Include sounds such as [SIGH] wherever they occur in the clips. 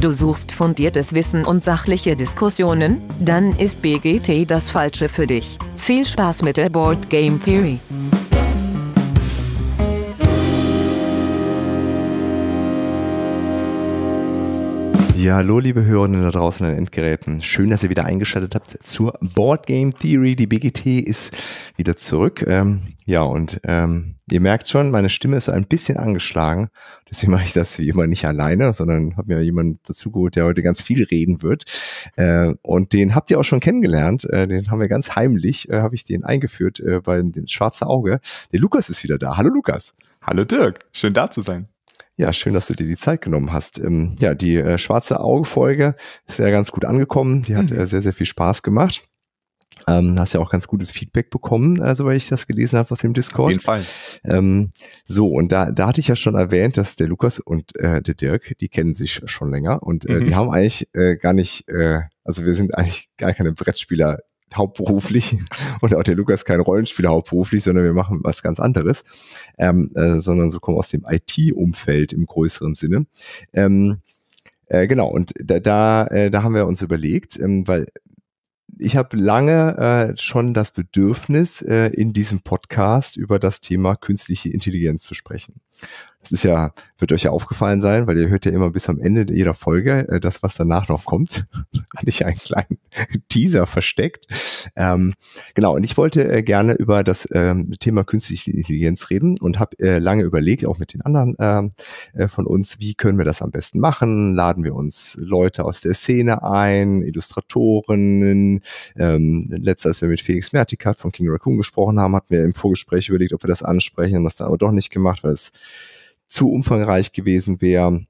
Du suchst fundiertes Wissen und sachliche Diskussionen? Dann ist BGT das Falsche für dich. Viel Spaß mit der Board Game Theory. Ja, hallo liebe Hörerinnen da draußen an Endgeräten. Schön, dass ihr wieder eingeschaltet habt zur Board Game Theory. Die BGT ist wieder zurück. Ähm, ja, und ähm, ihr merkt schon, meine Stimme ist ein bisschen angeschlagen. Deswegen mache ich das wie immer nicht alleine, sondern habe mir jemanden dazugeholt, der heute ganz viel reden wird. Äh, und den habt ihr auch schon kennengelernt. Äh, den haben wir ganz heimlich, äh, habe ich den eingeführt äh, bei dem Schwarze Auge. Der Lukas ist wieder da. Hallo Lukas. Hallo Dirk. Schön da zu sein. Ja, schön, dass du dir die Zeit genommen hast. Ähm, ja, die äh, schwarze Auge-Folge ist ja ganz gut angekommen. Die hat mhm. äh, sehr, sehr viel Spaß gemacht. Ähm, hast ja auch ganz gutes Feedback bekommen, also äh, weil ich das gelesen habe aus dem Discord. Auf jeden Fall. Ähm, so, und da, da hatte ich ja schon erwähnt, dass der Lukas und äh, der Dirk, die kennen sich schon länger und äh, mhm. die haben eigentlich äh, gar nicht, äh, also wir sind eigentlich gar keine Brettspieler hauptberuflich [LAUGHS] und auch der Lukas kein Rollenspieler hauptberuflich, sondern wir machen was ganz anderes, ähm, äh, sondern so kommen aus dem IT-Umfeld im größeren Sinne. Ähm, äh, genau, und da, da, äh, da haben wir uns überlegt, ähm, weil ich habe lange äh, schon das Bedürfnis, äh, in diesem Podcast über das Thema künstliche Intelligenz zu sprechen. Das ist ja, wird euch ja aufgefallen sein, weil ihr hört ja immer bis am Ende jeder Folge äh, das, was danach noch kommt. [LAUGHS] Hatte ich einen kleinen [LAUGHS] Teaser versteckt. Ähm, genau, und ich wollte äh, gerne über das ähm, Thema künstliche Intelligenz reden und habe äh, lange überlegt, auch mit den anderen ähm, äh, von uns, wie können wir das am besten machen? Laden wir uns Leute aus der Szene ein, Illustratoren. Ähm, letztes, als wir mit Felix Mertikat von King Raccoon gesprochen haben, hatten wir im Vorgespräch überlegt, ob wir das ansprechen, haben das dann aber doch nicht gemacht, weil es zu umfangreich gewesen wäre.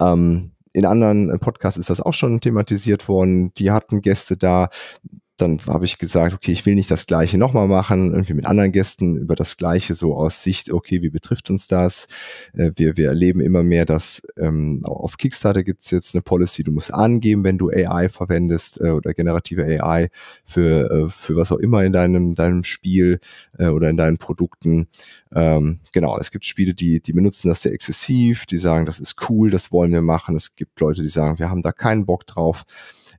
Ähm, in anderen äh, Podcasts ist das auch schon thematisiert worden. Die hatten Gäste da, dann habe ich gesagt, okay, ich will nicht das Gleiche nochmal machen, irgendwie mit anderen Gästen über das Gleiche, so aus Sicht, okay, wie betrifft uns das? Äh, wir, wir erleben immer mehr, dass ähm, auf Kickstarter gibt es jetzt eine Policy, du musst angeben, wenn du AI verwendest äh, oder generative AI für, äh, für was auch immer in deinem, deinem Spiel äh, oder in deinen Produkten. Ähm, genau, es gibt Spiele, die, die benutzen das sehr exzessiv, die sagen, das ist cool, das wollen wir machen. Es gibt Leute, die sagen, wir haben da keinen Bock drauf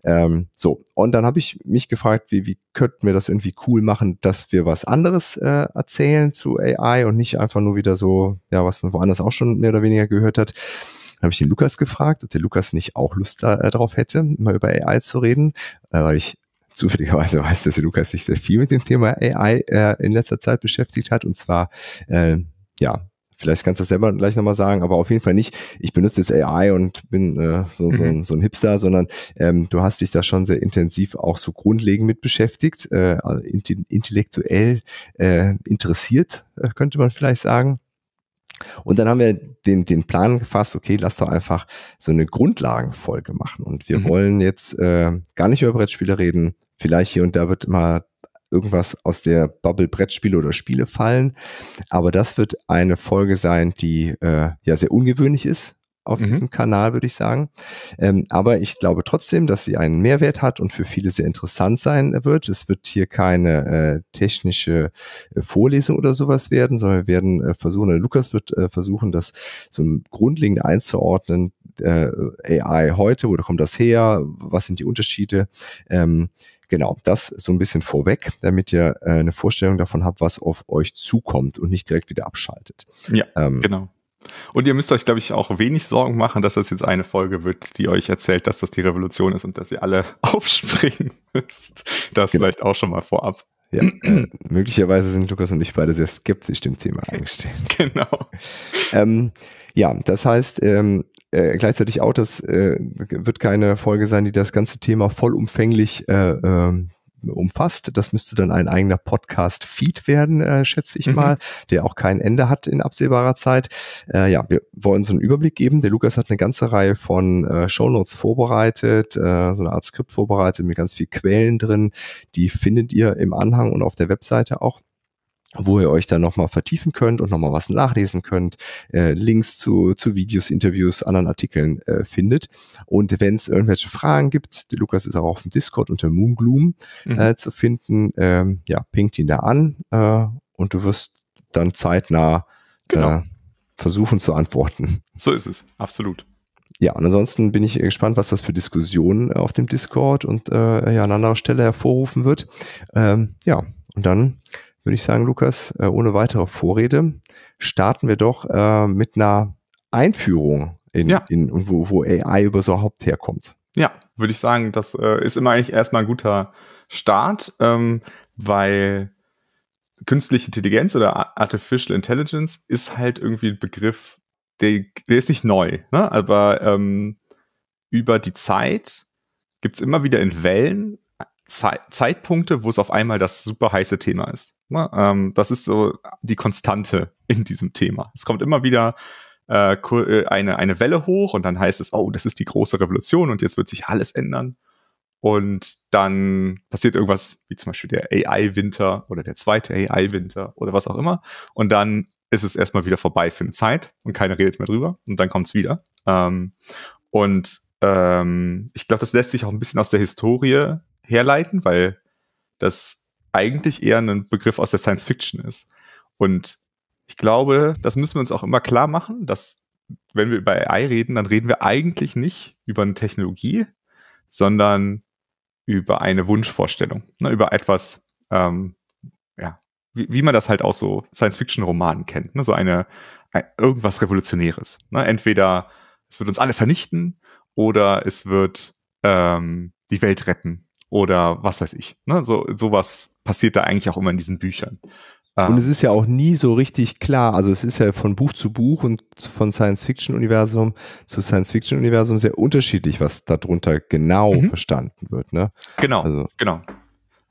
ähm, so, und dann habe ich mich gefragt, wie, wie könnten wir das irgendwie cool machen, dass wir was anderes äh, erzählen zu AI und nicht einfach nur wieder so, ja, was man woanders auch schon mehr oder weniger gehört hat habe ich den Lukas gefragt, ob der Lukas nicht auch Lust da, äh, darauf hätte, mal über AI zu reden, äh, weil ich zufälligerweise [LAUGHS] weiß, dass der Lukas sich sehr viel mit dem Thema AI äh, in letzter Zeit beschäftigt hat und zwar äh, ja Vielleicht kannst du das selber gleich nochmal sagen, aber auf jeden Fall nicht, ich benutze jetzt AI und bin äh, so, so, mhm. so ein Hipster, sondern ähm, du hast dich da schon sehr intensiv auch so grundlegend mit beschäftigt, äh, also intellektuell äh, interessiert, äh, könnte man vielleicht sagen. Und dann haben wir den, den Plan gefasst, okay, lass doch einfach so eine Grundlagenfolge machen. Und wir mhm. wollen jetzt äh, gar nicht über Brettspiele reden. Vielleicht hier und da wird mal irgendwas aus der Bubble Brettspiele oder Spiele fallen. Aber das wird eine Folge sein, die äh, ja sehr ungewöhnlich ist auf mhm. diesem Kanal, würde ich sagen. Ähm, aber ich glaube trotzdem, dass sie einen Mehrwert hat und für viele sehr interessant sein wird. Es wird hier keine äh, technische äh, Vorlesung oder sowas werden, sondern wir werden äh, versuchen, Lukas wird äh, versuchen, das zum grundlegend einzuordnen. Äh, AI heute, wo kommt das her? Was sind die Unterschiede? Ähm, Genau, das so ein bisschen vorweg, damit ihr äh, eine Vorstellung davon habt, was auf euch zukommt und nicht direkt wieder abschaltet. Ja, ähm, genau. Und ihr müsst euch, glaube ich, auch wenig Sorgen machen, dass das jetzt eine Folge wird, die euch erzählt, dass das die Revolution ist und dass ihr alle [LAUGHS] aufspringen müsst. Das genau. vielleicht auch schon mal vorab. Ja, äh, möglicherweise sind Lukas und ich beide sehr skeptisch dem Thema [LAUGHS] eingestellt. genau. Ähm, ja, das heißt, ähm, äh, gleichzeitig Autos äh, wird keine Folge sein, die das ganze Thema vollumfänglich äh, ähm, umfasst. Das müsste dann ein eigener Podcast-Feed werden, äh, schätze ich mhm. mal, der auch kein Ende hat in absehbarer Zeit. Äh, ja, wir wollen so einen Überblick geben. Der Lukas hat eine ganze Reihe von äh, Shownotes vorbereitet, äh, so eine Art Skript vorbereitet mit ganz viel Quellen drin. Die findet ihr im Anhang und auf der Webseite auch wo ihr euch dann nochmal vertiefen könnt und nochmal was nachlesen könnt, äh, Links zu, zu Videos, Interviews, anderen Artikeln äh, findet. Und wenn es irgendwelche Fragen gibt, der Lukas ist auch auf dem Discord unter Moongloom mhm. äh, zu finden, ähm, ja, pingt ihn da an äh, und du wirst dann zeitnah genau. äh, versuchen zu antworten. So ist es, absolut ja, und ansonsten bin ich gespannt, was das für Diskussionen äh, auf dem Discord und äh, ja, an anderer Stelle hervorrufen wird. Ähm, ja, und dann würde ich sagen, Lukas, äh, ohne weitere Vorrede, starten wir doch äh, mit einer Einführung in, ja. in wo, wo AI überhaupt herkommt. Ja, würde ich sagen, das äh, ist immer eigentlich erstmal ein guter Start, ähm, weil künstliche Intelligenz oder Artificial Intelligence ist halt irgendwie ein Begriff, der, der ist nicht neu, ne? aber ähm, über die Zeit gibt es immer wieder in Wellen Ze Zeitpunkte, wo es auf einmal das super heiße Thema ist. Ne? Ähm, das ist so die Konstante in diesem Thema. Es kommt immer wieder äh, äh, eine, eine Welle hoch und dann heißt es, oh, das ist die große Revolution und jetzt wird sich alles ändern. Und dann passiert irgendwas, wie zum Beispiel der AI-Winter oder der zweite AI-Winter oder was auch immer. Und dann ist es erstmal wieder vorbei für eine Zeit und keiner redet mehr drüber und dann kommt es wieder. Ähm, und ähm, ich glaube, das lässt sich auch ein bisschen aus der Historie herleiten, weil das eigentlich eher ein Begriff aus der Science Fiction ist. Und ich glaube, das müssen wir uns auch immer klar machen, dass wenn wir über AI reden, dann reden wir eigentlich nicht über eine Technologie, sondern über eine Wunschvorstellung, ne, über etwas, ähm, ja, wie, wie, man das halt auch so Science-Fiction-Romanen kennt, ne, so eine ein, äh, irgendwas Revolutionäres. Ne, entweder es wird uns alle vernichten oder es wird ähm, die Welt retten oder was weiß ich. Ne? So sowas passiert da eigentlich auch immer in diesen Büchern. Ähm, und es ist ja auch nie so richtig klar. Also es ist ja von Buch zu Buch und von Science-Fiction-Universum zu Science-Fiction-Universum sehr unterschiedlich, was darunter genau mhm. verstanden wird. Ne? Genau, also. genau.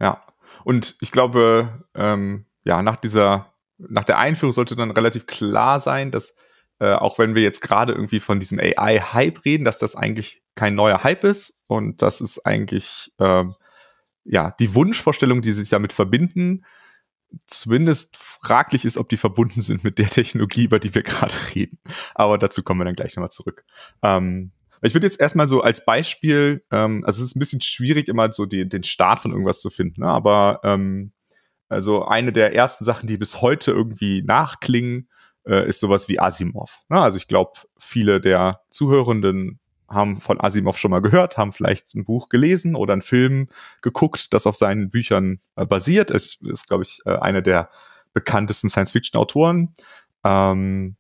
Ja. Und ich glaube, ähm, ja, nach dieser, nach der Einführung sollte dann relativ klar sein, dass äh, auch wenn wir jetzt gerade irgendwie von diesem AI-Hype reden, dass das eigentlich kein neuer Hype ist und das ist eigentlich äh, ja die Wunschvorstellung, die sich damit verbinden, zumindest fraglich ist, ob die verbunden sind mit der Technologie, über die wir gerade [LAUGHS] reden. Aber dazu kommen wir dann gleich nochmal zurück. Ähm, ich würde jetzt erstmal so als Beispiel, ähm, also es ist ein bisschen schwierig, immer so die, den Start von irgendwas zu finden, ne? aber ähm, also eine der ersten Sachen, die bis heute irgendwie nachklingen, äh, ist sowas wie Asimov. Na, ne? also ich glaube, viele der Zuhörenden haben von Asimov schon mal gehört, haben vielleicht ein Buch gelesen oder einen Film geguckt, das auf seinen Büchern äh, basiert. Es ist, glaube ich, äh, einer der bekanntesten Science-Fiction-Autoren. Ähm,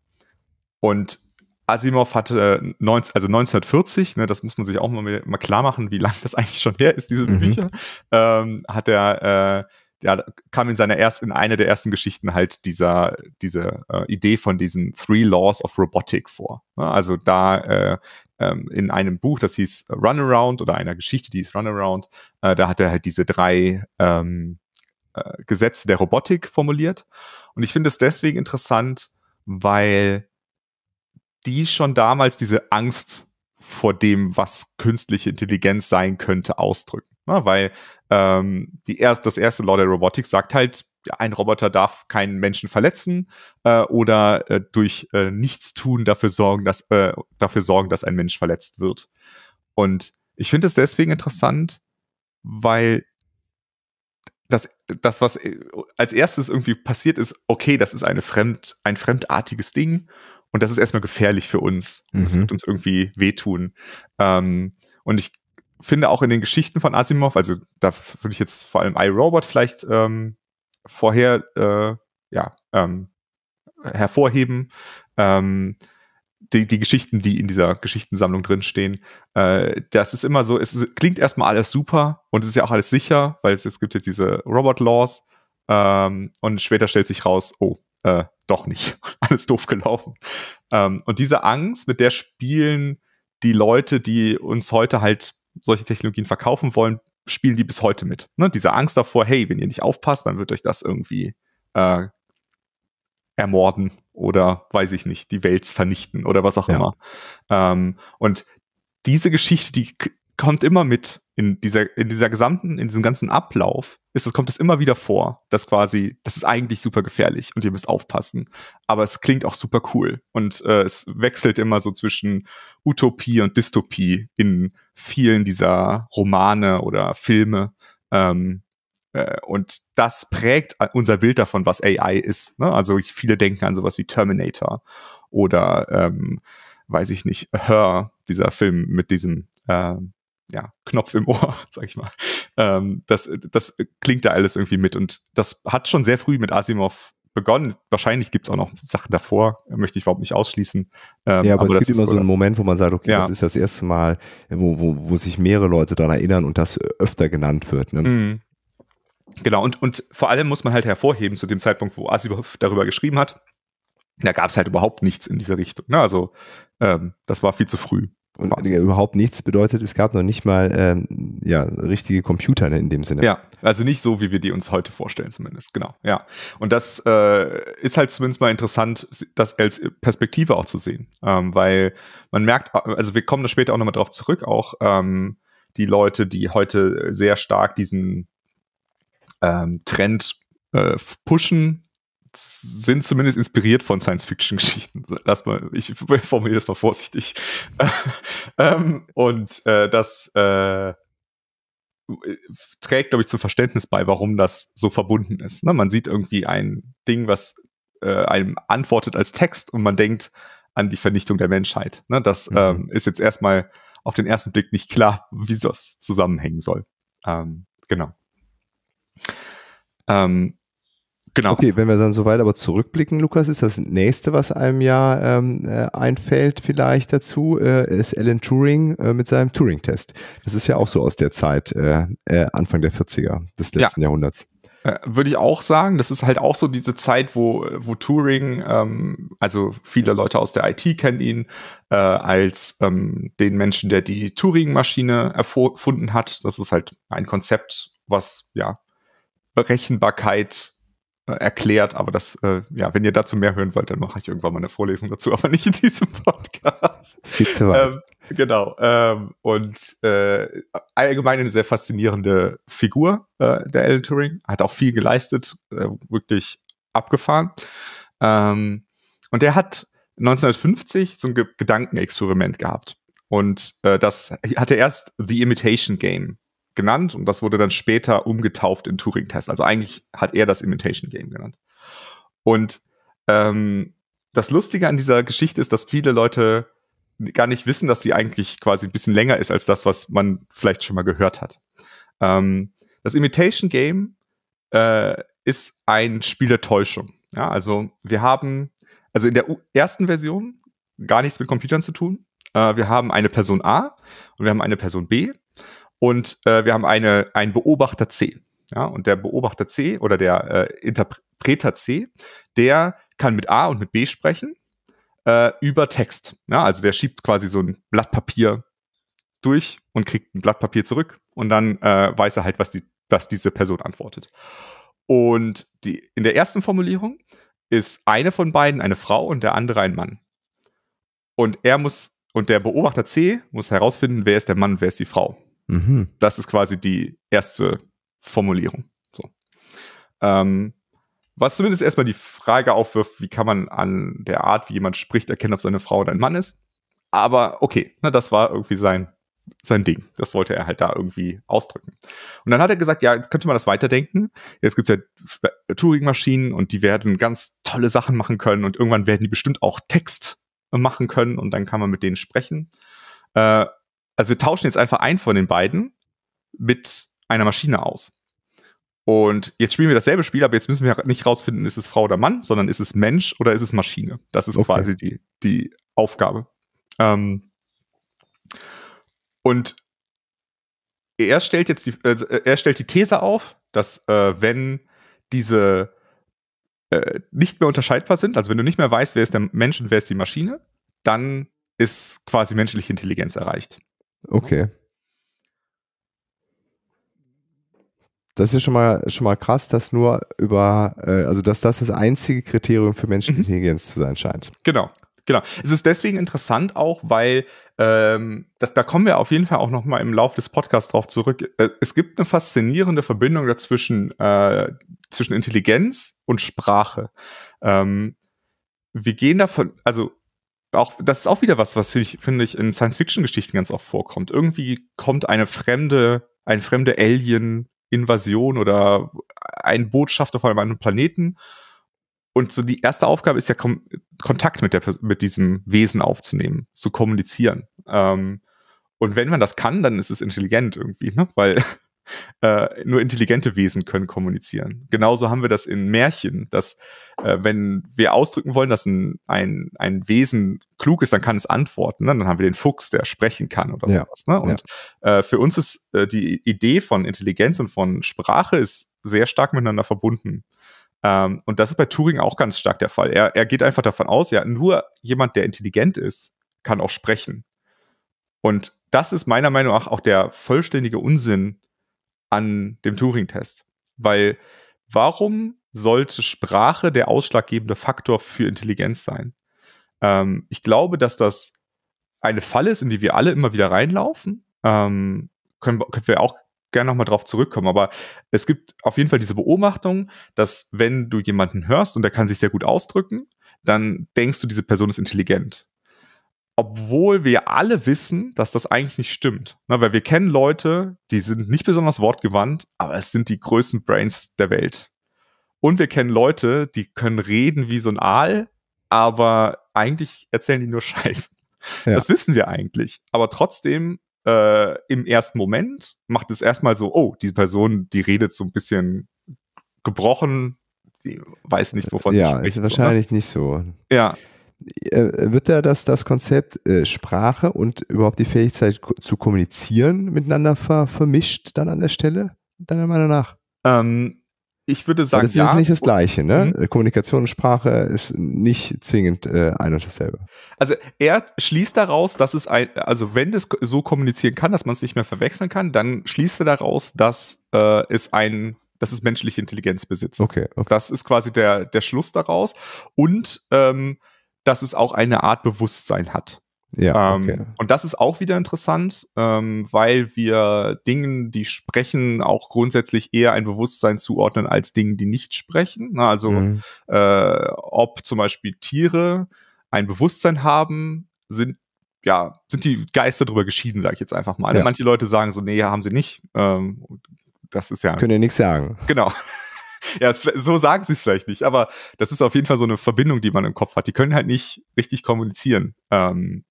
und Asimov hatte 19, äh, also 1940, ne, das muss man sich auch mal, mal klar machen, wie lang das [LAUGHS] eigentlich schon her ist, diese mhm. Bücher, ähm, hat er äh, ja, kam in seiner ersten, in einer der ersten Geschichten halt dieser, diese äh, Idee von diesen Three Laws of Robotic vor. Ne? Also da äh, ähm, in einem Buch, das hieß Runaround oder einer Geschichte, die hieß Runaround, äh, da hat er halt diese drei ähm, äh, Gesetze der Robotik formuliert. Und ich finde es deswegen interessant, weil die schon damals diese Angst vor dem, was künstliche Intelligenz sein könnte, ausdrücken. Na, ne, weil ähm, die erst, das erste Law der Robotik sagt halt, ein Roboter darf keinen Menschen verletzen äh, oder äh, durch äh, Nichtstun dafür sorgen, dass, äh, dafür sorgen, dass ein Mensch verletzt wird. Und ich finde es deswegen interessant, weil das, das, was äh, als erstes irgendwie passiert ist, okay, das ist eine fremd, ein fremdartiges Ding und das ist erstmal gefährlich für uns. Mhm. Das wird uns irgendwie wehtun. Ähm, und ich finde auch in den Geschichten von Asimov, also da würde ich jetzt vor allem iRobot vielleicht ähm, vorher äh, ja, ähm, hervorheben. Ähm, die, die Geschichten, die in dieser Geschichtensammlung drinstehen, äh, das ist immer so, es ist, klingt erstmal alles super und es ist ja auch alles sicher, weil es, es gibt jetzt diese Robot-Laws ähm, und später stellt sich raus, oh, äh, doch nicht, [LAUGHS] alles doof gelaufen. Ähm, und diese Angst, mit der spielen die Leute, die uns heute halt solche Technologien verkaufen wollen, spielen die bis heute mit. Ne? Diese Angst davor, hey, wenn ihr nicht aufpasst, dann wird euch das irgendwie äh, ermorden oder weiß ich nicht, die Welt vernichten oder was auch ja. immer. Ähm, und diese Geschichte, die kommt immer mit in dieser, in dieser gesamten, in diesem ganzen Ablauf, ist, kommt es immer wieder vor, dass quasi, das ist eigentlich super gefährlich und ihr müsst aufpassen. Aber es klingt auch super cool und äh, es wechselt immer so zwischen Utopie und Dystopie in vielen dieser Romane oder Filme. Ähm, äh, und das prägt unser Bild davon, was AI ist. Ne? Also viele denken an sowas wie Terminator oder ähm, weiß ich nicht, Her, dieser Film mit diesem äh, ja, Knopf im Ohr, [LAUGHS] sag ich mal. Ähm, das, das klingt da alles irgendwie mit. Und das hat schon sehr früh mit Asimov begonnen. Wahrscheinlich gibt es auch noch Sachen davor, möchte ich überhaupt nicht ausschließen. Ähm, ja, aber, aber es gibt immer so einen Moment, wo man sagt, okay, ja. das ist das erste Mal, wo, wo, wo sich mehrere Leute daran erinnern und das öfter genannt wird. Ne? Mhm. Genau, und, und vor allem muss man halt hervorheben, zu dem Zeitpunkt, wo Asibov darüber geschrieben hat, da gab es halt überhaupt nichts in dieser Richtung. Ne? Also ähm, das war viel zu früh und Wahnsinn. überhaupt nichts bedeutet, es gab noch nicht mal ähm, ja, richtige Computer ne, in dem Sinne. Ja, also nicht so, wie wir die uns heute vorstellen, zumindest, genau. Ja. Und das äh, ist halt zumindest mal interessant, das als Perspektive auch zu sehen. Ähm, weil man merkt, also wir kommen da später auch nochmal drauf zurück, auch ähm, die Leute, die heute sehr stark diesen ähm, Trend äh, pushen, sind zumindest inspiriert von Science-Fiction-Geschichten. Lass mal, ich formuliere das mal vorsichtig. [LAUGHS] ähm, und äh, das äh, trägt, glaube ich, zum Verständnis bei, warum das so verbunden ist. Ne? Man sieht irgendwie ein Ding, was äh, einem antwortet als Text und man denkt an die Vernichtung der Menschheit. Ne? Das mhm. ähm, ist jetzt erstmal auf den ersten Blick nicht klar, wie das zusammenhängen soll. Ähm, genau. Ähm, Genau. Okay, wenn wir dann soweit aber zurückblicken, Lukas, ist das nächste, was einem ja ähm, äh, einfällt vielleicht dazu, äh, ist Alan Turing äh, mit seinem Turing-Test. Das ist ja auch so aus der Zeit, äh, äh Anfang der 40er des letzten ja. Jahrhunderts. Äh, würde ich auch sagen, das ist halt auch so diese Zeit, wo, wo Turing, ähm, also viele Leute aus der IT kennen ihn äh, als ähm, den Menschen, der die Turing-Maschine erfunden hat. Das ist halt ein Konzept, was ja Berechenbarkeit äh, erklärt, aber das, äh, ja, wenn ihr dazu mehr hören wollt, dann mache ich irgendwann mal eine Vorlesung dazu, aber nicht in diesem [LAUGHS] Podcast. Es geht zu weit. Ähm, genau. Ähm, und äh, allgemein eine sehr faszinierende Figur, äh, der Alan Turing. Hat auch viel geleistet, äh, wirklich abgefahren. Ähm, und er hat 1950 so ein Ge Gedankenexperiment gehabt. Und äh, das hatte erst The Imitation Game genannt und das wurde dann später umgetauft in Turing-Test. Also eigentlich hat er das Imitation Game genannt. Und ähm, das Lustige an dieser Geschichte ist, dass viele Leute gar nicht wissen, dass sie eigentlich quasi ein bisschen länger ist als das, was man vielleicht schon mal gehört hat. Ähm, das Imitation Game äh, ist ein Spiel der Täuschung. Ja, also wir haben, also in der ersten Version gar nichts mit Computern zu tun. Äh, wir haben eine Person A und wir haben eine Person B und äh, wir haben eine, einen Beobachter C. Ja, und der Beobachter C oder der äh, Interpreter C, der kann mit A und mit B sprechen äh, über Text. Ja, also der schiebt quasi so ein Blatt Papier durch und kriegt ein Blatt Papier zurück und dann äh, weiß er halt, was, die, was diese Person antwortet. Und die, in der ersten Formulierung ist eine von beiden eine Frau und der andere ein Mann. Und er muss, und der Beobachter C muss herausfinden, wer ist der Mann und wer ist die Frau. Mhm. Das ist quasi die erste Formulierung. So. Ähm, was zumindest erstmal die Frage aufwirft, wie kann man an der Art, wie jemand spricht, erkennen, ob seine Frau oder ein Mann ist. Aber okay, na, das war irgendwie sein, sein Ding. Das wollte er halt da irgendwie ausdrücken. Und dann hat er gesagt, ja, jetzt könnte man das weiterdenken. Jetzt gibt es ja Turing-Maschinen und die werden ganz tolle Sachen machen können und irgendwann werden die bestimmt auch Text machen können und dann kann man mit denen sprechen. Äh, also wir tauschen jetzt einfach einen von den beiden mit einer Maschine aus. Und jetzt spielen wir dasselbe Spiel, aber jetzt müssen wir nicht rausfinden, ist es Frau oder Mann, sondern ist es Mensch oder ist es Maschine. Das ist okay. quasi die, die Aufgabe. Ähm, und er stellt jetzt die, also, äh, er stellt die These auf, dass äh, wenn diese äh, nicht mehr unterscheidbar sind, also wenn du nicht mehr weißt, wer ist der Mensch und wer ist die Maschine, dann ist quasi menschliche Intelligenz erreicht. Ne? Okay. Das ist ja schon mal, schon mal krass, dass nur über, äh, also dass das das einzige Kriterium für menschliche mhm. Intelligenz zu sein scheint. Genau, genau. Es ist deswegen interessant auch, weil ähm, das, da kommen wir auf jeden Fall auch nochmal im Laufe des Podcasts drauf zurück. Äh, es gibt eine faszinierende Verbindung dazwischen äh, zwischen Intelligenz und Sprache. Ähm, wir gehen davon, also auch, das ist auch wieder was, was ich, finde ich, in Science-Fiction-Geschichten ganz oft vorkommt. Irgendwie kommt eine fremde, ein fremde Alien-Invasion oder ein Botschafter von einem anderen Planeten. Und so die erste Aufgabe ist ja, Kom Kontakt mit, der, mit diesem Wesen aufzunehmen, zu kommunizieren. Ähm, und wenn man das kann, dann ist es intelligent irgendwie, ne? Weil äh, nur intelligente Wesen können kommunizieren. Genauso haben wir das in Märchen, dass äh, wenn wir ausdrücken wollen, dass ein, ein, ein Wesen klug ist, dann kann es antworten. Ne? Dann haben wir den Fuchs, der sprechen kann oder ja. sowas. Ne? Und ja. äh, für uns ist äh, die Idee von Intelligenz und von Sprache ist sehr stark miteinander verbunden. Ähm, und das ist bei Turing auch ganz stark der Fall. Er, er geht einfach davon aus, ja, nur jemand, der intelligent ist, kann auch sprechen. Und das ist meiner Meinung nach auch der vollständige Unsinn an dem Turing-Test. Weil warum sollte Sprache der ausschlaggebende Faktor für Intelligenz sein? Ähm, ich glaube, dass das eine Falle ist, in die wir alle immer wieder reinlaufen. Ähm, können, können wir auch gerne nochmal drauf zurückkommen. Aber es gibt auf jeden Fall diese Beobachtung, dass wenn du jemanden hörst und der kann sich sehr gut ausdrücken, dann denkst du, diese Person ist intelligent obwohl wir alle wissen, dass das eigentlich nicht stimmt. Na, weil wir kennen Leute, die sind nicht besonders wortgewandt, aber es sind die größten Brains der Welt. Und wir kennen Leute, die können reden wie so ein Aal, aber eigentlich erzählen die nur [LAUGHS] Scheiß. Ja. Das wissen wir eigentlich. Aber trotzdem, äh, im ersten Moment macht es erstmal so, oh, diese Person, die redet so ein bisschen gebrochen, sie weiß nicht, wovon ja, sie spricht. Ja, ist wahrscheinlich so, nicht so. Ja, äh, wird da das, das Konzept äh, Sprache und überhaupt die Fähigkeit zu kommunizieren miteinander ver, vermischt dann an der Stelle, deiner Meinung nach? Ähm, ich würde sagen, Aber das ja. ist nicht das Gleiche, ne? Mhm. Kommunikation und Sprache ist nicht zwingend äh, ein und dasselbe. Also er schließt daraus, dass es ein, also wenn es so kommunizieren kann, dass man es nicht mehr verwechseln kann, dann schließt er daraus, dass äh, es ein dass es menschliche Intelligenz besitzt. Okay, okay. Das ist quasi der, der Schluss daraus. Und ähm, dass es auch eine Art Bewusstsein hat. Ja, ähm, okay. und das ist auch wieder interessant, ähm, weil wir Dingen, die sprechen, auch grundsätzlich eher ein Bewusstsein zuordnen als Dingen, die nicht sprechen. Also mhm. äh, ob zum Beispiel Tiere ein Bewusstsein haben, sind ja sind die Geister drüber geschieden, sage ich jetzt einfach mal. Also ja. Manche Leute sagen so, nee, haben sie nicht. Ähm, das ist ja können ja nichts sagen. Genau. [LAUGHS] ja, so sagen sie es vielleicht nicht, aber das ist auf jeden Fall so eine Verbindung, die man im Kopf hat. Die können halt nicht richtig kommunizieren. Ähm,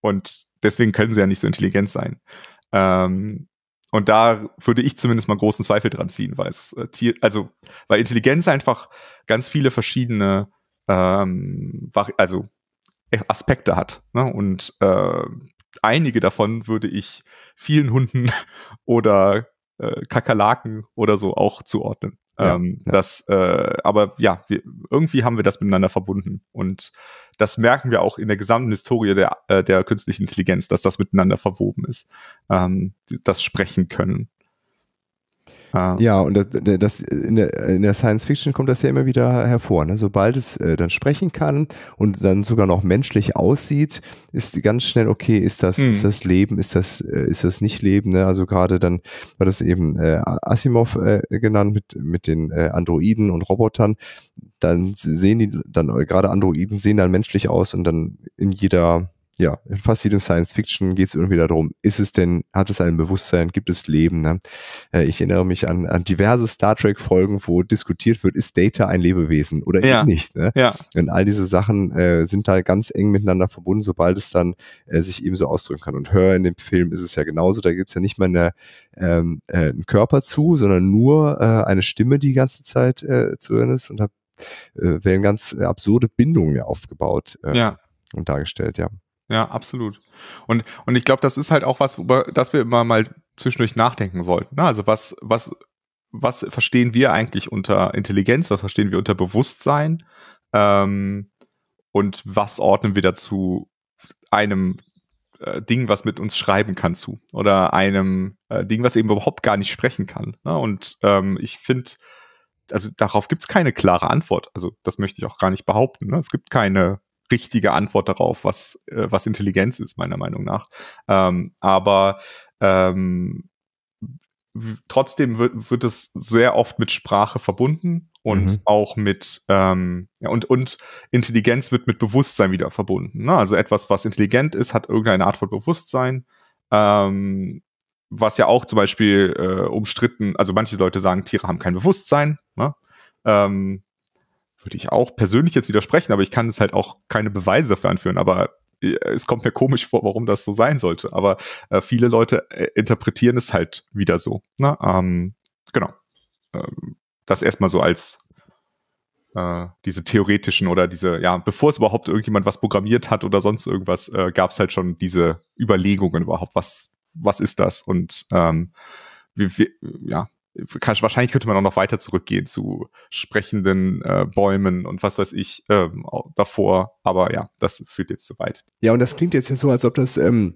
und deswegen können sie ja nicht so intelligent sein. Ähm, und da würde ich zumindest mal großen Zweifel dran ziehen, weil es äh, also weil Intelligenz einfach ganz viele verschiedene ähm, also äh, Aspekte hat. Ne? Und äh, einige davon würde ich vielen Hunden [LAUGHS] oder äh, Kakerlaken oder so auch zuordnen. Ähm, ja, ja. Das, äh, aber ja, wir, irgendwie haben wir das miteinander verbunden. Und das merken wir auch in der gesamten Historie der, äh, der künstlichen Intelligenz, dass das miteinander verwoben ist. Ähm, das Sprechen können. Ja, ja und das, das in, der, in, der, Science Fiction kommt das ja immer wieder hervor. Ne? Sobald es äh, dann sprechen kann und dann sogar noch menschlich aussieht, ist ganz schnell okay, ist das, hm. ist das Leben, ist das, äh, ist das nicht Leben? Ne? Also gerade dann war das eben äh, Asimov äh, genannt mit, mit den äh, Androiden und Robotern. Dann sehen die, dann äh, gerade Androiden sehen dann menschlich aus und dann in jeder ja, in fast jedem Science Fiction geht es irgendwie darum, ist es denn, hat es ein Bewusstsein, gibt es Leben? Ne? Äh, ich erinnere mich an, an diverse Star Trek-Folgen, wo diskutiert wird, ist Data ein Lebewesen oder ja. nicht? Ne? Ja. Und all diese Sachen äh, sind da ganz eng miteinander verbunden, sobald es dann äh, sich eben so ausdrücken kann. Und Hör in dem Film ist es ja genauso, da gibt es ja nicht mal eine, ähm, äh, einen Körper zu, sondern nur äh, eine Stimme, die die ganze Zeit äh, zu hören ist und da äh, werden ganz absurde Bindungen aufgebaut. Äh, ja. Und dargestellt, ja. Ja, absolut. Und, und ich glaube, das ist halt auch was, über das wir immer mal zwischendurch nachdenken sollten. Ne? Also was, was, was verstehen wir eigentlich unter Intelligenz, was verstehen wir unter Bewusstsein ähm, und was ordnen wir dazu einem äh, Ding, was mit uns schreiben kann zu oder einem äh, Ding, was eben überhaupt gar nicht sprechen kann. Ne? Und ähm, ich finde, also darauf gibt es keine klare Antwort. Also das möchte ich auch gar nicht behaupten. Ne? Es gibt keine richtige Antwort darauf, was, äh, was Intelligenz ist, meiner Meinung nach. Ähm, aber ähm, trotzdem wird, es sehr oft mit Sprache verbunden und mhm. auch mit ähm, ja, und und Intelligenz wird mit Bewusstsein wieder verbunden. Ne? Also etwas, was intelligent ist, hat irgendeine Art von Bewusstsein. Ähm, was ja auch zum Beispiel äh, umstritten, also manche Leute sagen, Tiere haben kein Bewusstsein. Ne? Ähm, würde ich auch persönlich jetzt widersprechen, aber ich kann es halt auch keine Beweise dafür anführen. Aber äh, es kommt mir komisch vor, warum das so sein sollte. Aber äh, viele Leute äh, interpretieren es halt wieder so. Ne? Ähm, genau. Ähm, das erstmal so als äh, diese theoretischen oder diese, ja, bevor es überhaupt irgendjemand was programmiert hat oder sonst irgendwas, äh, gab es halt schon diese Überlegungen überhaupt, was, was ist das? Und ähm, wie, wie, ja, kann, wahrscheinlich könnte man auch noch weiter zurückgehen zu sprechenden äh, Bäumen und was weiß ich ähm, davor. Aber ja, das führt jetzt zu weit. Ja, und das klingt jetzt ja so, als ob das ähm,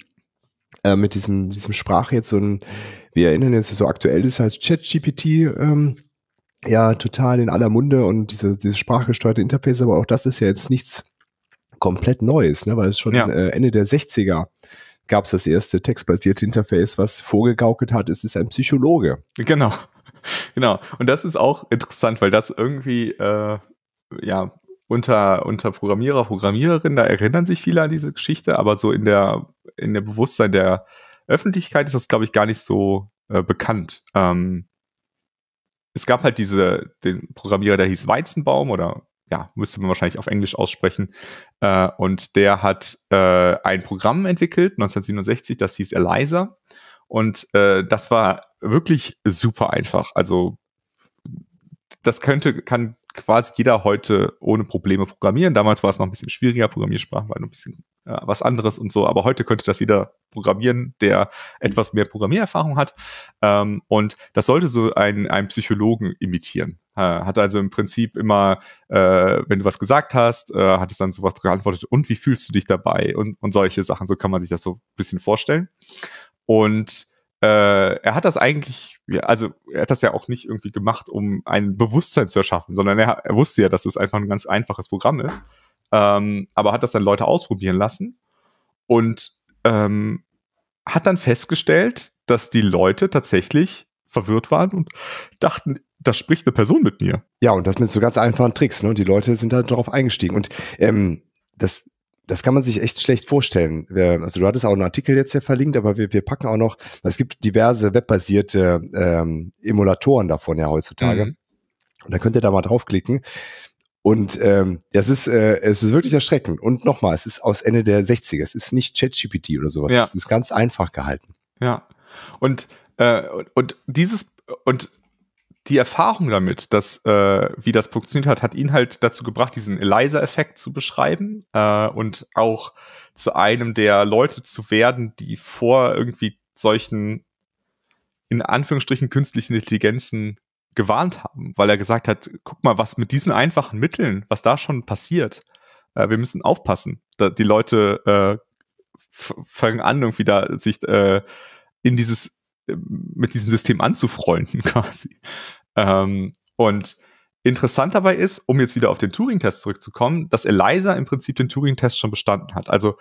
äh, mit diesem, diesem Sprache jetzt so ein, wir erinnern jetzt so aktuell das heißt halt ChatGPT. Ähm, ja, total in aller Munde und diese, diese sprachgesteuerte Interface, aber auch das ist ja jetzt nichts komplett Neues, ne? weil es schon ja. äh, Ende der 60er gab es das erste textbasierte Interface, was vorgegaukelt hat, es ist ein Psychologe. Genau. [LAUGHS] Genau. Und das ist auch interessant, weil das irgendwie äh, ja unter, unter Programmierer, Programmiererin, da erinnern sich viele an diese Geschichte, aber so in der, in der Bewusstsein der Öffentlichkeit ist das, glaube ich, gar nicht so äh, bekannt. Ähm, es gab halt diese, den Programmierer, der hieß Weizenbaum oder ja, müsste man wahrscheinlich auf Englisch aussprechen. Äh, und der hat äh, ein Programm entwickelt, 1967, das hieß Eliza. Und äh, das war wirklich super einfach. Also das könnte, kann quasi jeder heute ohne Probleme programmieren. Damals war es noch ein bisschen schwieriger, Programmiersprachen war ein bisschen äh, was anderes und so, aber heute könnte das jeder programmieren, der etwas mehr Programmiererfahrung hat. Ähm, und das sollte so einen, einen Psychologen imitieren. Äh, hat also im Prinzip immer, äh, wenn du was gesagt hast, äh, hat es dann sowas geantwortet, und wie fühlst du dich dabei? Und, und solche Sachen, so kann man sich das so ein bisschen vorstellen. Und äh, er hat das eigentlich, also er hat das ja auch nicht irgendwie gemacht, um ein Bewusstsein zu erschaffen, sondern er, er wusste ja, dass es einfach ein ganz einfaches Programm ist, ähm, aber hat das dann Leute ausprobieren lassen und ähm, hat dann festgestellt, dass die Leute tatsächlich verwirrt waren und dachten, da spricht eine Person mit mir. Ja, und das mit so ganz einfachen Tricks. Ne? Und die Leute sind halt darauf eingestiegen. Und ähm, das, das kann man sich echt schlecht vorstellen. Also du hattest auch einen Artikel jetzt hier verlinkt, aber wir, wir packen auch noch, es gibt diverse webbasierte ähm, Emulatoren davon ja heutzutage. Mhm. Und da könnt ihr da mal draufklicken. Und ähm, das ist, äh, es ist wirklich erschreckend. Und nochmal, es ist aus Ende der 60er. Es ist nicht ChatGPT oder sowas. Ja. Es ist ganz einfach gehalten. Ja. Und äh, und, und, dieses und die Erfahrung damit, dass äh, wie das funktioniert hat, hat ihn halt dazu gebracht, diesen Eliza-Effekt zu beschreiben äh, und auch zu einem der Leute zu werden, die vor irgendwie solchen in Anführungsstrichen künstlichen Intelligenzen gewarnt haben, weil er gesagt hat, guck mal, was mit diesen einfachen Mitteln, was da schon passiert. Äh, wir müssen aufpassen. Da, die Leute äh, fangen an, irgendwie da sich äh, in dieses mit diesem System anzufreunden [LAUGHS] quasi. Ähm, und interessant dabei ist, um jetzt wieder auf den Turing-Test zurückzukommen, dass Eliza im Prinzip den Turing-Test schon bestanden hat. Also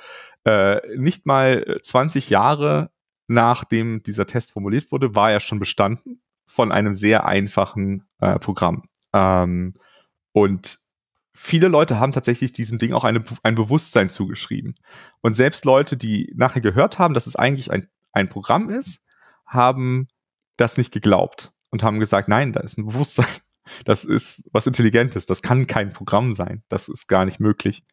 äh, nicht mal 20 Jahre nachdem dieser Test formuliert wurde, war er schon bestanden von einem sehr einfachen äh, Programm. Ähm, und viele Leute haben tatsächlich diesem Ding auch eine, ein Bewusstsein zugeschrieben. Und selbst Leute, die nachher gehört haben, dass es eigentlich ein, ein Programm ist, haben das nicht geglaubt und haben gesagt, nein, da ist ein Bewusstsein. [LAUGHS] Das ist was Intelligentes. Das kann kein Programm sein. Das ist gar nicht möglich.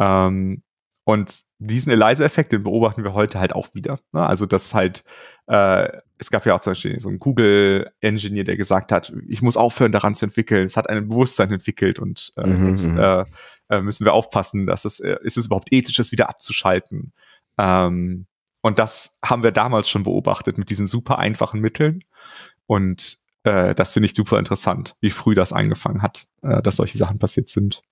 Ähm, und diesen Eliza-Effekt, den beobachten wir heute halt auch wieder. Ne? Also, dass halt, äh, es gab ja auch zum Beispiel so einen Google-Engineer, der gesagt hat, ich muss aufhören, daran zu entwickeln. Es hat ein Bewusstsein entwickelt und äh, mhm, jetzt mhm. Äh, äh, müssen wir aufpassen, dass es, äh, ist es überhaupt ethisch, es wieder abzuschalten. Ähm, und das haben wir damals schon beobachtet mit diesen super einfachen Mitteln. Und äh, das finde ich super interessant, wie früh das angefangen hat, äh, dass solche Sachen passiert sind.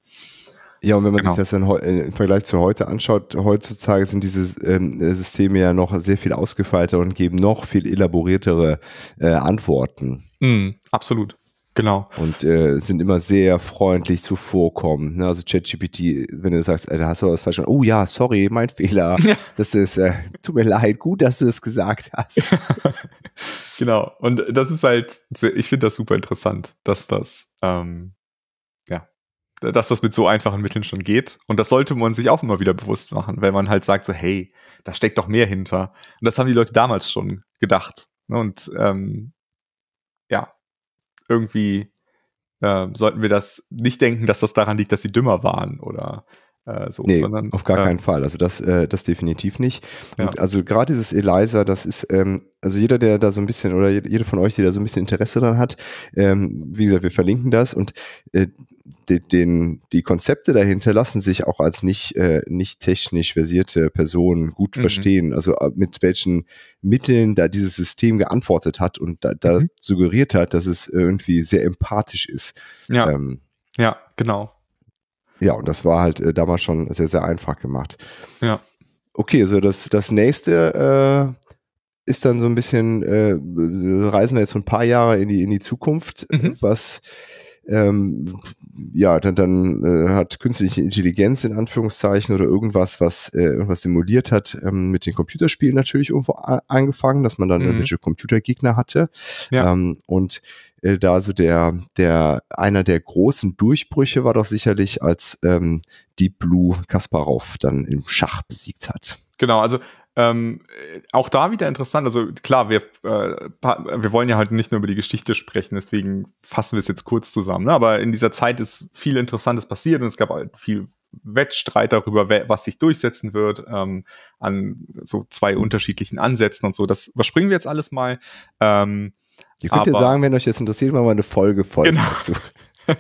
Ja, und wenn man genau. sich das dann äh, im Vergleich zu heute anschaut, heutzutage sind diese ähm, äh, Systeme ja noch sehr viel ausgefeilter und geben noch viel elaboriertere äh, Antworten. Mm, absolut. Genau. Und äh, sind immer sehr freundlich zuvorkommen. Ne? Also ChatGPT, wenn du sagst, äh, da hast du was falsch gemacht. Oh ja, sorry, mein Fehler. [LAUGHS] Ja. Das ist, äh, tut mir leid, gut, dass du das gesagt hast. [LAUGHS] genau. Und das ist halt, ich finde das super interessant, dass das, ähm, ja, dass das mit so einfachen Mitteln schon geht. Und das sollte man sich auch immer wieder bewusst machen, wenn man halt sagt so, hey, da steckt doch mehr hinter. Und das haben die Leute damals schon gedacht. Ne? Und ähm, irgendwie äh, sollten wir das nicht denken, dass das daran liegt, dass sie dümmer waren oder äh, so, nee, sondern, auf gar äh, keinen Fall. Also das, äh, das definitiv nicht. Ja. Also gerade dieses Eliza, das ist, ähm, also jeder, der da so ein bisschen, oder jede von euch, die da so ein bisschen Interesse dran hat, ähm, wie gesagt, wir verlinken das und äh, die, den, die Konzepte dahinter lassen sich auch als nicht, äh, nicht technisch versierte Personen gut mhm. verstehen. Also äh, mit welchen Mitteln da dieses System geantwortet hat und da, da mhm. suggeriert hat, dass es äh, irgendwie sehr empathisch ist. Ja, ähm, ja genau. Ja, und das war halt äh, damals schon sehr, sehr einfach gemacht. Ja. Okay, so das, das nächste äh, ist dann so ein bisschen, äh, reisen wir jetzt so ein paar Jahre in die, in die Zukunft, mhm. was ähm, ja, dann, dann äh, hat künstliche Intelligenz in Anführungszeichen oder irgendwas, was äh, irgendwas simuliert hat, ähm, mit den Computerspielen natürlich irgendwo angefangen, dass man dann mhm. irgendwelche Computergegner hatte. Ja. Ähm, und äh, da so der, der, einer der großen Durchbrüche war doch sicherlich, als ähm, Deep Blue Kasparov dann im Schach besiegt hat. Genau, also ähm, äh, auch da wieder interessant, also klar, wir, äh, wir wollen ja halt nicht nur über die Geschichte sprechen, deswegen fassen wir es jetzt kurz zusammen. Ne? Aber in dieser Zeit ist viel Interessantes passiert und es gab halt viel Wettstreit darüber, was sich durchsetzen wird, ähm, an so zwei unterschiedlichen Ansätzen und so. Das überspringen wir jetzt alles mal. Ähm, Ihr könnt ja sagen, wenn euch das interessiert, machen wir eine Folge voll genau. dazu. [LAUGHS]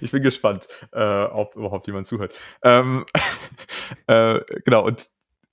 ich bin gespannt, äh, ob überhaupt jemand zuhört. Ähm, [LAUGHS] äh, genau, und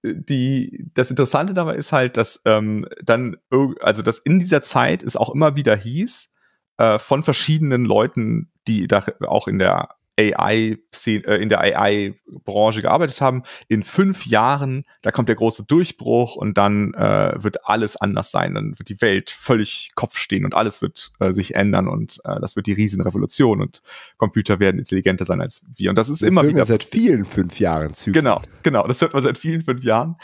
die, das Interessante dabei ist halt, dass ähm, dann, also dass in dieser Zeit es auch immer wieder hieß, äh, von verschiedenen Leuten, die da auch in der AI äh, in der AI-Branche gearbeitet haben. In fünf Jahren, da kommt der große Durchbruch und dann äh, wird alles anders sein. Dann wird die Welt völlig Kopf stehen und alles wird äh, sich ändern und äh, das wird die Riesenrevolution und Computer werden intelligenter sein als wir. Und das ist das immer wieder. seit vielen fünf Jahren Zyklen. Genau, genau. Das hört man seit vielen fünf Jahren.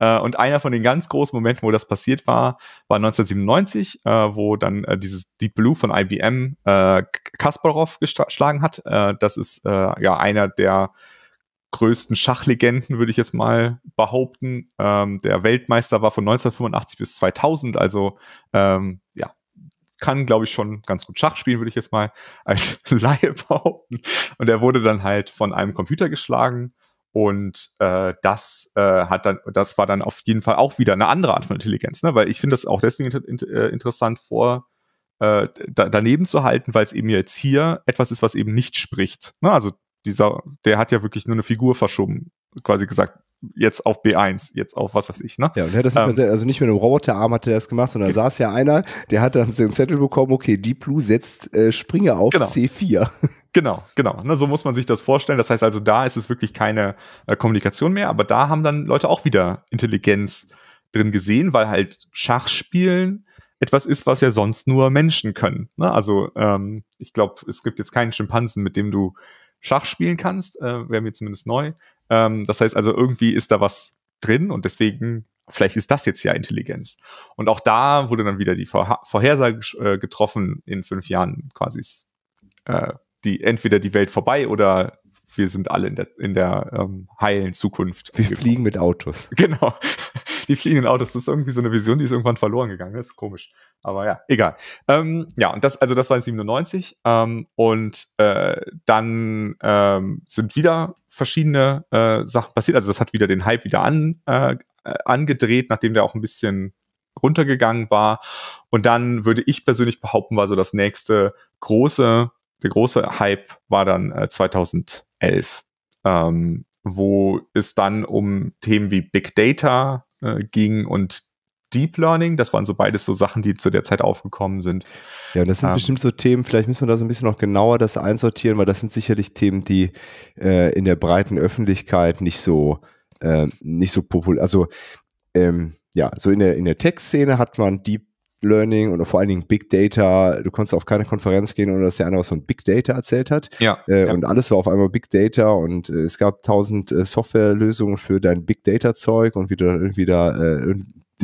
Äh, und einer von den ganz großen Momenten, wo das passiert war, war 1997, äh, wo dann dieses Deep Blue von IBM Kasparov geschlagen hat. das ist ist äh, ja einer der größten Schachlegenden, würde ich jetzt mal behaupten. Ähm, der Weltmeister war von 1985 bis 2000, also ähm, ja, kann, glaube ich, schon ganz gut Schach spielen, würde ich jetzt mal [LAUGHS] als Laie behaupten. Und er wurde dann halt von einem Computer geschlagen. Und äh, das äh, hat dann, das war dann auf jeden Fall auch wieder eine andere Art von Intelligenz, ne? Weil ich finde das auch deswegen int äh, interessant vor äh, da, daneben zu halten, weil es eben jetzt hier etwas ist, was eben nicht spricht. Na, ne, also dieser, der hat ja wirklich nur eine Figur verschoben, quasi gesagt, jetzt auf B1, jetzt auf was weiß ich. Ne? Ja, und hat das ähm, mehr, also nicht mit einem Roboterarm hat er das gemacht, sondern da saß ja einer, der hat dann den Zettel bekommen, okay, Deep Blue setzt äh, Springer auf genau. C4. [LAUGHS] Genau, genau. Ne, so muss man sich das vorstellen. Das heißt also, da ist es wirklich keine äh, Kommunikation mehr, aber da haben dann Leute auch wieder Intelligenz drin gesehen, weil halt Schachspielen etwas ist, was ja sonst nur Menschen können. Ne? Also ähm, ich glaube, es gibt jetzt keinen Schimpansen, mit dem du Schach spielen kannst, äh, wäre mir zumindest neu. Ähm, das heißt also, irgendwie ist da was drin und deswegen, vielleicht ist das jetzt ja Intelligenz. Und auch da wurde dann wieder die Vor Vorhersage äh, getroffen, in fünf Jahren quasi äh, die, entweder die Welt vorbei oder wir sind alle in der, in der ähm, heilen Zukunft. Wir fliegen mit Autos. [LAUGHS] Genau die fliegenden Autos. Das ist irgendwie so eine Vision, die ist irgendwann verloren gegangen. Das ist komisch. Aber ja, egal. Ähm, ja, und das, also das war in 97. Ähm, und äh, dann ähm, sind wieder verschiedene äh, Sachen passiert. Also das hat wieder den Hype wieder an, äh, angedreht, nachdem der auch ein bisschen runtergegangen war. Und dann würde ich persönlich behaupten, war so das nächste große, der große Hype war dann äh, 2011, ähm, wo es dann um Themen wie Big Data, äh, ging und Deep Learning. Das waren so beides so Sachen, die zu der Zeit aufgekommen sind. Ja, und das sind ähm, bestimmt so Themen, vielleicht müssen wir da so ein bisschen noch genauer das einsortieren, weil das sind sicherlich Themen, die äh, in der breiten Öffentlichkeit nicht so, äh, nicht so populär, also ähm, ja, so in der, in der Tech-Szene hat man Deep Learning oder vor allen Dingen Big Data. Du konntest auf keine Konferenz gehen, ohne dass der andere was von Big Data erzählt hat. Ja, äh, ja. Und alles war auf einmal Big Data und äh, es gab tausend äh, Softwarelösungen für dein Big Data Zeug und wie du dann irgendwie da äh,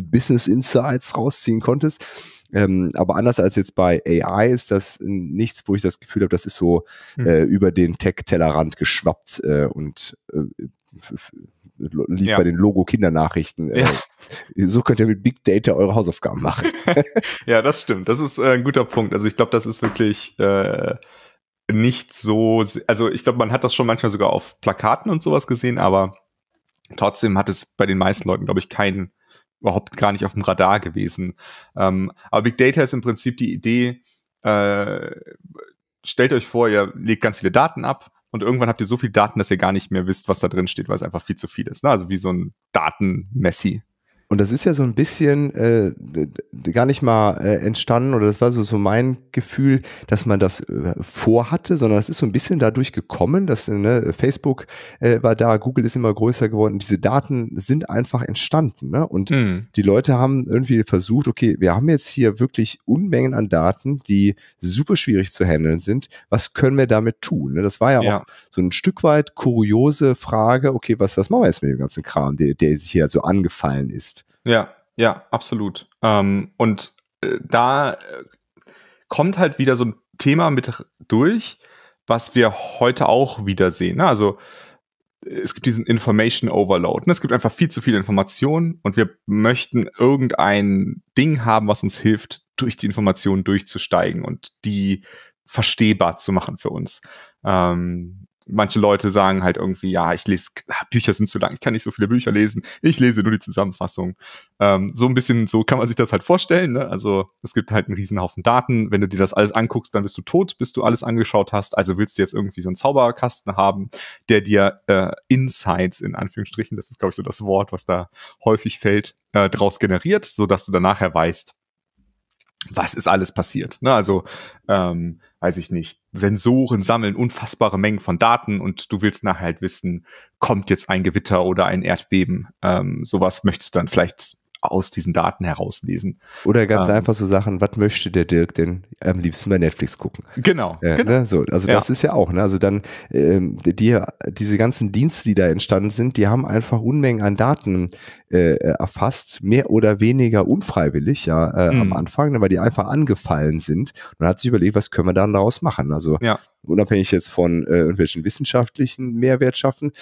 Business Insights rausziehen konntest. Ähm, aber anders als jetzt bei AI ist das nichts, wo ich das Gefühl habe, das ist so mhm. über den Tech-Tellerrand geschwappt äh, und lief ja. bei den Logo-Kindernachrichten. Äh, ja. [LAUGHS] So könnt ihr mit Big Data eure Hausaufgaben machen. [LAUGHS] ja, das stimmt. Das ist äh, ein guter Punkt. Also ich glaube, das ist wirklich äh, nicht so. Also ich glaube, man hat das schon manchmal sogar auf Plakaten und sowas gesehen, aber trotzdem hat es bei den meisten Leuten, glaube ich, keinen überhaupt gar nicht auf dem Radar gewesen. Ähm, aber Big Data ist im Prinzip die Idee, äh, stellt euch vor, ihr legt ganz viele Daten ab und irgendwann habt ihr so viel Daten, dass ihr gar nicht mehr wisst, was da drin steht, weil es einfach viel zu viel ist. Ne? Also wie so ein Datenmessi und das ist ja so ein bisschen äh, gar nicht mal äh, entstanden oder das war so, so mein Gefühl, dass man das äh, vorhatte, sondern das ist so ein bisschen dadurch gekommen, dass ne, Facebook äh, war da, Google ist immer größer geworden. Diese Daten sind einfach entstanden. Ne? Und mhm. die Leute haben irgendwie versucht, okay, wir haben jetzt hier wirklich Unmengen an Daten, die super schwierig zu handeln sind. Was können wir damit tun? Ne? Das war ja, ja, auch so ein Stück weit kuriose Frage, okay, was, was machen wir jetzt mit dem ganzen Kram, der, der sich hier so angefallen ist? Ja, ja, absolut. Ähm, und äh, da äh, kommt halt wieder so ein Thema mit durch, was wir heute auch wieder sehen. Ne? Also äh, es gibt diesen Information Overload. Ne? Es gibt einfach viel zu viel Informationen und wir möchten irgendein Ding haben, was uns hilft, durch die Informationen durchzusteigen und die verstehbar zu machen für uns. Ähm, manche Leute sagen halt irgendwie, ja, ich lese, ah, Bücher sind zu lang, ich kann nicht so viele Bücher lesen, ich lese nur die Zusammenfassung. Ähm, so ein bisschen, so kann man sich das halt vorstellen. Ne? Also es gibt halt einen riesen Haufen Daten. Wenn du dir das alles anguckst, dann bist du tot, bis du alles angeschaut hast. Also willst du jetzt irgendwie so einen Zauberkasten haben, der dir äh, Insights in Anführungsstrichen, das ist glaube ich so das Wort, was da häufig fällt, äh, draus generiert, sodass du dann nachher weißt, was ist alles passiert. Ne? Also, ähm, weiß ich nicht, Sensoren sammeln unfassbare Mengen von Daten und du willst nachher halt wissen, kommt jetzt ein Gewitter oder ein Erdbeben. Ähm, sowas möchtest du dann vielleicht aus diesen Daten herauslesen. Oder ganz ähm, einfach so Sachen, was möchte der Dirk denn am liebsten bei Netflix gucken? Genau. Äh, genau. Ne? So, also ja. das ist ja auch, ne? Also dann ähm, die, diese ganzen Dienste, die da entstanden sind, die haben einfach Unmengen an Daten äh, erfasst, mehr oder weniger unfreiwillig, ja, äh, mhm. am hm. Anfang, weil die einfach angefallen sind. Man hat sich überlegt, was können wir dann daraus machen? Also ja. unabhängig jetzt von äh, irgendwelchen wissenschaftlichen Mehrwert schaffen,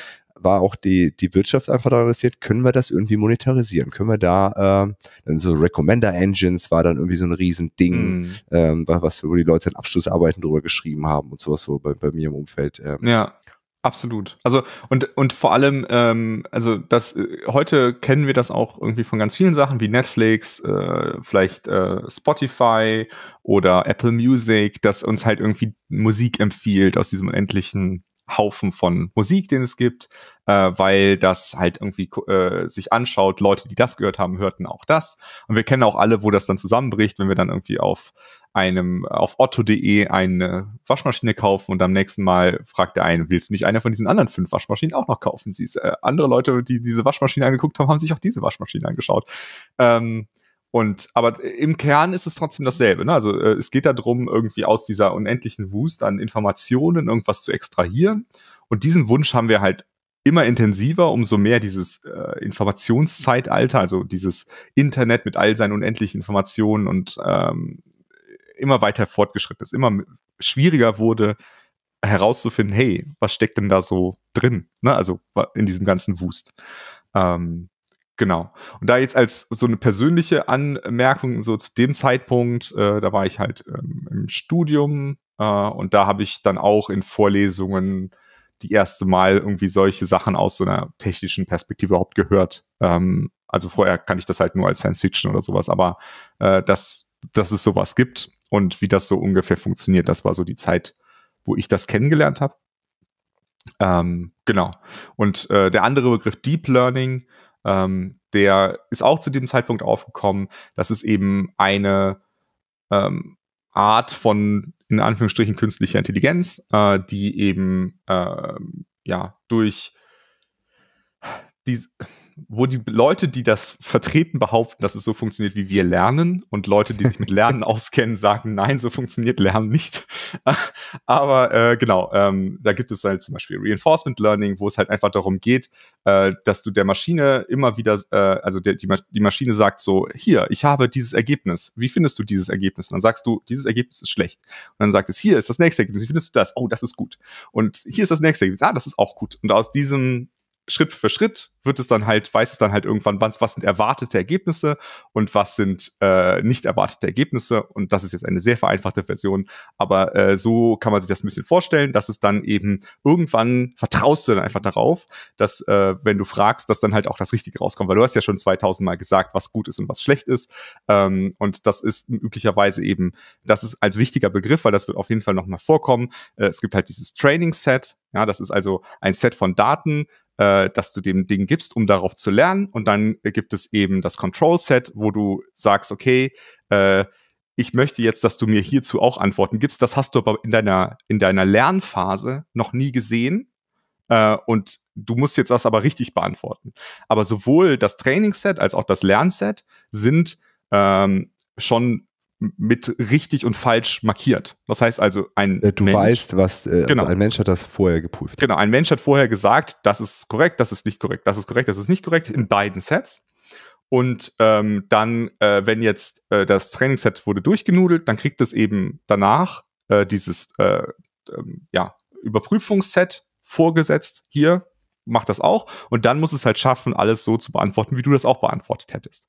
war auch die, die Wirtschaft einfach daran interessiert, können wir das irgendwie monetarisieren? Können wir da, ähm, dann so Recommender Engines war dann irgendwie so ein Riesending, mhm. ähm, was, wo die Leute in Abschlussarbeiten drüber geschrieben haben und sowas so bei, bei mir im Umfeld. Ähm. Ja. Absolut. Also und und vor allem, ähm, also das äh, heute kennen wir das auch irgendwie von ganz vielen Sachen wie Netflix, äh, vielleicht äh, Spotify oder Apple Music, dass uns halt irgendwie Musik empfiehlt aus diesem unendlichen Haufen von Musik, den es gibt, äh, weil das halt irgendwie äh, sich anschaut, Leute, die das gehört haben, hörten auch das. Und wir kennen auch alle, wo das dann zusammenbricht, wenn wir dann irgendwie auf einem, auf otto.de eine Waschmaschine kaufen und am nächsten Mal fragt der eine, willst du nicht eine von diesen anderen fünf Waschmaschinen auch noch kaufen? Sie ist, äh, andere Leute, die diese Waschmaschine angeguckt haben, haben sich auch diese Waschmaschine angeschaut. Ähm, und aber im Kern ist es trotzdem dasselbe. Ne? Also äh, es geht darum, irgendwie aus dieser unendlichen Wust an Informationen irgendwas zu extrahieren. Und diesen Wunsch haben wir halt immer intensiver, umso mehr dieses äh, Informationszeitalter, also dieses Internet mit all seinen unendlichen Informationen und ähm, immer weiter fortgeschritten ist, immer schwieriger wurde herauszufinden, hey, was steckt denn da so drin? Ne? Also in diesem ganzen Wust. Ähm, Genau. Und da jetzt als so eine persönliche Anmerkung, so zu dem Zeitpunkt, äh, da war ich halt ähm, im Studium äh, und da habe ich dann auch in Vorlesungen die erste Mal irgendwie solche Sachen aus so einer technischen Perspektive überhaupt gehört. Ähm, also vorher kann ich das halt nur als Science Fiction oder sowas, aber äh, dass, dass es sowas gibt und wie das so ungefähr funktioniert, das war so die Zeit, wo ich das kennengelernt habe. Ähm, genau. Und äh, der andere Begriff Deep Learning ähm, der ist auch zu dem Zeitpunkt aufgekommen, dass es eben eine ähm, Art von, in Anführungsstrichen, künstlicher Intelligenz, äh, die eben äh, ja durch diese wo die Leute, die das vertreten, behaupten, dass es so funktioniert, wie wir lernen. Und Leute, die sich mit Lernen [LAUGHS] auskennen, sagen, nein, so funktioniert Lernen nicht. [LAUGHS] Aber äh, genau, ähm, da gibt es halt zum Beispiel Reinforcement Learning, wo es halt einfach darum geht, äh, dass du der Maschine immer wieder, äh, also der, die, die Maschine sagt so, hier, ich habe dieses Ergebnis. Wie findest du dieses Ergebnis? Und dann sagst du, dieses Ergebnis ist schlecht. Und dann sagt es, hier ist das nächste Ergebnis. Wie findest du das? Oh, das ist gut. Und hier ist das nächste Ergebnis. Ah, das ist auch gut. Und aus diesem Schritt für Schritt wird es dann halt, weiß es dann halt irgendwann, was, was sind erwartete Ergebnisse und was sind äh, nicht erwartete Ergebnisse. Und das ist jetzt eine sehr vereinfachte Version. Aber äh, so kann man sich das ein bisschen vorstellen, dass es dann eben irgendwann vertraust du dann einfach darauf, dass äh, wenn du fragst, dass dann halt auch das Richtige rauskommt. Weil du hast ja schon 2000 Mal gesagt, was gut ist und was schlecht ist. Ähm, und das ist üblicherweise eben, das ist als wichtiger Begriff, weil das wird auf jeden Fall nochmal vorkommen. Äh, es gibt halt dieses Training Set. Ja, das ist also ein Set von Daten, äh, dass du dem Ding gibst, um darauf zu lernen. Und dann gibt es eben das Control-Set, wo du sagst, okay, äh, ich möchte jetzt, dass du mir hierzu auch Antworten gibst. Das hast du aber in deiner, in deiner Lernphase noch nie gesehen. Äh, und du musst jetzt das aber richtig beantworten. Aber sowohl das Training Set als auch das Lernset sind ähm, schon mit richtig und falsch markiert. Das heißt also, ein äh, Du Mensch, weißt, was äh, also genau. ein Mensch hat das vorher geprüft. Genau, ein Mensch hat vorher gesagt, das ist korrekt, das ist nicht korrekt, das ist korrekt, das ist nicht korrekt in beiden Sets. Und ähm, dann, äh, wenn jetzt äh, das Trainingsset wurde durchgenudelt, dann kriegt es eben danach äh, dieses äh, ähm, ja, Überprüfungsset vorgesetzt. Hier, macht das auch. Und dann muss es halt schaffen, alles so zu beantworten, wie du das auch beantwortet hättest.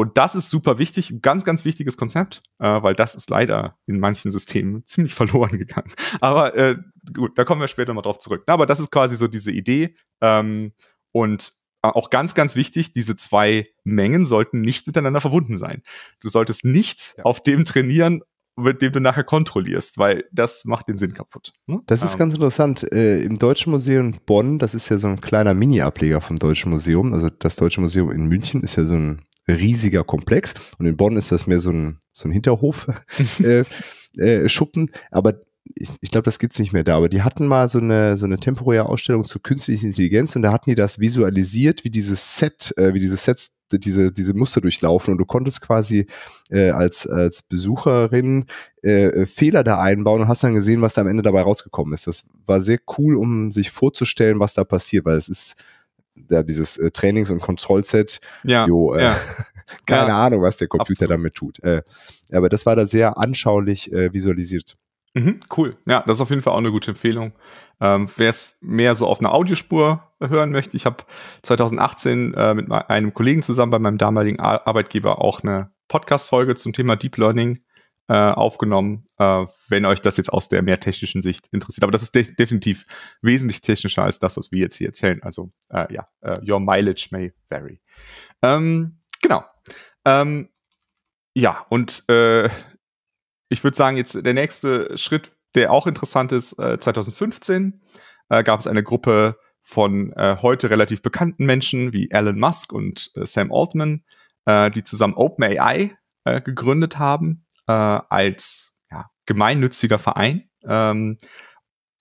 Und das ist super wichtig, ein ganz, ganz wichtiges Konzept, äh, weil das ist leider in manchen Systemen [LAUGHS] ziemlich verloren gegangen. Aber äh, gut, da kommen wir später mal drauf zurück. aber das ist quasi so diese Idee. Ähm, und äh, auch ganz, ganz wichtig, diese zwei Mengen sollten nicht miteinander verbunden sein. Du solltest nicht ja. auf dem trainieren, mit dem du nachher kontrollierst, weil das macht den Sinn kaputt. Ne? Das ist ähm. ganz interessant. Äh, Im Deutschen Museum Bonn, das ist ja so ein kleiner Mini-Ableger vom Deutschen Museum. Also das Deutsche Museum in München ist ja so ein riesiger Komplex. Und in Bonn ist das mehr so ein, so ein Hinterhof-Schuppen. [LAUGHS] äh, äh, aber ich, ich glaube, das gibt es nicht mehr da, aber die hatten mal so eine, so eine temporäre Ausstellung zur künstlichen Intelligenz und da hatten die das visualisiert, wie dieses Set, äh, wie diese Sets, diese, diese Muster durchlaufen und du konntest quasi äh, als, als Besucherin äh, Fehler da einbauen und hast dann gesehen, was da am Ende dabei rausgekommen ist. Das war sehr cool, um sich vorzustellen, was da passiert, weil es ist da dieses äh, Trainings- und Kontrollset. Ja. Jo, äh, ja. [LAUGHS] keine ja. Ahnung, was der Computer Absolut. damit tut. Äh, aber das war da sehr anschaulich äh, visualisiert. Mhm, cool. Ja, das ist auf jeden Fall auch eine gute Empfehlung. Ähm, Wer es mehr so auf einer Audiospur hören möchte, ich habe 2018 äh, mit einem Kollegen zusammen bei meinem damaligen Ar Arbeitgeber auch eine Podcast-Folge zum Thema Deep Learning äh, aufgenommen, äh, wenn euch das jetzt aus der mehr technischen Sicht interessiert. Aber das ist de definitiv wesentlich technischer als das, was wir jetzt hier erzählen. Also äh, ja, äh, your mileage may vary. Ähm, genau. Ähm, ja, und äh, ich würde sagen, jetzt der nächste Schritt, der auch interessant ist, 2015 gab es eine Gruppe von heute relativ bekannten Menschen wie Elon Musk und Sam Altman, die zusammen OpenAI gegründet haben äh, als ja, gemeinnütziger Verein ähm,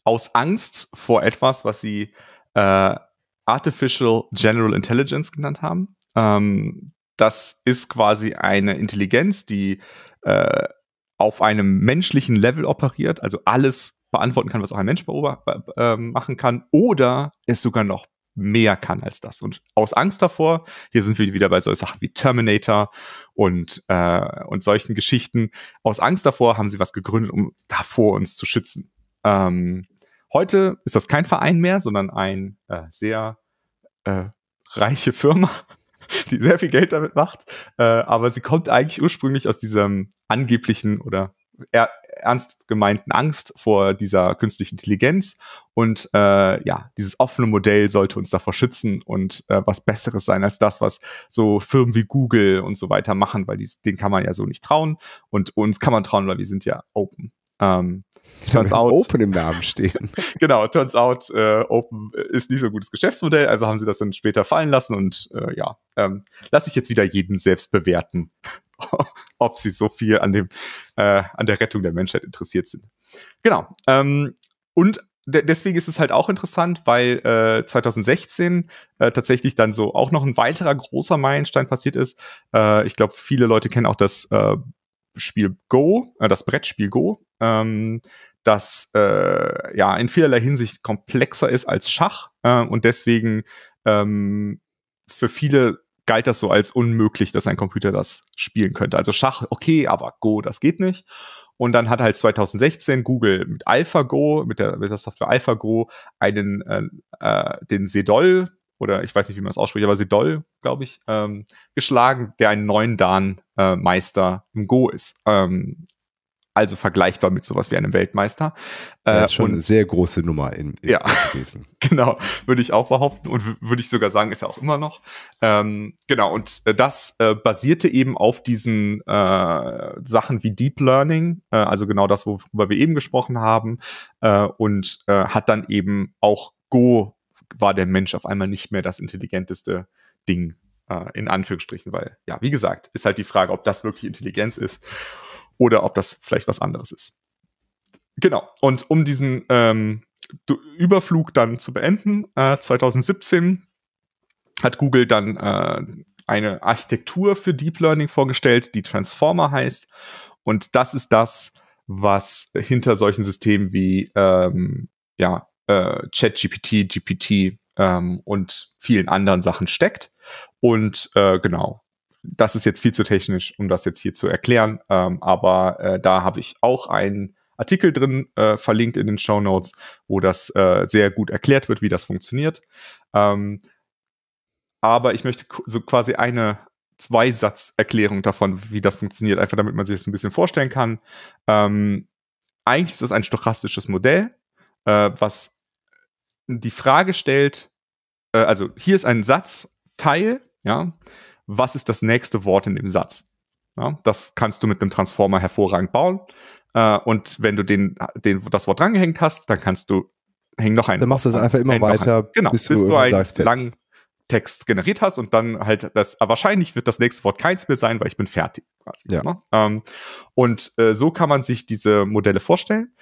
aus Angst vor etwas, was sie äh, Artificial General Intelligence genannt haben. Ähm, das ist quasi eine Intelligenz, die äh, auf einem menschlichen Level operiert, also alles beantworten kann, was auch ein Mensch äh, äh, machen kann, oder es sogar noch mehr kann als das. Und aus Angst davor, hier sind wir wieder bei solchen Sachen wie Terminator und, äh, und solchen Geschichten, aus Angst davor haben sie was gegründet, um davor uns zu schützen. Ähm, heute ist das kein Verein mehr, sondern ein äh, sehr äh, reiche Firma, [LAUGHS] die sehr viel Geld damit macht. Äh, aber sie kommt eigentlich ursprünglich aus diesem angeblichen oder er ernst gemeinten Angst vor dieser künstlichen Intelligenz. Und äh, ja, dieses offene Modell sollte uns davor schützen und äh, was Besseres sein als das, was so Firmen wie Google und so weiter machen, weil dies, denen kann man ja so nicht trauen. Und uns kann man trauen, weil wir sind ja open. Ähm, turns out, Open im Namen stehen. [LAUGHS] genau, turns out, äh, Open ist nicht so ein gutes Geschäftsmodell, also haben sie das dann später fallen lassen und äh, ja, ähm, lasse ich jetzt wieder jeden selbst bewerten. [LAUGHS] ob sie so viel an, dem, äh, an der Rettung der Menschheit interessiert sind. Genau. Ähm, und de deswegen ist es halt auch interessant, weil äh, 2016 äh, tatsächlich dann so auch noch ein weiterer großer Meilenstein passiert ist. Äh, ich glaube, viele Leute kennen auch das äh, Spiel Go, äh, das Brettspiel Go, ähm, das äh, ja in vielerlei Hinsicht komplexer ist als Schach äh, und deswegen ähm, für viele galt das so als unmöglich, dass ein Computer das spielen könnte. Also Schach, okay, aber Go, das geht nicht. Und dann hat halt 2016 Google mit AlphaGo, mit der, mit der Software AlphaGo, einen, äh, äh, den Sedol, oder ich weiß nicht, wie man es ausspricht, aber Sedol, glaube ich, ähm, geschlagen, der einen neuen Dan-Meister äh, im Go ist. Ähm, also vergleichbar mit sowas wie einem Weltmeister. Das äh, ist schon und, eine sehr große Nummer in, in ja, gewesen. [LAUGHS] genau, würde ich auch behaupten und würde ich sogar sagen, ist er auch immer noch. Ähm, genau, und äh, das äh, basierte eben auf diesen äh, Sachen wie Deep Learning, äh, also genau das, worüber wir eben gesprochen haben, äh, und hat dann eben auch Go war der Mensch auf einmal nicht mehr das intelligenteste Ding in Anführungsstrichen, weil ja, wie gesagt, ist halt die Frage, ob das wirklich Intelligenz ist oder ob das vielleicht was anderes ist. Genau, und um diesen ähm, Überflug dann zu beenden, äh, 2017 hat Google dann äh, eine Architektur für Deep Learning vorgestellt, die Transformer heißt. Und das ist das, was hinter solchen Systemen wie ähm, ja, äh, ChatGPT, GPT, ähm, und vielen anderen Sachen steckt. Und äh, genau, das ist jetzt viel zu technisch, um das jetzt hier zu erklären, ähm, aber äh, da habe ich auch einen Artikel drin äh, verlinkt in den Show Notes, wo das äh, sehr gut erklärt wird, wie das funktioniert. Ähm, aber ich möchte so quasi eine Zweisatzerklärung davon, wie das funktioniert, einfach damit man sich das ein bisschen vorstellen kann. Ähm, eigentlich ist das ein stochastisches Modell, äh, was die Frage stellt, äh, also hier ist ein Satzteil, ja, was ist das nächste Wort in dem Satz. Ja, das kannst du mit einem Transformer hervorragend bauen. Äh, und wenn du den, den, das Wort drangehängt hast, dann kannst du häng noch einen. Dann machst du es einfach immer weiter, genau, bis, bis du, du einen langen Text generiert hast und dann halt das, wahrscheinlich wird das nächste Wort keins mehr sein, weil ich bin fertig. Quasi, ja. Ne? Ähm, und äh, so kann man sich diese Modelle vorstellen.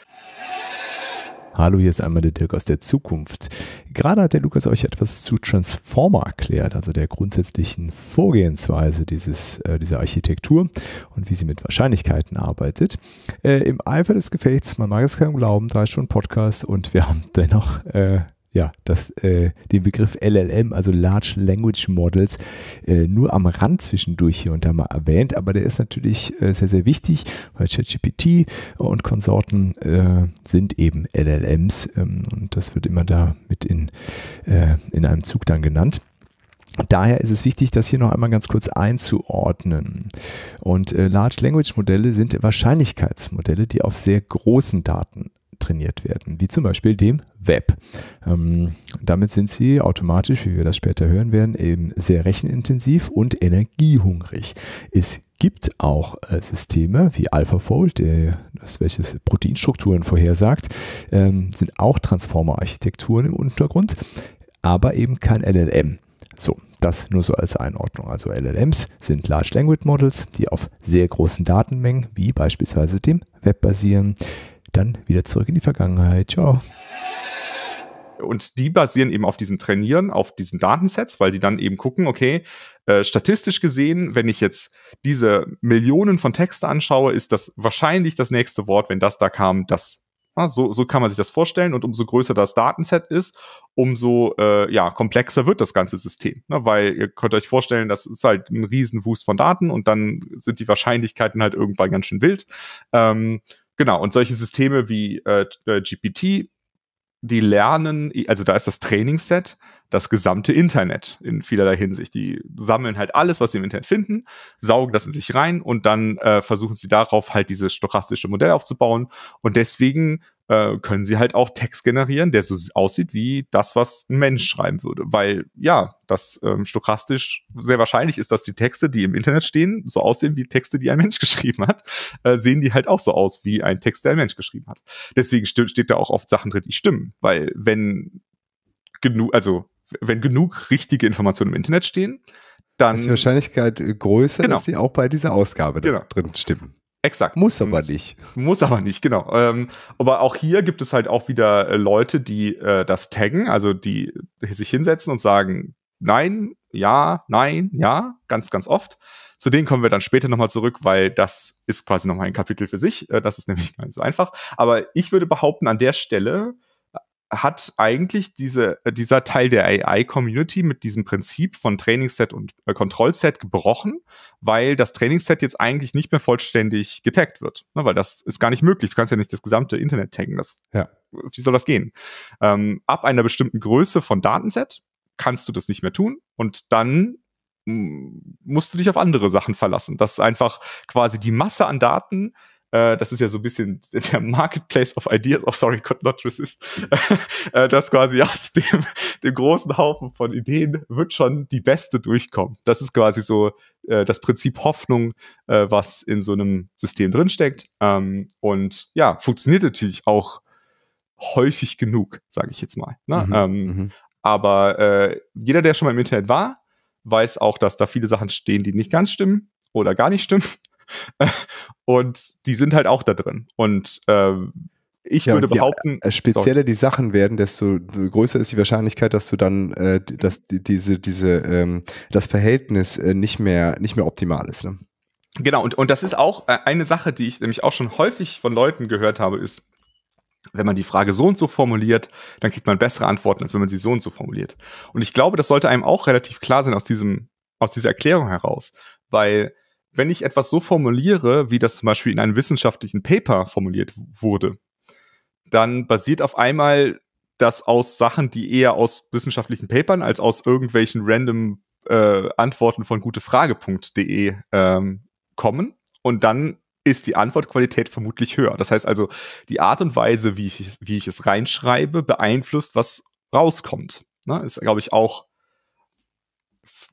Hallo, hier ist einmal der Dirk aus der Zukunft. Gerade hat der Lukas euch etwas zu Transformer erklärt, also der grundsätzlichen Vorgehensweise dieses, äh, dieser Architektur und wie sie mit Wahrscheinlichkeiten arbeitet. Äh, Im Eifer des Gefechts, man mag es kaum glauben, drei Stunden Podcast und wir haben dennoch äh, ja, das, äh, den Begriff LLM, also Large Language Models, äh, nur am Rand zwischendurch hier und da mal erwähnt, aber der ist natürlich äh, sehr, sehr wichtig, weil ChatGPT äh, und Konsorten äh, sind eben LLMs ähm, und das wird immer da mit in, äh, in einem Zug dann genannt. Daher ist es wichtig, das hier noch einmal ganz kurz einzuordnen. Und äh, Large Language Modelle sind Wahrscheinlichkeitsmodelle, die auf sehr großen Daten trainiert werden, wie zum Beispiel dem Web. Ähm, damit sind sie automatisch, wie wir das später hören werden, eben sehr rechenintensiv und energiehungrig. Es gibt auch äh, Systeme wie AlphaFold, der, das welches Proteinstrukturen vorhersagt, ähm, sind auch Transformer-Architekturen im Untergrund, aber eben kein LLM. So, das nur so als Einordnung. Also LLMs sind Large Language Models, die auf sehr großen Datenmengen wie beispielsweise dem Web basieren dann wieder zurück in die Vergangenheit. Ciao. Und die basieren eben auf diesem Trainieren, auf diesen Datensets, weil die dann eben gucken, okay, äh, statistisch gesehen, wenn ich jetzt diese Millionen von Texten anschaue, ist das wahrscheinlich das nächste Wort, wenn das da kam, das. Ja, so, so kann man sich das vorstellen und umso größer das Datenset ist, umso äh, ja, komplexer wird das ganze System. Ne? Weil ihr könnt euch vorstellen, das ist halt ein Riesenwust von Daten und dann sind die Wahrscheinlichkeiten halt irgendwann ganz schön wild. Ähm, Genau, und solche Systeme wie äh, GPT, die lernen, also da ist das Trainingsset, das gesamte Internet in vielerlei Hinsicht. Die sammeln halt alles, was sie im Internet finden, saugen das in sich rein und dann äh, versuchen sie darauf halt dieses stochastische Modell aufzubauen. Und deswegen äh, können sie halt auch Text generieren, der so aussieht wie das, was ein Mensch schreiben würde. Weil ja, das ähm, stochastisch sehr wahrscheinlich ist, dass die Texte, die im Internet stehen, so aussehen wie Texte, die ein Mensch [LAUGHS] geschrieben hat, äh, sehen die halt auch so aus wie ein Text, der ein Mensch geschrieben hat. Deswegen steht da auch oft Sachen drin, die stimmen. Weil wenn genug, also wenn genug richtige Informationen im Internet stehen, dann. Äh, genau. Ist die Wahrscheinlichkeit größer, genau. dass sie auch bei dieser Ausgabe genau. drin stimmen. Exakt. Muss aber nicht. Muss aber nicht, genau. Ähm, aber auch hier gibt es halt auch wieder äh, Leute, die äh, das taggen, also die sich hinsetzen und sagen, nein, ja, nein, ja, ganz, ganz oft. Zu denen kommen wir dann später nochmal zurück, weil das ist quasi nochmal ein Kapitel für sich. Äh, das ist nämlich gar nicht so einfach. Aber ich würde behaupten, an der Stelle hat eigentlich diese, äh, dieser Teil der AI-Community mit diesem Prinzip von Trainingsset und äh, Kontrollset gebrochen, weil das Trainingsset jetzt eigentlich nicht mehr vollständig getaggt wird. Ne, weil das ist gar nicht möglich. Du kannst ja nicht das gesamte Internet taggen. Das, ja. Äh, wie soll das gehen? Ähm, ab einer bestimmten Größe von Datenset kannst du das nicht mehr tun und dann mm, musst du dich auf andere Sachen verlassen. Das ist einfach quasi die Masse an Daten, äh, das ist ja so ein bisschen der Marketplace of Ideas, oh sorry, could not resist, [LAUGHS] äh, dass quasi aus dem, dem großen Haufen von Ideen wird schon die beste durchkommen. Das ist quasi so äh, das Prinzip Hoffnung, was in so einem System drinsteckt. Ähm, und ja, funktioniert natürlich auch häufig genug, sage ich jetzt mal. Ne? Mhm, ähm, mhm. Aber äh, jeder, der schon mal im Internet war, weiß auch, dass da viele Sachen stehen, die nicht ganz stimmen oder gar nicht stimmen. [LAUGHS] und die sind halt auch da drin. Und ähm, ich ja, würde äh, behaupten. Je äh, spezieller sorry. die Sachen werden, desto größer ist die Wahrscheinlichkeit, dass du dann äh, dass diese, diese, ähm, das Verhältnis äh, nicht, mehr, nicht mehr optimal ist. Ne? Genau, und, und das ist auch äh, eine Sache, die ich nämlich auch schon häufig von Leuten gehört habe, ist, wenn man die Frage so und so formuliert, dann kriegt man bessere Antworten, als wenn man sie so und so formuliert. Und ich glaube, das sollte einem auch relativ klar sein aus diesem, aus dieser Erklärung heraus, weil wenn ich etwas so formuliere, wie das zum Beispiel in einem wissenschaftlichen Paper formuliert wurde, dann basiert auf einmal das aus Sachen, die eher aus wissenschaftlichen Papern als aus irgendwelchen random äh, Antworten von gutefrage.de ähm, kommen. Und dann ist die Antwortqualität vermutlich höher. Das heißt also, die Art und Weise, wie ich, wie ich es reinschreibe, beeinflusst, was rauskommt. Ne? Ist, glaube ich, auch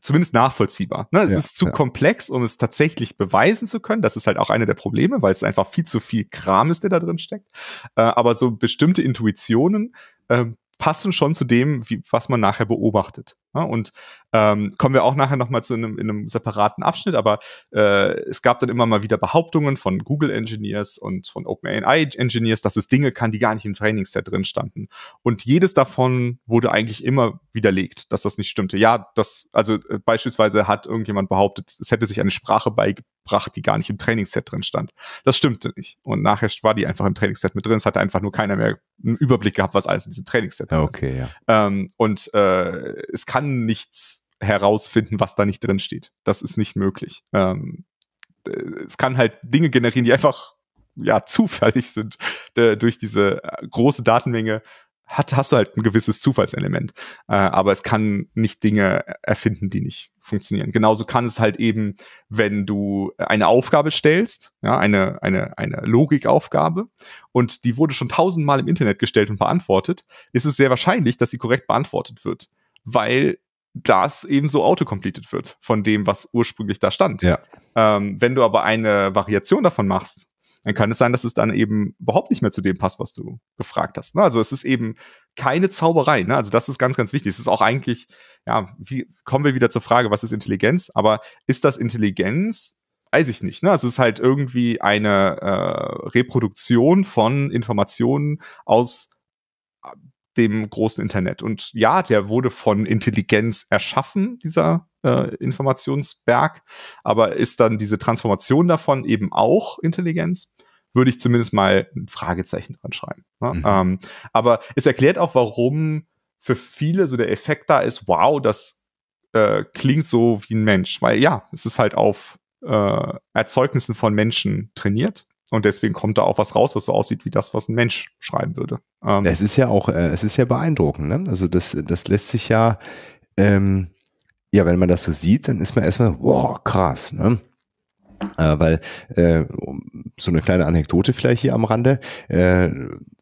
zumindest nachvollziehbar. Ne? Es ja, ist zu ja. komplex, um es tatsächlich beweisen zu können. Das ist halt auch eine der Probleme, weil es einfach viel zu viel Kram ist, der da drin steckt. Äh, aber so bestimmte Intuitionen äh, passen schon zu dem, wie, was man nachher beobachtet. Ne? und ähm, kommen wir auch nachher nochmal zu einem, in einem separaten Abschnitt, aber äh, es gab dann immer mal wieder Behauptungen von Google-Engineers und von OpenAI-Engineers, dass es Dinge kann, die gar nicht im Trainingsset drin standen. Und jedes davon wurde eigentlich immer widerlegt, dass das nicht stimmte. Ja, das, also äh, beispielsweise hat irgendjemand behauptet, es hätte sich eine Sprache beigebracht, die gar nicht im Trainingsset drin stand. Das stimmte nicht. Und nachher war die einfach im Trainingsset mit drin. Es hatte einfach nur keiner mehr einen Überblick gehabt, was alles in diesem Trainingsset drin okay, ist. Ja. Ähm, und äh, es kann kann nichts herausfinden, was da nicht drin steht. Das ist nicht möglich. Ähm, es kann halt Dinge generieren, die einfach ja zufällig sind durch diese äh, große Datenmenge. Hat, hast du halt ein gewisses Zufallselement. Äh, aber es kann nicht Dinge erfinden, die nicht funktionieren. Genauso kann es halt eben, wenn du eine Aufgabe stellst, ja, eine, eine, eine Logikaufgabe, und die wurde schon tausendmal im Internet gestellt und beantwortet, ist es sehr wahrscheinlich, dass sie korrekt beantwortet wird weil das eben so autocompleted wird von dem, was ursprünglich da stand. Ja. Ähm, wenn du aber eine Variation davon machst, dann kann es sein, dass es dann eben überhaupt nicht mehr zu dem passt, was du gefragt hast. Ne? Also es ist eben keine Zauberei. Ne? Also das ist ganz, ganz wichtig. Es ist auch eigentlich, ja, wie kommen wir wieder zur Frage, was ist Intelligenz? Aber ist das Intelligenz? Weiß ich nicht. Ne? Also es ist halt irgendwie eine äh, Reproduktion von Informationen aus dem großen Internet. Und ja, der wurde von Intelligenz erschaffen, dieser äh, Informationsberg, aber ist dann diese Transformation davon eben auch Intelligenz? Würde ich zumindest mal ein Fragezeichen dran schreiben. Ne? Mhm. Ähm, aber es erklärt auch, warum für viele so der Effekt da ist, wow, das äh, klingt so wie ein Mensch. Weil ja, es ist halt auf äh, Erzeugnissen von Menschen trainiert. Und deswegen kommt da auch was raus, was so aussieht wie das, was ein Mensch schreiben würde. Ähm, es ist ja auch, äh, es ist ja beeindruckend. Ne? Also das, das lässt sich ja, ähm, ja, wenn man das so sieht, dann ist man erstmal, wow, krass. Ne? Äh, weil äh, so eine kleine Anekdote vielleicht hier am Rande. Äh,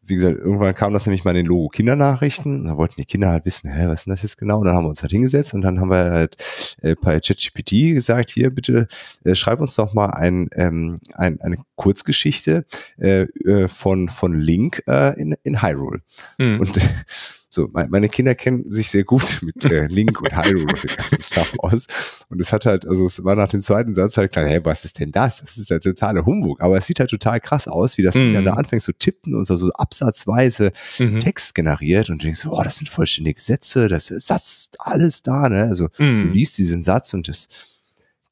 wie gesagt, irgendwann kam das nämlich mal in den Logo Kindernachrichten. Da wollten die Kinder halt wissen, hä, was ist denn das jetzt genau? Und dann haben wir uns halt hingesetzt und dann haben wir halt äh, bei ChatGPT gesagt, hier bitte äh, schreib uns doch mal ein, ähm, ein, eine Kurzgeschichte äh, äh von, von Link äh, in, in Hyrule. Mhm. Und so, meine Kinder kennen sich sehr gut [LAUGHS] mit äh, Link und Hyrule und dem ganzen Stuff aus. Und es hat halt, also es war nach dem zweiten Satz halt klar, hey, was ist denn das? Das ist der totale Humbug. Aber es sieht halt total krass aus, wie das mhm. dann da mhm. anfängt zu tippen und so, so absatzweise mhm. Text generiert und du denkst, oh, das sind vollständige Sätze, das Satz, alles da, ne? Also mhm. du liest diesen Satz und das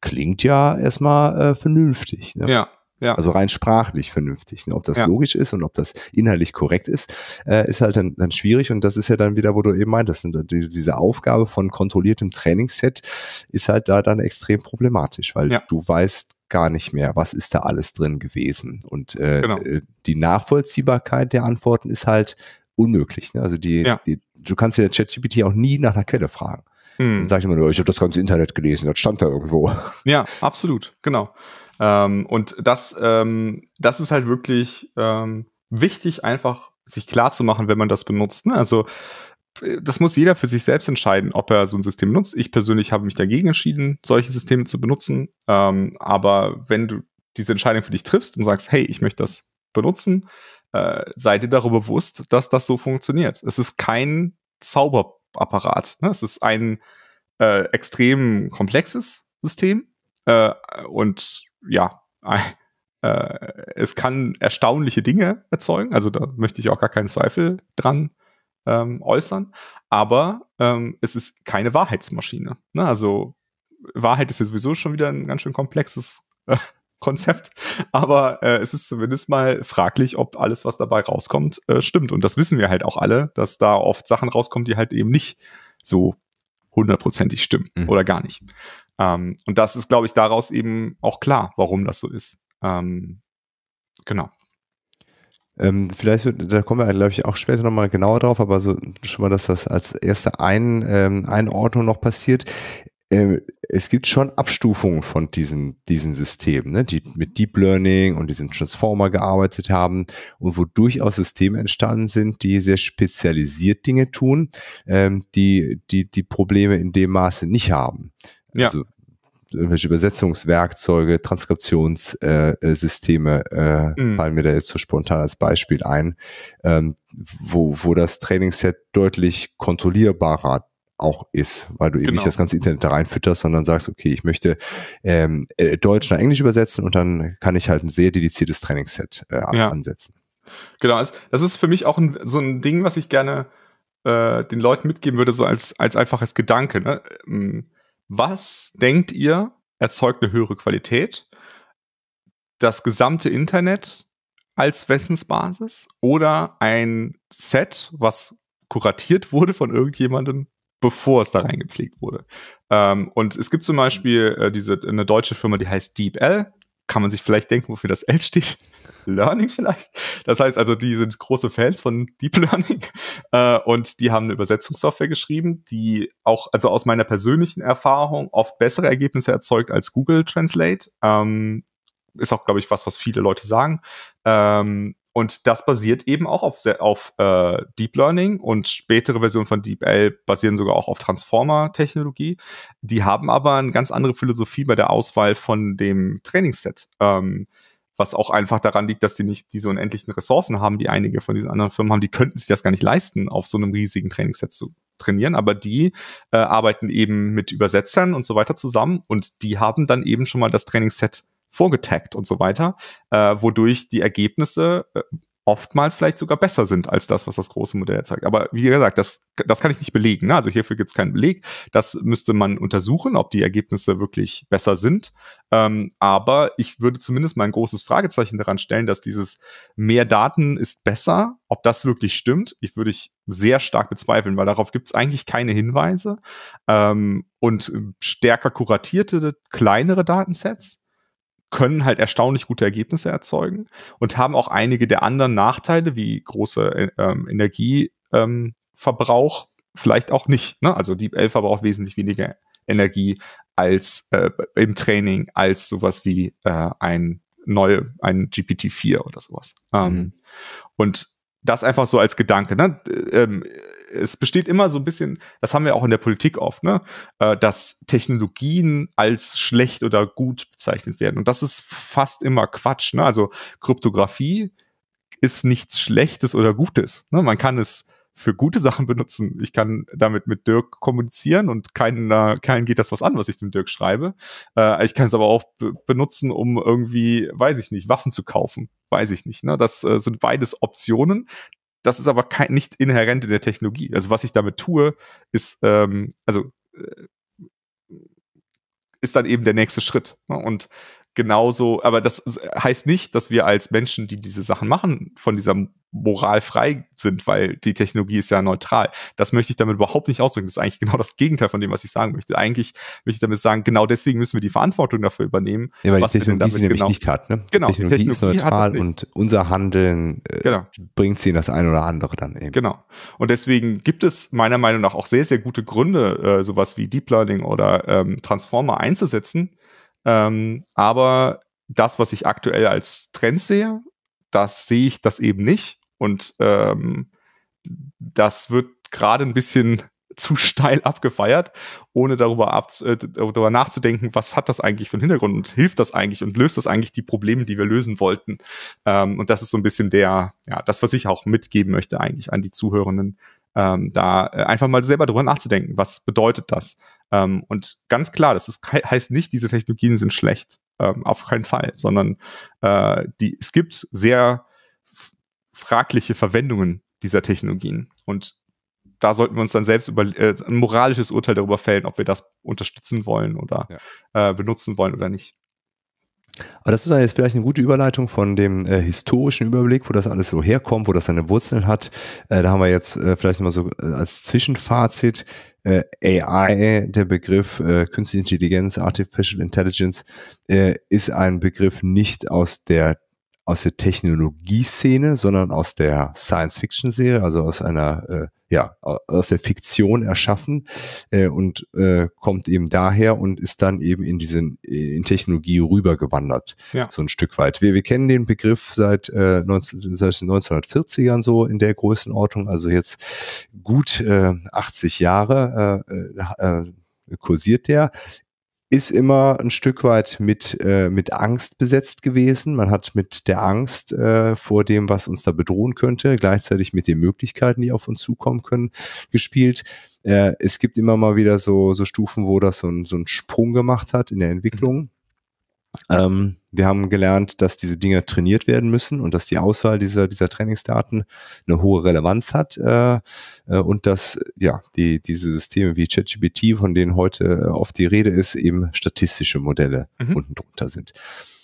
klingt ja erstmal äh, vernünftig. Ne? Ja. Ja. Also rein sprachlich vernünftig. Ne? Ob das ja. logisch ist und ob das inhaltlich korrekt ist, äh, ist halt dann, dann schwierig. Und das ist ja dann wieder, wo du eben meintest, ne? Die, diese Aufgabe von kontrolliertem Trainingsset ist halt da dann extrem problematisch, weil ja. du weißt gar nicht mehr, was ist da alles drin gewesen. Und äh, genau. Äh, die Nachvollziehbarkeit der Antworten ist halt unmöglich. Ne? Also die, ja. die, du kannst ja ChatGPT auch nie nach einer Quelle fragen. Hm. Dann ich immer nur, ich habe das ganze Internet gelesen, das stand da irgendwo. Ja, absolut, genau. Ähm, und das, ähm, das ist halt wirklich ähm, wichtig, einfach sich klar zu machen, wenn man das benutzt. Ne? Also äh, das muss jeder für sich selbst entscheiden, ob er so ein System nutzt. Ich persönlich habe mich dagegen entschieden, solche Systeme zu benutzen. Ähm, aber wenn du diese Entscheidung für dich triffst und sagst, hey, ich möchte das benutzen, äh, sei dir darüber bewusst, dass das so funktioniert. Es ist kein Zauberapparat. Ne? Es ist ein äh, extrem komplexes System, äh, und ja, [LAUGHS] äh, es kann erstaunliche Dinge erzeugen. Also da möchte ich auch gar keinen Zweifel dran ähm, äußern. Aber ähm, es ist keine Wahrheitsmaschine. Ne? Also Wahrheit ist ja sowieso schon wieder ein ganz schön komplexes äh, [LAUGHS] Konzept, aber äh, es ist zumindest mal fraglich, ob alles, was dabei rauskommt, äh, stimmt. Und das wissen wir halt auch alle, dass da oft Sachen rauskommen, die halt eben nicht so hundertprozentig stimmen mhm. oder gar nicht. Ähm, und das ist, glaube ich, daraus eben auch klar, warum das so ist. Ähm, genau. Ähm, vielleicht, da kommen wir, glaube ich, auch später nochmal genauer drauf, aber so schon mal, dass das als erste ein, ähm, Einordnung noch passiert. Ähm, es gibt schon Abstufungen von diesen, diesen Systemen, ne, die mit Deep Learning und diesem Transformer gearbeitet haben und wo durchaus Systeme entstanden sind, die sehr spezialisiert Dinge tun, ähm, die, die die Probleme in dem Maße nicht haben. Ja. Also irgendwelche Übersetzungswerkzeuge, Transkriptionssysteme äh, äh, mhm. fallen mir da jetzt so spontan als Beispiel ein, ähm, wo, wo das Trainingsset deutlich kontrollierbarer auch ist, weil du eben genau. nicht das ganze Internet da reinfütterst, sondern sagst, okay, ich möchte ähm, äh, Deutsch nach Englisch übersetzen und dann kann ich halt ein sehr dediziertes Trainingsset äh, ja. ansetzen. Genau, das ist für mich auch ein, so ein Ding, was ich gerne äh, den Leuten mitgeben würde, so als, als einfaches Gedanke. Ne? Ähm, was denkt ihr, erzeugt eine höhere Qualität? Das gesamte Internet als Wessensbasis oder ein Set, was kuratiert wurde von irgendjemandem, bevor es da reingepflegt wurde? Ähm, und es gibt zum Beispiel äh, diese, eine deutsche Firma, die heißt DeepL kann man sich vielleicht denken, wofür das L steht. [LAUGHS] Learning vielleicht. Das heißt also, die sind große Fans von Deep Learning [LAUGHS] äh, und die haben eine Übersetzungssoftware geschrieben, die auch, also aus meiner persönlichen Erfahrung, oft bessere Ergebnisse erzeugt als Google Translate. Ähm, ist auch, glaube ich, was, was viele Leute sagen. Ähm, und das basiert eben auch auf, auf äh, Deep Learning und spätere Versionen von DeepL basieren sogar auch auf Transformer-Technologie. Die haben aber eine ganz andere Philosophie bei der Auswahl von dem Trainingsset. Ähm, was auch einfach daran liegt, dass die nicht diese unendlichen Ressourcen haben, die einige von diesen anderen Firmen haben. Die könnten sich das gar nicht leisten, auf so einem riesigen Trainingsset zu trainieren. Aber die äh, arbeiten eben mit Übersetzern und so weiter zusammen und die haben dann eben schon mal das Trainingsset vorgetaggt und so weiter, äh, wodurch die Ergebnisse äh, oftmals vielleicht sogar besser sind als das, was das große Modell erzeugt. Aber wie gesagt, das, das kann ich nicht belegen. Ne? Also hierfür gibt es keinen Beleg. Das müsste man untersuchen, ob die Ergebnisse wirklich besser sind. Ähm, aber ich würde zumindest mal ein großes Fragezeichen daran stellen, dass dieses mehr Daten ist besser, ob das wirklich stimmt. Ich würde ich sehr stark bezweifeln, weil darauf gibt es eigentlich keine Hinweise. Ähm, und stärker kuratierte, kleinere Datensets können halt erstaunlich gute Ergebnisse erzeugen und haben auch einige der anderen Nachteile, wie große äh, ähm, Energieverbrauch, ähm, vielleicht auch nicht. Ne? Also Deep L verbraucht wesentlich weniger Energie als äh, im Training, als sowas wie äh, ein neue, ein GPT-4 oder sowas. Ähm, mhm. Ähm, und das einfach so als Gedanke. Ne? Ähm, es besteht immer so ein bisschen, das haben wir auch in der Politik oft, ne, äh, dass Technologien als schlecht oder gut bezeichnet werden. Und das ist fast immer Quatsch. Ne? Also Kryptographie ist nichts Schlechtes oder Gutes. Ne? Man kann es für gute Sachen benutzen. Ich kann damit mit Dirk kommunizieren und keinen, keinen geht das was an, was ich dem Dirk schreibe. Äh, ich kann es aber auch benutzen, um irgendwie, weiß ich nicht, Waffen zu kaufen. Weiß ich nicht. Ne? Das äh, sind beides Optionen. Das ist aber kein, nicht inhärent in der Technologie. Also was ich damit tue, ist, ähm, also äh, ist dann eben der nächste Schritt. Ne? Und genauso, aber das heißt nicht, dass wir als Menschen, die diese Sachen machen, von dieser Moral frei sind, weil die Technologie ist ja neutral. Das möchte ich damit überhaupt nicht ausdrücken. Das ist eigentlich genau das Gegenteil von dem, was ich sagen möchte. Eigentlich möchte ich damit sagen, genau deswegen müssen wir die Verantwortung dafür übernehmen. Ja, weil was genau ne? genau, die Technologie sie nämlich genau nicht hat. Ne? Genau, Technologie, Technologie, ist neutral und unser Handeln äh, genau. bringt sie in das eine oder andere dann eben. Genau. Und deswegen gibt es meiner Meinung nach auch sehr, sehr gute Gründe, äh, sowas wie Deep Learning oder ähm, Transformer einzusetzen ähm, aber das, was ich aktuell als Trend sehe, das sehe ich das eben nicht. Und ähm, das wird gerade ein bisschen [LAUGHS] zu steil abgefeiert, ohne darüber, äh, darüber nachzudenken, was hat das eigentlich für einen Hintergrund und hilft das eigentlich und löst das eigentlich die Probleme, die wir lösen wollten. Ähm, und das ist so ein bisschen der, ja, das, was ich auch mitgeben möchte eigentlich an die Zuhörenden, ähm, da äh, einfach mal selber drüber nachzudenken, was bedeutet das? Ähm, und ganz klar, das ist, heißt nicht, diese Technologien sind schlecht, ähm, auf keinen Fall, sondern äh, die, es gibt sehr fragliche Verwendungen dieser Technologien und da sollten wir uns dann selbst über, äh, ein moralisches Urteil darüber fällen, ob wir das unterstützen wollen oder ja. äh, benutzen wollen oder nicht. Aber das ist dann jetzt vielleicht eine gute Überleitung von dem äh, historischen Überblick, wo das alles so herkommt, wo das seine Wurzeln hat. Äh, da haben wir jetzt äh, vielleicht mal so äh, als Zwischenfazit äh, AI, der Begriff äh, Künstliche Intelligenz, Artificial Intelligence, ist ein Begriff nicht aus der aus der Technologieszene, sondern aus der Science-Fiction-Serie, also aus einer, äh, ja, aus der Fiktion erschaffen äh, und äh, kommt eben daher und ist dann eben in diesen äh, in Technologie rübergewandert, ja. so ein Stück weit. Wir, wir kennen den Begriff seit, äh, 19, seit 1940ern so in der Größenordnung, also jetzt gut äh, 80 Jahre. Äh, äh, äh kursiert der ist immer ein Stück weit mit, äh, mit Angst besetzt gewesen. Man hat mit der Angst äh, vor dem, was uns da bedrohen könnte, gleichzeitig mit den Möglichkeiten, die auf uns zukommen können, gespielt. Äh, es gibt immer mal wieder so, so Stufen, wo das so, ein, so einen Sprung gemacht hat in der mhm. Entwicklung. Mhm ähm, wir haben gelernt, dass diese Dinge trainiert werden müssen und dass die Auswahl dieser, dieser Trainingsdaten eine hohe Relevanz hat äh, äh und dass ja, die, diese Systeme wie ChatGPT, von denen heute äh, oft die Rede ist, eben statistische Modelle mhm. unten drunter sind.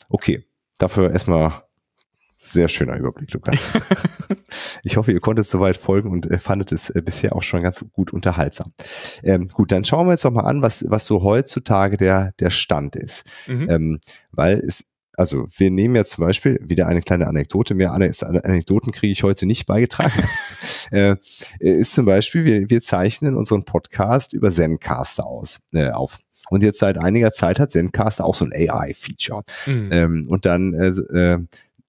Okay, dafür erstmal sehr schöner Überblick, Lukas. [LAUGHS] ich hoffe, ihr konntet soweit folgen und äh, fandet es äh, bisher auch schon ganz gut unterhaltsam. Ähm, gut, dann schauen wir jetzt doch mal an, was, was so heutzutage der, der Stand ist. Mhm. Ähm, weil es also wir nehmen ja zum Beispiel wieder eine kleine Anekdote, mehr Anekdoten kriege ich heute nicht beigetragen, [LAUGHS] äh, äh, ist zum Beispiel, wir, wir, zeichnen unseren Podcast über Zencaster aus, äh, auf. Und jetzt seit einiger Zeit hat Zencaster auch so ein AI-Feature. Mhm. Ähm, und dann äh,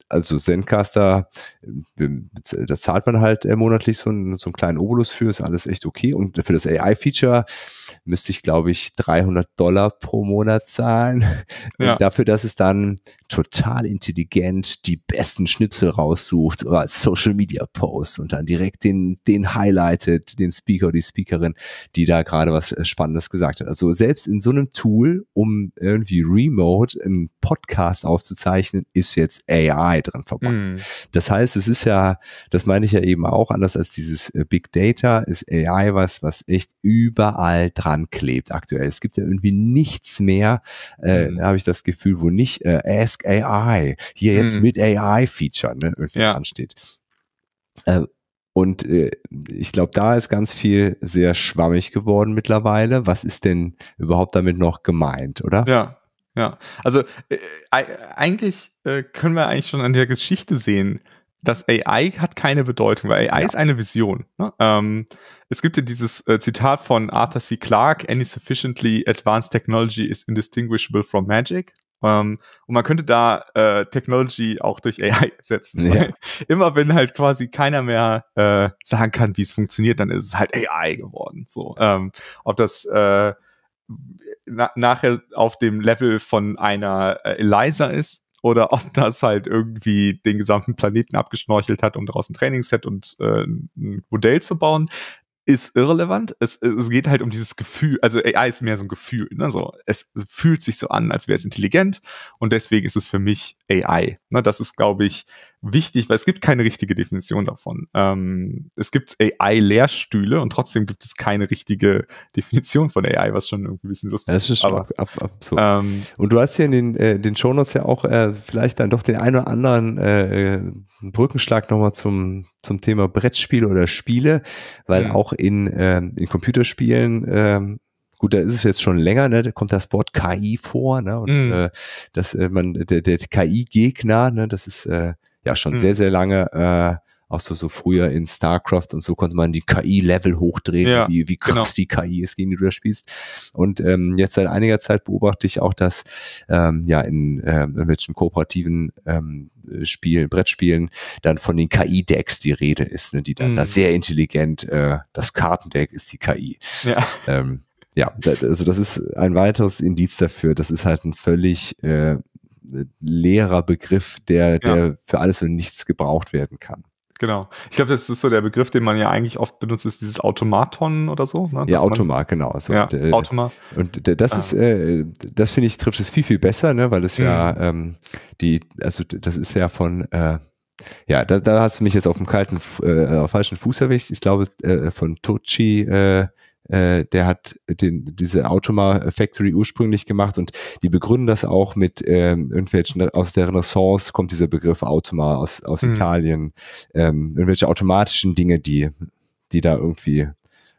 also Zencaster, äh, ähm, da zahlt man halt äh, monatlich so einen, so einen kleinen Obolus für, ist alles echt okay. Und für das AI-Feature müsste ich, glaube ich, 300 Dollar pro Monat zahlen. Ja. Dafür, dass es dann total intelligent die besten Schnipsel raussucht oder Social Media Posts und dann direkt den, den highlightet, den Speaker, die Speakerin, die da gerade was äh, Spannendes gesagt hat. Also selbst in so einem Tool, um irgendwie remote einen Podcast aufzuzeichnen, ist jetzt AI drin verbunden. Mm. Das heißt, es ist ja, das meine ich ja eben auch, anders als dieses äh, Big Data, ist AI was, was echt überall dran klebt aktuell. Es gibt ja irgendwie nichts mehr, äh, mhm. habe ich das Gefühl, wo nicht äh, Ask AI, hier jetzt mhm. mit AI-Feature ne, irgendwie ja. ansteht. Äh, und äh, ich glaube, da ist ganz viel sehr schwammig geworden mittlerweile. Was ist denn überhaupt damit noch gemeint, oder? Ja, ja, also äh, eigentlich äh, können wir eigentlich schon an der Geschichte sehen, das AI hat keine Bedeutung, weil AI ja. ist eine Vision. Ne? Ähm, es gibt ja dieses äh, Zitat von Arthur C. Clarke, any sufficiently advanced technology is indistinguishable from magic. Ähm, und man könnte da äh, Technology auch durch AI [LAUGHS] setzen. Ja. Immer wenn halt quasi keiner mehr äh, sagen kann, wie es funktioniert, dann ist es halt AI geworden. So, ähm, ob das äh, na nachher auf dem Level von einer äh, Eliza ist oder ob das halt irgendwie den gesamten Planeten abgeschnorchelt hat, um daraus ein Trainingsset und äh, ein Modell zu bauen, ist irrelevant. Es, es geht halt um dieses Gefühl, also AI ist mehr so ein Gefühl. Ne? So, es fühlt sich so an, als wäre es intelligent und deswegen ist es für mich AI. Ne? Das ist, glaube ich, wichtig, weil es gibt keine richtige Definition davon. Ähm, es gibt AI-Lehrstühle und trotzdem gibt es keine richtige Definition von AI, was schon irgendwie ein bisschen lustig ist. Das ist schon aber, ab, ab, absurd. Ähm, und du hast hier in den, äh, den Shownotes ja auch äh, vielleicht dann doch den einen oder anderen äh, äh, Brückenschlag nochmal zum, zum Thema Brettspiele oder Spiele, weil ja. auch in, äh, in Computerspielen äh, gut, da ist es jetzt schon länger, ne, da kommt das Wort KI vor, ne, und mm. äh, dass äh, man der, der KI-Gegner, ne, das ist äh, ja schon mhm. sehr, sehr lange, äh, auch so, so früher in StarCraft und so konnte man die KI-Level hochdrehen, ja, wie, wie genau. krass genau. die KI ist, gegen die du da spielst. Und ähm, jetzt seit einiger Zeit beobachte ich auch, dass ähm, ja in ähm, irgendwelchen kooperativen ähm, Spielen, Brettspielen, dann von den KI-Decks die Rede ist, ne, die dann mhm. da hm. sehr intelligent, äh, das Kartendeck ist die KI. Ja. Ähm, ja, also das ist ein weiteres Indiz dafür. Das ist halt ein völlig äh, leerer Begriff, der, der für alles und nichts gebraucht werden kann. Genau. Ich glaube, das ist so der Begriff, den man ja eigentlich oft benutzt, ist dieses Automaton oder so. Ne? Ja, Automat, genau. So, also, ja, und, äh, Automat. Und äh, das ah. ist, äh, das finde ich, trifft es viel, viel besser, ne? weil es mhm. ja ähm, die, also das ist ja von, äh, ja, da, da, hast du mich jetzt auf dem kalten, äh, auf falschen Fuß erwischt. Ich glaube, äh, von Tochi äh, äh, der hat den, diese Automa Factory ursprünglich gemacht und die begründen das auch mit ähm, irgendwelchen, aus der Renaissance kommt dieser Begriff Automa aus, aus mhm. Italien, ähm, irgendwelche automatischen Dinge, die, die da irgendwie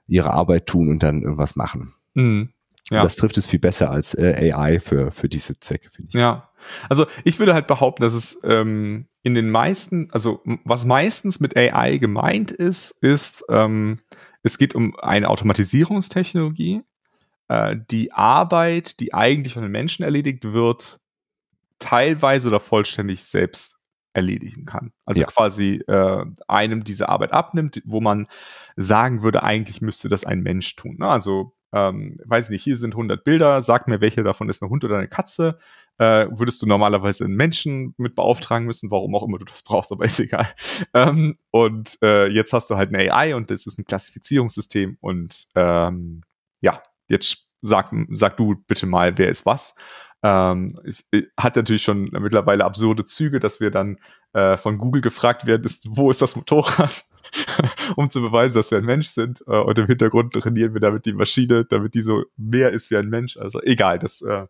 ihre Arbeit tun und dann irgendwas machen. Mhm. Ja. Das trifft es viel besser als äh, AI für, für diese Zwecke, finde ich. Ja. Also ich würde halt behaupten, dass es ähm, in den meisten, also was meistens mit AI gemeint ist, ist, ähm, es geht um eine Automatisierungstechnologie, äh, die Arbeit, die eigentlich von den Menschen erledigt wird, teilweise oder vollständig selbst erledigen kann. Also ja. quasi äh, einem diese Arbeit abnimmt, wo man sagen würde, eigentlich müsste das ein Mensch tun. Ne? Also ähm, weiß nicht, hier sind 100 Bilder, sag mir, welche davon ist ein Hund oder eine Katze äh, würdest du normalerweise einen Menschen mit beauftragen müssen, warum auch immer du das brauchst, aber [LAUGHS] ist egal. Ähm, und äh, jetzt hast du halt eine AI und das ist ein Klassifizierungssystem und ähm, ja, jetzt sag, sag du bitte mal, wer ist was. Ähm, ich, ich, hat natürlich schon mittlerweile absurde Züge, dass wir dann äh, von Google gefragt werden, ist, wo ist das Motorrad? [LAUGHS] um zu beweisen, dass wir ein Mensch sind. Äh, und im Hintergrund trainieren wir damit die Maschine, damit die so mehr ist wie ein Mensch. Also egal, das, äh,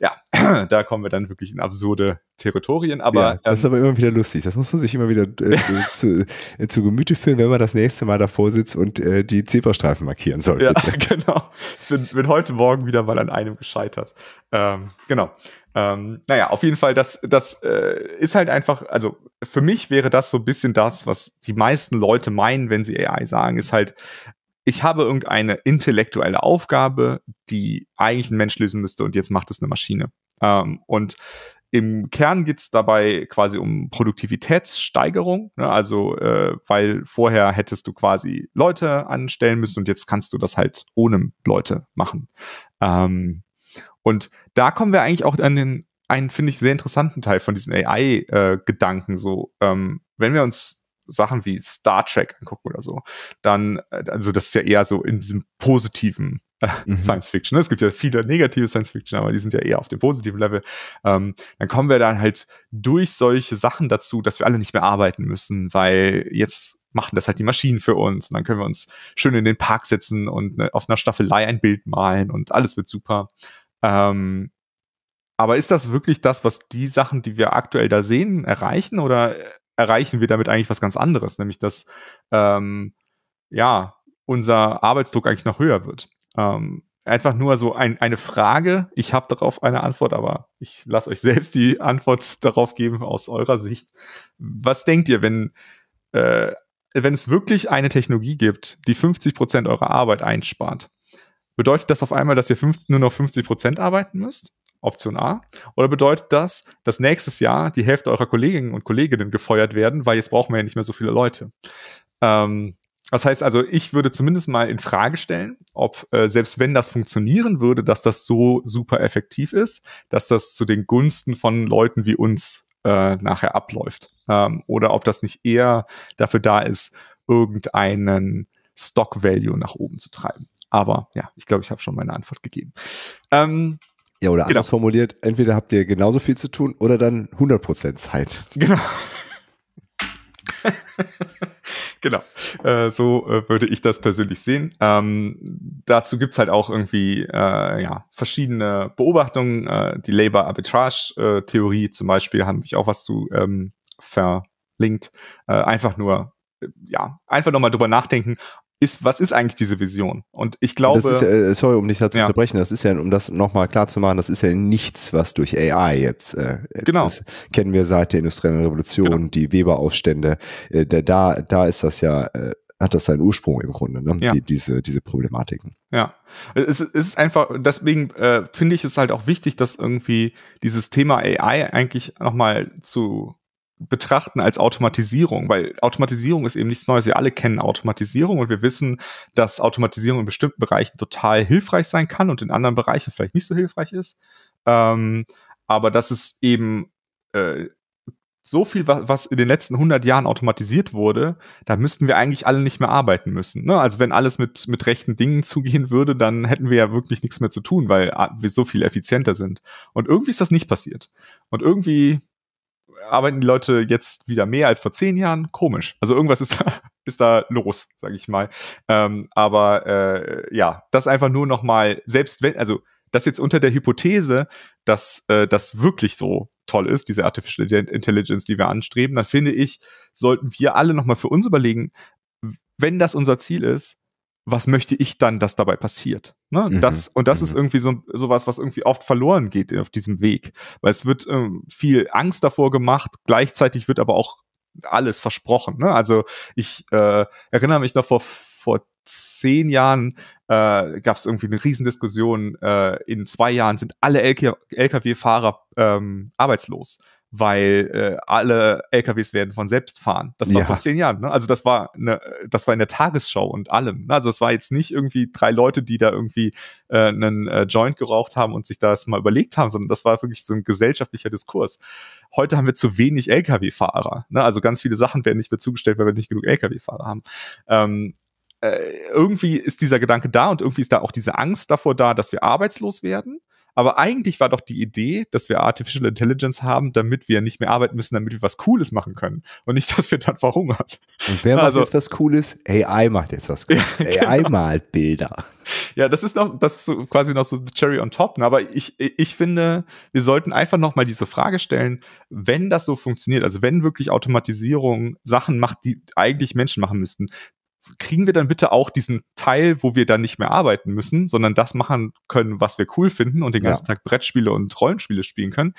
ja, [CLEARS THROAT] da kommen wir dann wirklich in absurde Territorien. Aber ja, das ist ähm, aber immer wieder lustig. Das muss man sich immer wieder äh, [LAUGHS] zu, äh, zu, Gemüte führen, wenn man das nächste Mal davor sitzt und äh, die Zebrastreifen markieren soll. Ja, [LAUGHS] genau. Ich bin, bin, heute Morgen wieder mal an einem gescheitert. Ähm, genau. Ähm, naja, auf jeden Fall, das, das äh, ist halt einfach, also für mich wäre das so ein bisschen das, was die meisten Leute meinen, wenn sie AI sagen, ist halt, ich habe irgendeine intellektuelle Aufgabe, die eigentlich ein Mensch lösen müsste und jetzt macht es eine Maschine. Ähm, und im Kern geht's dabei quasi um Produktivitätssteigerung. Ne? Also, äh, weil vorher hättest du quasi Leute anstellen müssen und jetzt kannst du das halt ohne Leute machen. Ähm, und da kommen wir eigentlich auch an den, einen, finde ich, sehr interessanten Teil von diesem AI-Gedanken. Äh, so, ähm, wenn wir uns Sachen wie Star Trek angucken oder so, dann, äh, also das ist ja eher so in diesem positiven äh, mhm. Science Fiction. Ne? Es gibt ja viele negative Science Fiction, aber die sind ja eher auf dem positiven Level. Ähm, dann kommen wir dann halt durch solche Sachen dazu, dass wir alle nicht mehr arbeiten müssen, weil jetzt machen das halt die Maschinen für uns und dann können wir uns schön in den Park setzen und ne, auf einer Staffelei ein Bild malen und alles wird super. Ähm, aber ist das wirklich das, was die Sachen, die wir aktuell da sehen, erreichen oder äh, erreichen wir damit eigentlich was ganz anderes, nämlich dass ähm, ja unser Arbeitsdruck eigentlich noch höher wird? Ähm, einfach nur so ein, eine Frage. Ich habe darauf eine Antwort, aber ich lasse euch [LAUGHS] selbst die Antwort darauf geben aus eurer Sicht. Was denkt ihr, wenn äh, wenn es wirklich eine Technologie gibt, die 50 Prozent eurer Arbeit einspart? Bedeutet das auf einmal, dass ihr 50, nur noch 50 Prozent arbeiten müsst? Option A. Oder bedeutet das, dass nächstes Jahr die Hälfte eurer Kolleginnen und Kolleginnen gefeuert werden, weil jetzt brauchen wir ja nicht mehr so viele Leute? Ähm, das heißt also, ich würde zumindest mal in Frage stellen, ob äh, selbst wenn das funktionieren würde, dass das so super effektiv ist, dass das zu den Gunsten von Leuten wie uns äh, nachher abläuft. Ähm, oder ob das nicht eher dafür da ist, irgendeinen Stock Value nach oben zu treiben. Aber ja, ich glaube, ich habe schon meine Antwort gegeben. Ähm, ja, oder anders genau. formuliert, entweder habt ihr genauso viel zu tun oder dann 100% Zeit. Genau. [LAUGHS] genau, äh, so äh, würde ich das persönlich sehen. Ähm, dazu es halt auch irgendwie äh, ja, verschiedene Beobachtungen. Äh, die Labor-Arbitrage-Theorie zum Beispiel haben mich auch was zu ähm, verlinkt. Äh, einfach nur äh, ja, einfach nochmal drüber nachdenken, ist, was ist eigentlich diese Vision? Und ich glaube. Ist, äh, sorry, um dich dazu ja. zu unterbrechen, das ist ja, um das nochmal klar zu machen, das ist ja nichts, was durch AI jetzt. Äh, äh, genau. Das kennen wir seit der industriellen Revolution, genau. die Weberaufstände. Äh, da, da ist das ja, äh, hat das seinen Ursprung im Grunde, ne? Ja. Die, diese, diese Problematiken. Ja. Es, es ist einfach, deswegen äh, finde ich es halt auch wichtig, dass irgendwie dieses Thema AI eigentlich nochmal zu betrachten als Automatisierung, weil Automatisierung ist eben nichts Neues. Wir alle kennen Automatisierung und wir wissen, dass Automatisierung in bestimmten Bereichen total hilfreich sein kann und in anderen Bereichen vielleicht nicht so hilfreich ist. Ähm, aber das ist eben äh, so viel, was, was in den letzten 100 Jahren automatisiert wurde, da müssten wir eigentlich alle nicht mehr arbeiten müssen. Ne? Also wenn alles mit, mit rechten Dingen [LAUGHS] zugehen würde, dann hätten wir ja wirklich nichts mehr zu tun, weil ah, wir so viel effizienter sind. Und irgendwie ist das nicht passiert. Und irgendwie arbeiten die Leute jetzt wieder mehr als vor zehn Jahren? Komisch. Also irgendwas ist [LAUGHS] da, ist da los, sage ich mal. Ähm, aber äh, ja, das einfach nur nochmal, selbst wenn, also das jetzt unter der Hypothese, dass äh, das wirklich so toll ist, diese Artificial Intelligence, die wir anstreben, dann finde ich, sollten wir alle nochmal für uns überlegen, wenn das unser Ziel ist, was möchte ich dann, dass dabei passiert? Ne? Mhm. Das, und das mhm. ist irgendwie so sowas, was irgendwie oft verloren geht auf diesem Weg. Weil es wird ähm, viel Angst davor gemacht, gleichzeitig wird aber auch alles versprochen. Ne? Also ich äh, erinnere mich noch vor, vor zehn Jahren äh, gab es irgendwie eine Riesendiskussion, äh, in zwei Jahren sind alle LK LKW-Fahrer ähm, arbeitslos weil äh, alle LKWs werden von selbst fahren. Das war ja. vor zehn Jahren. Ne? Also das war eine, das war in der Tagesschau und allem. Ne? Also es war jetzt nicht irgendwie drei Leute, die da irgendwie äh, einen äh, Joint geraucht haben und sich das mal überlegt haben, sondern das war wirklich so ein gesellschaftlicher Diskurs. Heute haben wir zu wenig LKW-Fahrer. Ne? Also ganz viele Sachen werden nicht mehr zugestellt, weil wir nicht genug LKW-Fahrer haben. Ähm, äh, irgendwie ist dieser Gedanke da und irgendwie ist da auch diese Angst davor da, dass wir arbeitslos werden. Aber eigentlich war doch die Idee, dass wir Artificial Intelligence haben, damit wir nicht mehr arbeiten müssen, damit wir was Cooles machen können und nicht, [LAUGHS] dass wir dann verhungern. Und wer macht also, jetzt was Cooles? AI macht jetzt was Cooles. Ja, [LAUGHS] genau. AI malt Bilder. Ja, das ist noch, das ist so quasi noch so the cherry on top. Ne? Aber ich, ich finde, wir sollten einfach nochmal diese Frage stellen, wenn das so funktioniert, also wenn wirklich Automatisierung Sachen macht, die eigentlich Menschen machen müssten, kriegen wir dann bitte auch diesen Teil, wo wir dann nicht mehr arbeiten müssen, sondern das machen können, was wir cool finden und den ganzen ja. Tag Brettspiele und Rollenspiele spielen können.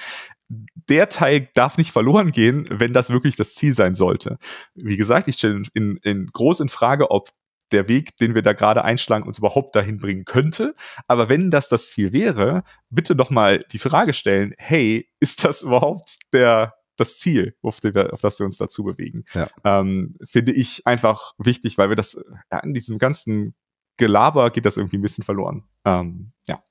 Der Teil darf nicht verloren gehen, wenn das wirklich das Ziel sein sollte. Wie gesagt, ich stelle in, in groß in Frage, ob der Weg, den wir da gerade einschlagen, uns überhaupt dahin bringen könnte. Aber wenn das das Ziel wäre, bitte doch mal die Frage stellen, hey, ist das überhaupt der das Ziel, auf, die, auf, das wir uns dazu bewegen. Ja. Ähm, finde ich einfach wichtig, weil wir das ja, in diesem ganzen Gelaber geht das irgendwie ein bisschen verloren. Ähm, ja.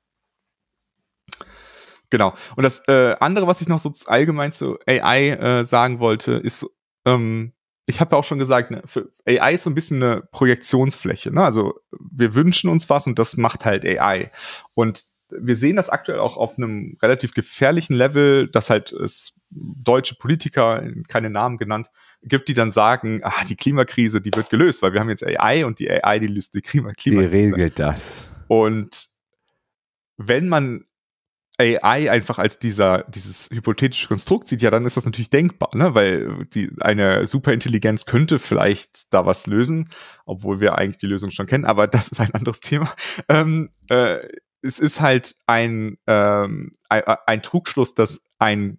Genau. Und das äh, andere, was ich noch so allgemein zu AI äh, sagen wollte, ist, ähm, ich habe ja auch schon gesagt, ne, AI ist so ein bisschen eine Projektionsfläche. Ne? Also wir wünschen uns was und das macht halt AI. Und wir sehen das aktuell auch auf einem relativ gefährlichen Level, dass halt es deutsche Politiker, keine Namen genannt, gibt, die dann sagen, ah, die Klimakrise, die wird gelöst, weil wir haben jetzt AI und die AI, die löst die Klima Klimakrise. Die regelt das. Und wenn man AI einfach als dieser, dieses hypothetische Konstrukt sieht, ja, dann ist das natürlich denkbar, ne? weil die, eine Superintelligenz könnte vielleicht da was lösen, obwohl wir eigentlich die Lösung schon kennen, aber das ist ein anderes Thema. Ähm, äh, es ist halt ein, ähm, ein, äh, ein, Trugschluss, dass ein,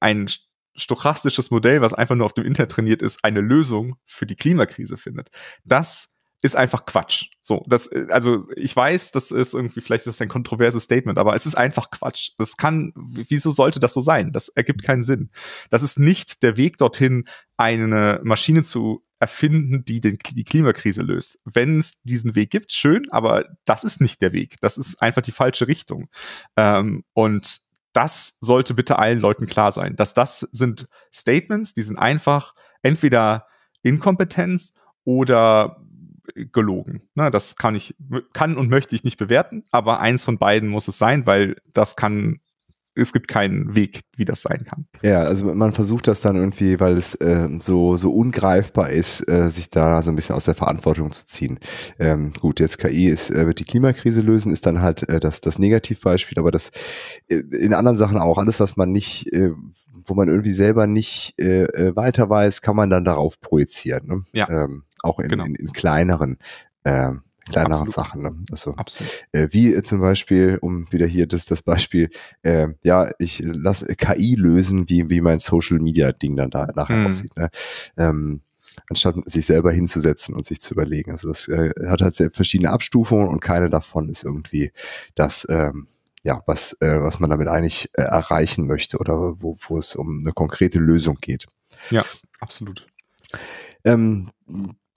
ein stochastisches Modell, was einfach nur auf dem Internet trainiert ist, eine Lösung für die Klimakrise findet. Das ist einfach Quatsch. So, das, äh, also ich weiß, das ist irgendwie, vielleicht ist das ein kontroverses Statement, aber es ist einfach Quatsch. Das kann, wieso sollte das so sein? Das ergibt keinen Sinn. Das ist nicht der Weg dorthin, eine Maschine zu erfinden, die den, die Klimakrise löst. Wenn es diesen Weg gibt, schön, aber das ist nicht der Weg. Das ist einfach die falsche Richtung. Ähm, und das sollte bitte allen Leuten klar sein, dass das sind Statements, die sind einfach entweder Inkompetenz oder gelogen. Na, das kann ich, kann und möchte ich nicht bewerten, aber eins von beiden muss es sein, weil das kann es gibt keinen Weg, wie das sein kann. Ja, also man versucht das dann irgendwie, weil es äh, so, so ungreifbar ist, äh, sich da so ein bisschen aus der Verantwortung zu ziehen. Ähm, gut, jetzt KI ist, äh, wird die Klimakrise lösen, ist dann halt äh, das, das Negativbeispiel, aber das äh, in anderen Sachen auch. Alles, was man nicht, äh, wo man irgendwie selber nicht äh, äh weiter weiß, kann man dann darauf projizieren. Ne? Ja. Ähm, auch in, genau. in, in kleineren ähm, kleineren Absolut. Sachen. Ne? Also, äh, wie äh, zum Beispiel, um wieder hier das, das Beispiel, äh, ja, ich lasse äh, KI lösen, wie, wie mein Social Media Ding dann da nachher mhm. aussieht. Ne? Ähm, anstatt sich selber hinzusetzen und sich zu überlegen. Also das äh, hat halt sehr verschiedene Abstufungen und keine davon ist irgendwie das, ähm, ja, was, äh, was man damit eigentlich äh, erreichen möchte oder wo, wo es um eine konkrete Lösung geht. Ja, absolut. Ähm,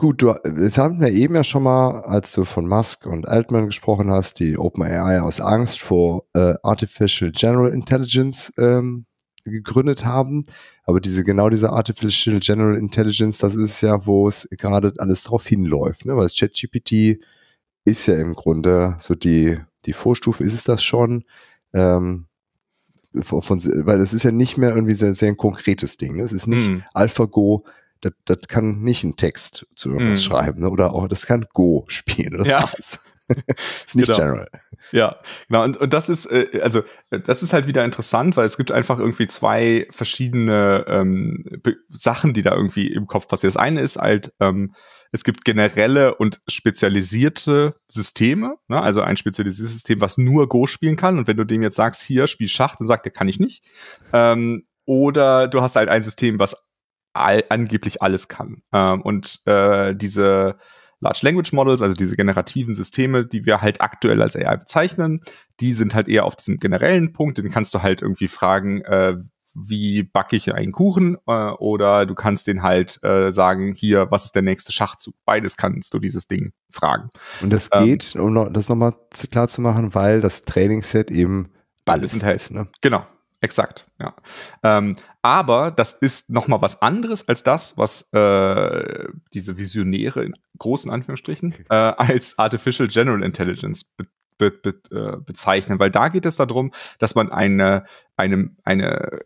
Gut, du, jetzt haben wir eben ja schon mal, als du von Musk und Altman gesprochen hast, die OpenAI aus Angst vor äh, Artificial General Intelligence ähm, gegründet haben. Aber diese, genau diese Artificial General Intelligence, das ist ja, wo es gerade alles drauf hinläuft, ne? Weil ChatGPT ist ja im Grunde so die, die Vorstufe ist es das schon. Ähm, von, weil es ist ja nicht mehr irgendwie sehr, sehr ein konkretes Ding. Ne? Es ist nicht mhm. AlphaGo, das, das kann nicht ein Text zu irgendwas mm. schreiben. Ne? Oder auch, das kann Go spielen. Oder ja. war's. [LAUGHS] ist nicht genau. general. Ja, genau. Und, und das ist, äh, also, das ist halt wieder interessant, weil es gibt einfach irgendwie zwei verschiedene ähm, Sachen, die da irgendwie im Kopf passieren. Das eine ist halt, ähm, es gibt generelle und spezialisierte Systeme, ne? also ein spezialisiertes System, was nur Go spielen kann. Und wenn du dem jetzt sagst, hier, spiel Schach, dann sagt er, kann ich nicht. Ähm, oder du hast halt ein System, was all, angeblich alles kann. Ähm, und äh, diese Large Language Models, also diese generativen Systeme, die wir halt aktuell als AI bezeichnen, die sind halt eher auf diesem generellen Punkt. Den kannst du halt irgendwie fragen, äh, wie backe ich einen Kuchen äh, oder du kannst den halt äh, sagen, hier, was ist der nächste Schachzug? Beides kannst du dieses Ding fragen. Und das ähm, geht, ähm, um das nochmal klar zu machen, weil das Trainingsset eben alles ist. Ne? Genau, Exakt, ja. Ähm, aber das ist nochmal was anderes als das, was äh, diese Visionäre in großen Anführungsstrichen äh, als Artificial General Intelligence be be be äh, bezeichnen, weil da geht es darum, dass man eine, eine, eine,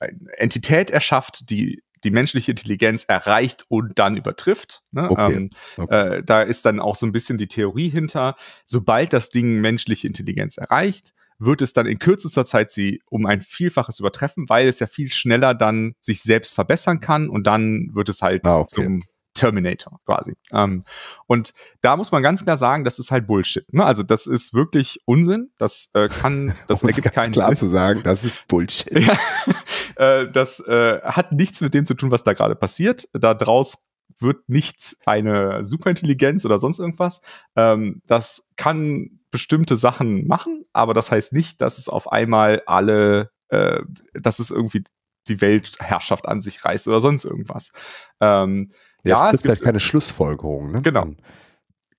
eine Entität erschafft, die die menschliche Intelligenz erreicht und dann übertrifft. Ne? Okay. Ähm, okay. Äh, da ist dann auch so ein bisschen die Theorie hinter, sobald das Ding menschliche Intelligenz erreicht, wird es dann in kürzester Zeit sie um ein Vielfaches übertreffen, weil es ja viel schneller dann sich selbst verbessern kann und dann wird es halt ah, okay. zum Terminator quasi. Ähm, und da muss man ganz klar sagen, das ist halt Bullshit. Ne? Also das ist wirklich Unsinn. Das äh, kann, [LAUGHS] das um ergibt ganz keinen klar Sinn. zu sagen, das ist Bullshit. ja, [LAUGHS] äh, das äh, hat nichts mit dem zu tun, was da gerade passiert. Da draus wird nicht eine Superintelligenz oder sonst irgendwas. Ähm, das kann bestimmte Sachen machen, aber das heißt nicht, dass es auf einmal alle, äh, dass es irgendwie die Weltherrschaft an sich reißt oder sonst irgendwas. Ähm, ja, ja, es halt gibt halt keine Schlussfolgerung. Ne? Genau.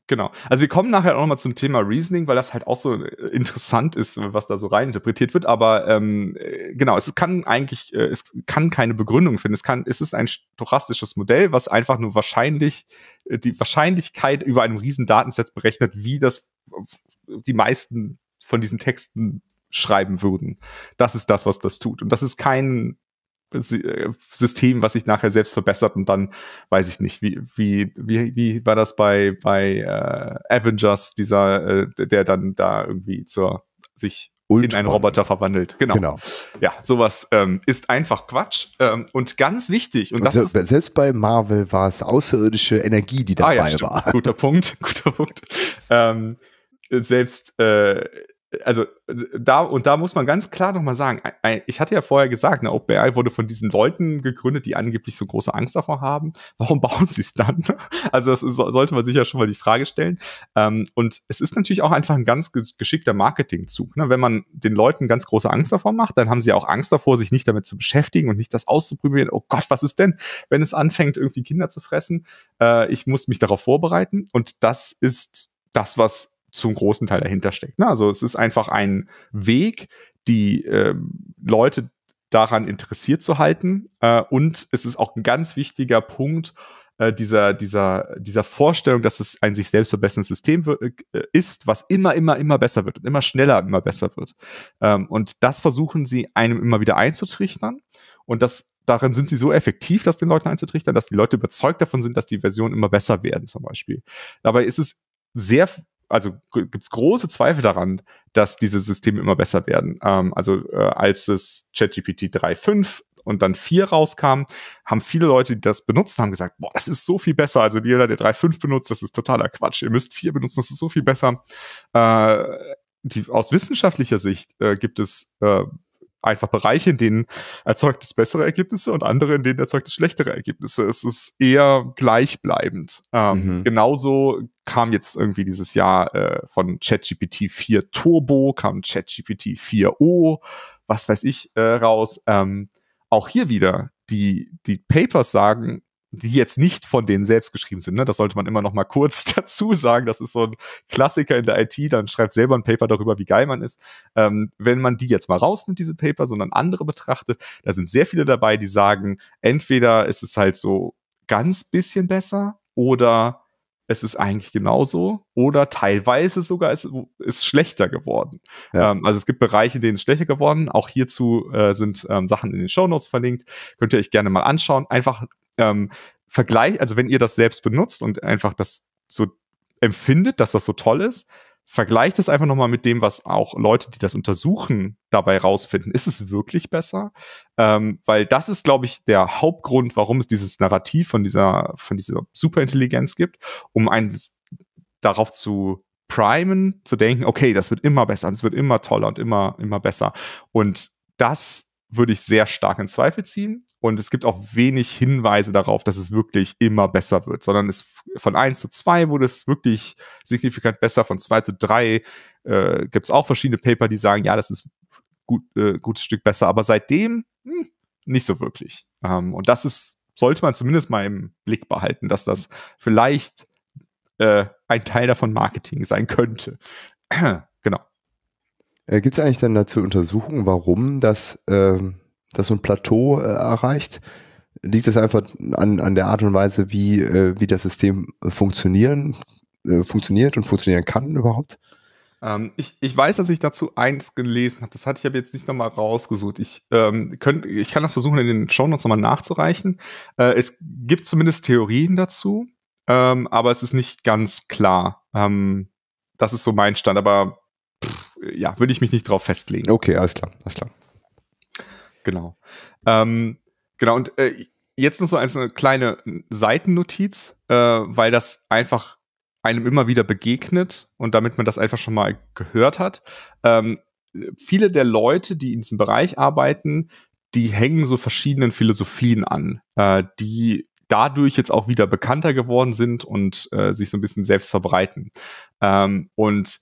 Genau. Also wir kommen nachher auch nochmal zum Thema Reasoning, weil das halt auch so äh, interessant ist, was da so reininterpretiert wird. Aber ähm, äh, genau, es kann eigentlich, äh, es kann keine Begründung finden. Es kann, es ist ein stochastisches Modell, was einfach nur wahrscheinlich die Wahrscheinlichkeit über einem riesen Datensatz berechnet, wie das die meisten von diesen Texten schreiben würden. Das ist das, was das tut. Und das ist kein äh, System, was sich nachher selbst verbessert und dann weiß ich nicht, wie wie wie, wie war das bei bei äh, Avengers dieser äh, der dann da irgendwie zur sich Ultron. in einen Roboter verwandelt. Genau. genau. Ja, sowas ähm, ist einfach Quatsch ähm, und ganz wichtig. Und das also, selbst bei Marvel war es außerirdische Energie, die dabei ah, ja, war. Guter Punkt, [LAUGHS] guter Punkt. Ähm, selbst, äh, also da und da muss man ganz klar nochmal sagen, ich hatte ja vorher gesagt, ne, OpenAI wurde von diesen Leuten gegründet, die angeblich so große Angst davor haben. Warum [LAUGHS] bauen sie es dann? Also das ist, sollte man sich ja schon mal die Frage stellen. Ähm, und es ist natürlich auch einfach ein ganz geschickter Marketingzug. Ne? Wenn man den Leuten ganz große Angst davor macht, dann haben sie auch Angst davor, sich nicht damit zu beschäftigen und nicht das auszuprobieren. Oh Gott, was ist denn, wenn es anfängt, irgendwie Kinder zu fressen? Äh, ich muss mich darauf vorbereiten. Und das ist das, was zum großen Teil dahinter steckt. Also es ist einfach ein Weg, die äh, Leute daran interessiert zu halten. Äh, und es ist auch ein ganz wichtiger Punkt äh, dieser, dieser, dieser Vorstellung, dass es ein sich selbst verbesserndes System äh, ist, was immer, immer, immer besser wird und immer schneller, immer besser wird. Ähm, und das versuchen sie einem immer wieder einzutrichtern. Und das darin sind sie so effektiv, das den Leuten einzutrichtern, dass die Leute überzeugt davon sind, dass die Versionen immer besser werden, zum Beispiel. Dabei ist es sehr also gibt es große Zweifel daran, dass diese Systeme immer besser werden. Ähm, also äh, als es ChatGPT 3.5 und dann 4 rauskam, haben viele Leute, die das benutzt haben gesagt, boah, das ist so viel besser. Also jeder, der 3.5 benutzt, das ist totaler Quatsch. Ihr müsst 4 benutzen, das ist so viel besser. Äh, die, aus wissenschaftlicher Sicht äh, gibt es äh, einfach Bereiche, in denen erzeugt es bessere Ergebnisse und andere, in denen erzeugt es schlechtere Ergebnisse. Es ist eher gleichbleibend. Ähm, mhm. Genauso kam jetzt irgendwie dieses Jahr äh, von ChatGPT 4 Turbo, kam ChatGPT 4o, was weiß ich, äh, raus. Ähm, auch hier wieder, die, die Papers sagen, die jetzt nicht von denen selbst geschrieben sind. Ne? Das sollte man immer noch mal kurz [LAUGHS] dazu sagen. Das ist so ein Klassiker in der IT. Dann schreibt selber ein Paper darüber, wie geil man ist. Ähm, wenn man die jetzt mal rausnimmt, diese Paper, sondern andere betrachtet, da sind sehr viele dabei, die sagen, entweder ist es halt so ganz bisschen besser oder es ist eigentlich genauso oder teilweise sogar es ist schlechter geworden. Ja. Ähm, also es gibt Bereiche, in denen es schlechter geworden. Auch hierzu äh, sind ähm, Sachen in den Show Notes verlinkt. Könnt ihr euch gerne mal anschauen. Einfach ähm, Vergleich, also wenn ihr das selbst benutzt und einfach das so empfindet, dass das so toll ist, Vergleicht das einfach nochmal mit dem, was auch Leute, die das untersuchen, dabei rausfinden. Ist es wirklich besser? Ähm, weil das ist, glaube ich, der Hauptgrund, warum es dieses Narrativ von dieser, von dieser Superintelligenz gibt, um einen darauf zu primen, zu denken, okay, das wird immer besser, das wird immer toller und immer, immer besser. Und das würde ich sehr stark in Zweifel ziehen. Und es gibt auch wenig Hinweise darauf, dass es wirklich immer besser wird, sondern es von 1 zu 2 wurde es wirklich signifikant besser, von 2 zu 3 äh, gibt es auch verschiedene Paper, die sagen, ja, das ist gut, äh, gutes Stück besser, aber seitdem hm, nicht so wirklich. Ähm, und das ist, sollte man zumindest mal im Blick behalten, dass das vielleicht äh, ein Teil davon Marketing sein könnte. [CLEARS THROAT] genau. Äh, Gibt es eigentlich dann dazu Untersuchungen, warum das, äh, das so ein Plateau äh, erreicht? Liegt das einfach an, an der Art und Weise, wie, äh, wie das System äh, funktionieren, äh, funktioniert und funktionieren kann überhaupt? Ähm, ich, ich weiß, dass ich dazu eins gelesen habe. Das hatte ich aber jetzt nicht nochmal rausgesucht. Ich, ähm, könnt, ich kann das versuchen, in den Shownotes nochmal nachzureichen. Äh, es gibt zumindest Theorien dazu, ähm, aber es ist nicht ganz klar. Ähm, das ist so mein Stand. Aber ja, würde ich mich nicht drauf festlegen. Okay, alles klar, alles klar. Genau. Ähm, genau, und äh, jetzt noch so als eine kleine Seitennotiz, äh, weil das einfach einem immer wieder begegnet und damit man das einfach schon mal gehört hat. Ähm, viele der Leute, die in diesem Bereich arbeiten, die hängen so verschiedenen Philosophien an, äh, die dadurch jetzt auch wieder bekannter geworden sind und äh, sich so ein bisschen selbst verbreiten. Ähm, und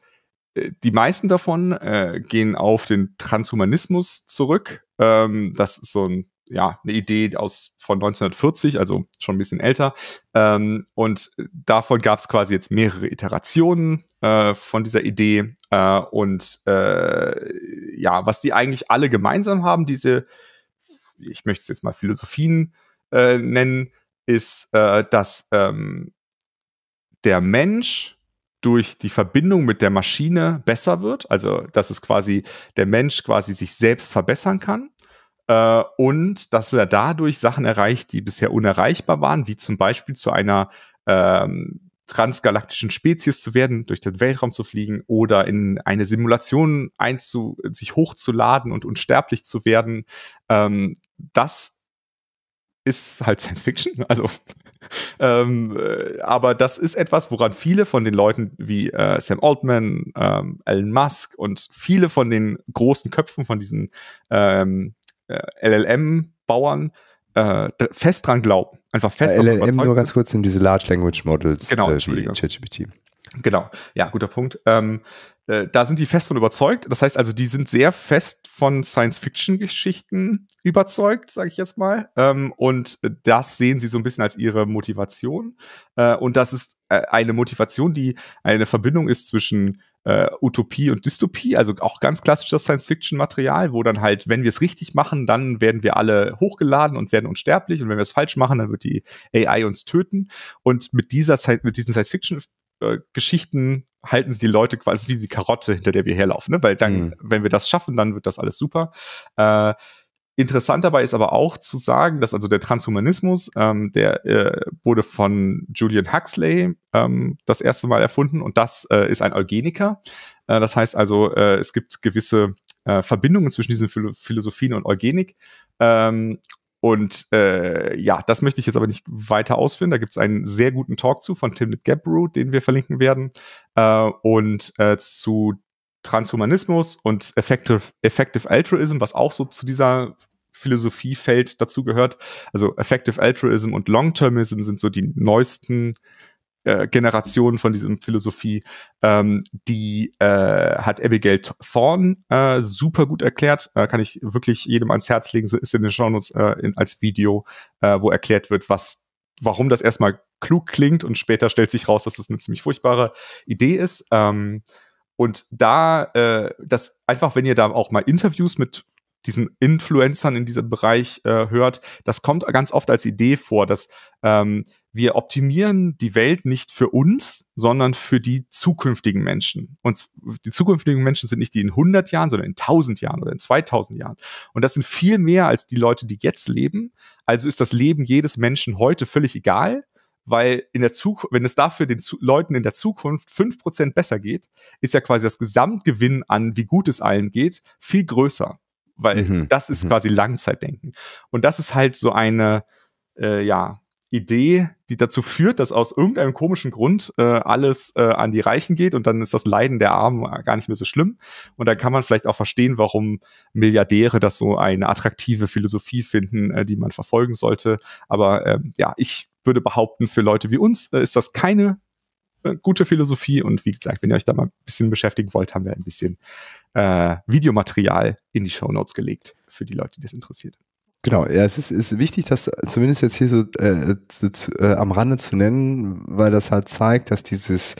die meisten davon äh, gehen auf den Transhumanismus zurück. Ähm, das ist so ein, ja, eine Idee aus von 1940, also schon ein bisschen älter. Ähm, und davon gab es quasi jetzt mehrere Iterationen äh, von dieser Idee. Äh, und äh, ja, was die eigentlich alle gemeinsam haben, diese, ich möchte es jetzt mal Philosophien äh, nennen, ist, äh, dass ähm, der Mensch durch die Verbindung mit der Maschine besser wird, also dass es quasi der Mensch quasi sich selbst verbessern kann äh, und dass er dadurch Sachen erreicht, die bisher unerreichbar waren, wie zum Beispiel zu einer ähm, transgalaktischen Spezies zu werden, durch den Weltraum zu fliegen oder in eine Simulation einzu sich hochzuladen und unsterblich zu werden. Ähm, das ist halt Science Fiction. [LAUGHS] Also, ähm, äh, aber das ist etwas, woran viele von den Leuten wie äh, Sam Altman, ähm, Elon Musk und viele von den großen Köpfen von diesen ähm, äh, LLM-Bauern äh, fest dran glauben. Einfach fest ja, LLM nur ganz kurz in diese Large Language Models genau, äh, wie ChatGPT. Genau, ja, guter Punkt. Ähm, äh, da sind die fest von überzeugt. Das heißt also, die sind sehr fest von Science-Fiction-Geschichten überzeugt, sage ich jetzt mal. Ähm, und das sehen sie so ein bisschen als ihre Motivation. Äh, und das ist äh, eine Motivation, die eine Verbindung ist zwischen äh, Utopie und Dystopie, also auch ganz klassisches Science-Fiction-Material, wo dann halt, wenn wir es richtig machen, dann werden wir alle hochgeladen und werden unsterblich. Und wenn wir es falsch machen, dann wird die AI uns töten. Und mit dieser Zeit, mit diesen Science-Fiction äh, Geschichten halten sie die Leute quasi wie die Karotte, hinter der wir herlaufen, ne? weil dann, mhm. wenn wir das schaffen, dann wird das alles super. Äh, Interessant dabei ist aber auch zu sagen, dass also der Transhumanismus, ähm, der äh, wurde von Julian Huxley ähm, das erste Mal erfunden und das äh, ist ein Eugeniker. Äh, das heißt also, äh, es gibt gewisse äh, Verbindungen zwischen diesen Philo Philosophien und Eugenik. Ähm, und äh, ja, das möchte ich jetzt aber nicht weiter ausführen. Da gibt es einen sehr guten Talk zu von Tim Gabbro, den wir verlinken werden. Äh, und äh, zu Transhumanismus und Effective, Effective Altruism, was auch so zu dieser Philosophiefeld dazu gehört. Also Effective Altruism und Long-Termism sind so die neuesten äh, Generationen von diesem Philosophie. Ähm, die äh, hat Abigail Thorn äh, super gut erklärt. Äh, kann ich wirklich jedem ans Herz legen. Ist in den Shownotes äh, als Video, äh, wo erklärt wird, was warum das erstmal klug klingt und später stellt sich raus, dass das eine ziemlich furchtbare Idee ist. Ähm, und da, äh, das einfach, wenn ihr da auch mal Interviews mit diesen Influencern in diesem Bereich äh, hört, das kommt ganz oft als Idee vor, dass ähm, wir optimieren die Welt nicht für uns, sondern für die zukünftigen Menschen. Und die zukünftigen Menschen sind nicht die in 100 Jahren, sondern in 1000 Jahren oder in 2000 Jahren. Und das sind viel mehr als die Leute, die jetzt leben. Also ist das Leben jedes Menschen heute völlig egal weil in der Zukunft, wenn es dafür den Zu Leuten in der Zukunft fünf Prozent besser geht, ist ja quasi das Gesamtgewinn an, wie gut es allen geht, viel größer weil mhm. das ist mhm. quasi Langzeitdenken. Und das ist halt so eine, äh, ja, Idee, die dazu führt, dass aus irgendeinem komischen Grund äh, alles äh, an die Reichen geht und dann ist das Leiden der Armen gar nicht mehr so schlimm. Und dann kann man vielleicht auch verstehen, warum Milliardäre das so eine attraktive Philosophie finden, äh, die man verfolgen sollte. Aber ähm, ja, ich würde behaupten, für Leute wie uns äh, ist das keine äh, gute Philosophie. Und wie gesagt, wenn ihr euch da mal ein bisschen beschäftigen wollt, haben wir ein bisschen äh, Videomaterial in die Show Notes gelegt für die Leute, die das interessiert. Genau, ja, es ist, ist wichtig, das zumindest jetzt hier so äh, zu, äh, am Rande zu nennen, weil das halt zeigt, dass dieses,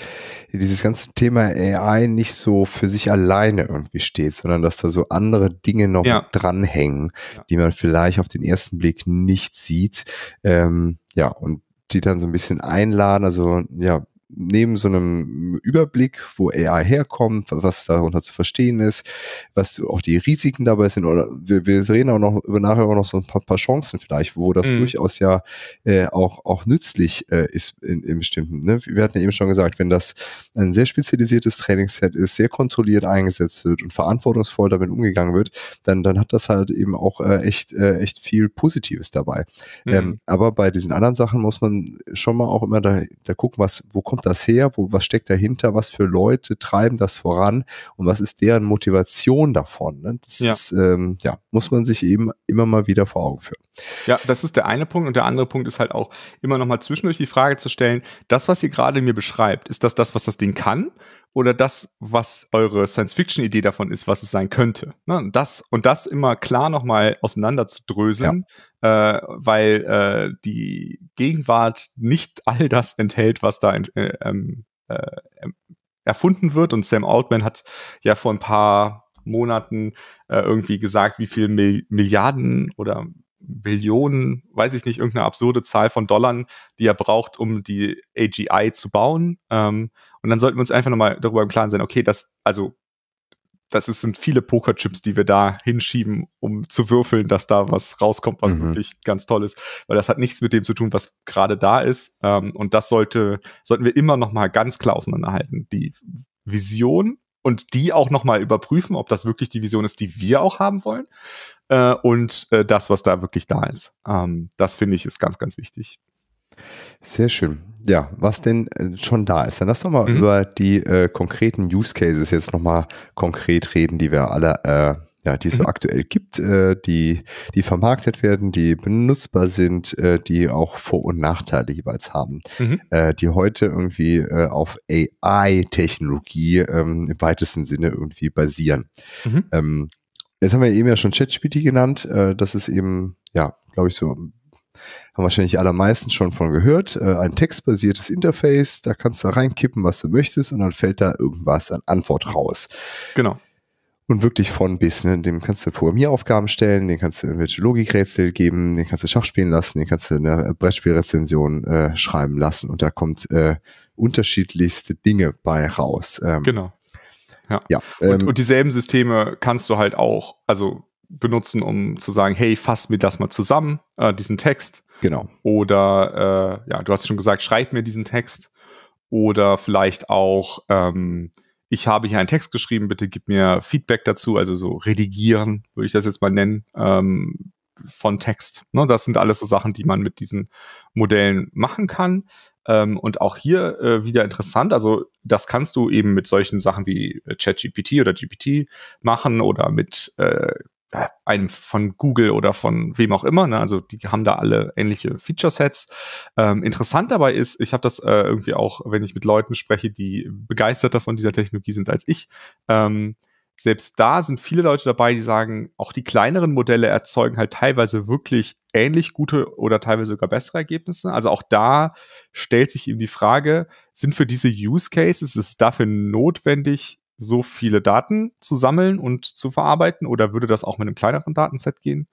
dieses ganze Thema AI nicht so für sich alleine irgendwie steht, sondern dass da so andere Dinge noch ja. dranhängen, ja. die man vielleicht auf den ersten Blick nicht sieht. Ähm, ja, und die dann so ein bisschen einladen, also ja, neben so einem Überblick, wo AI herkommt, was darunter zu verstehen ist, was auch die Risiken dabei sind, oder wir, wir reden auch noch über nachher auch noch so ein paar, paar Chancen vielleicht, wo das mhm. durchaus ja äh, auch, auch nützlich äh, ist in, in bestimmten. Ne? Wir hatten ja eben schon gesagt, wenn das ein sehr spezialisiertes Trainingsset ist, sehr kontrolliert eingesetzt wird und verantwortungsvoll damit umgegangen wird, dann, dann hat das halt eben auch äh, echt, äh, echt viel Positives dabei. Ähm, mhm. Ähm, aber bei diesen anderen Sachen muss man schon mal auch immer da, da gucken, was, wo kommt kommt das her, wo, was steckt dahinter, was für Leute treiben das voran und was ist deren Motivation davon. Ne? Das ja. Ist, ähm, ja, muss man sich eben immer mal wieder vor Augen führen. Ja, das ist der eine Punkt und der andere Punkt ist halt auch immer nochmal zwischendurch die Frage zu stellen, das, was ihr gerade mir beschreibt, ist das das, was das Ding kann oder das, was eure Science-Fiction-Idee davon ist, was es sein könnte. Ne? Das, und das immer klar nochmal auseinanderzudröseln, ja. äh, weil äh, die Gegenwart nicht [LAUGHS] all das enthält, was da äh, ähm, äh, ähm, erfunden wird. Und Sam Altman hat ja vor ein paar Monaten äh, irgendwie gesagt, wie viel Mil Milliarden oder Billionen, weiß ich nicht, irgendeine absurde Zahl von Dollar, die er braucht, um die AGI zu bauen. Ähm, und dann sollten wir uns einfach nochmal darüber im Klaren sein, okay, das, also, das ist, sind viele Pokerchips, die wir da hinschieben, um zu würfeln, dass da was rauskommt, was mhm. wirklich ganz toll ist. Weil das hat nichts mit dem zu tun, was gerade da ist. Ähm, und das sollte, sollten wir immer nochmal ganz klar auseinanderhalten. Die Vision und die auch nochmal überprüfen, ob das wirklich die Vision ist, die wir auch haben wollen. Äh, und äh, das, was da wirklich da ist. Ähm, das finde ich ist ganz, ganz wichtig. Sehr schön. Ja, was denn äh, schon da ist. Dann lass doch mal mhm. über die äh, konkreten Use Cases jetzt nochmal konkret reden, die wir alle, äh, ja, die es mhm. so aktuell gibt, äh, die, die vermarktet werden, die benutzbar sind, äh, die auch Vor- und Nachteile jeweils haben, mhm. Äh, die heute irgendwie auf AI-Technologie ähm, im weitesten Sinne irgendwie basieren. Mhm. Ähm, jetzt haben wir eben ja schon ChatGPT genannt. das ist eben, ja, glaube ich, so haben wahrscheinlich die allermeisten schon von gehört. Äh, ein textbasiertes Interface, da kannst du reinkippen, was du möchtest, und dann fällt da irgendwas an Antwort raus. Genau. Und wirklich von bis, ne? Dem kannst du Programmieraufgaben stellen, den kannst du irgendwelche Logikrätsel geben, den kannst du Schach spielen lassen, den kannst du eine Brettspielrezension äh, schreiben lassen und da kommt äh, unterschiedlichste Dinge bei raus. Ähm, genau. Ja. ja ähm, und, und dieselben Systeme kannst du halt auch, also benutzen, um zu sagen, hey, fass mir das mal zusammen, äh, diesen Text. Genau. Oder, äh, ja, du hast schon gesagt, schreib mir diesen Text. Oder vielleicht auch, ähm, ich habe hier einen Text geschrieben, bitte gib mir Feedback dazu, also so redigieren, würde ich das jetzt mal nennen, ähm, von Text. Ne, das sind alles so Sachen, die man mit diesen Modellen machen kann. Ähm, und auch hier äh, wieder interessant, also das kannst du eben mit solchen Sachen wie äh, ChatGPT oder GPT machen oder mit äh, einem von Google oder von wem auch immer. Ne? Also die haben da alle ähnliche Feature-Sets. Ähm, interessant dabei ist, ich habe das äh, irgendwie auch, wenn ich mit Leuten spreche, die begeisterter von dieser Technologie sind als ich. Ähm, selbst da sind viele Leute dabei, die sagen, auch die kleineren Modelle erzeugen halt teilweise wirklich ähnlich gute oder teilweise sogar bessere Ergebnisse. Also auch da stellt sich eben die Frage, sind für diese Use Cases, ist es dafür notwendig, so viele Daten zu sammeln und zu verarbeiten oder würde das auch mit einem kleineren Datenset gehen?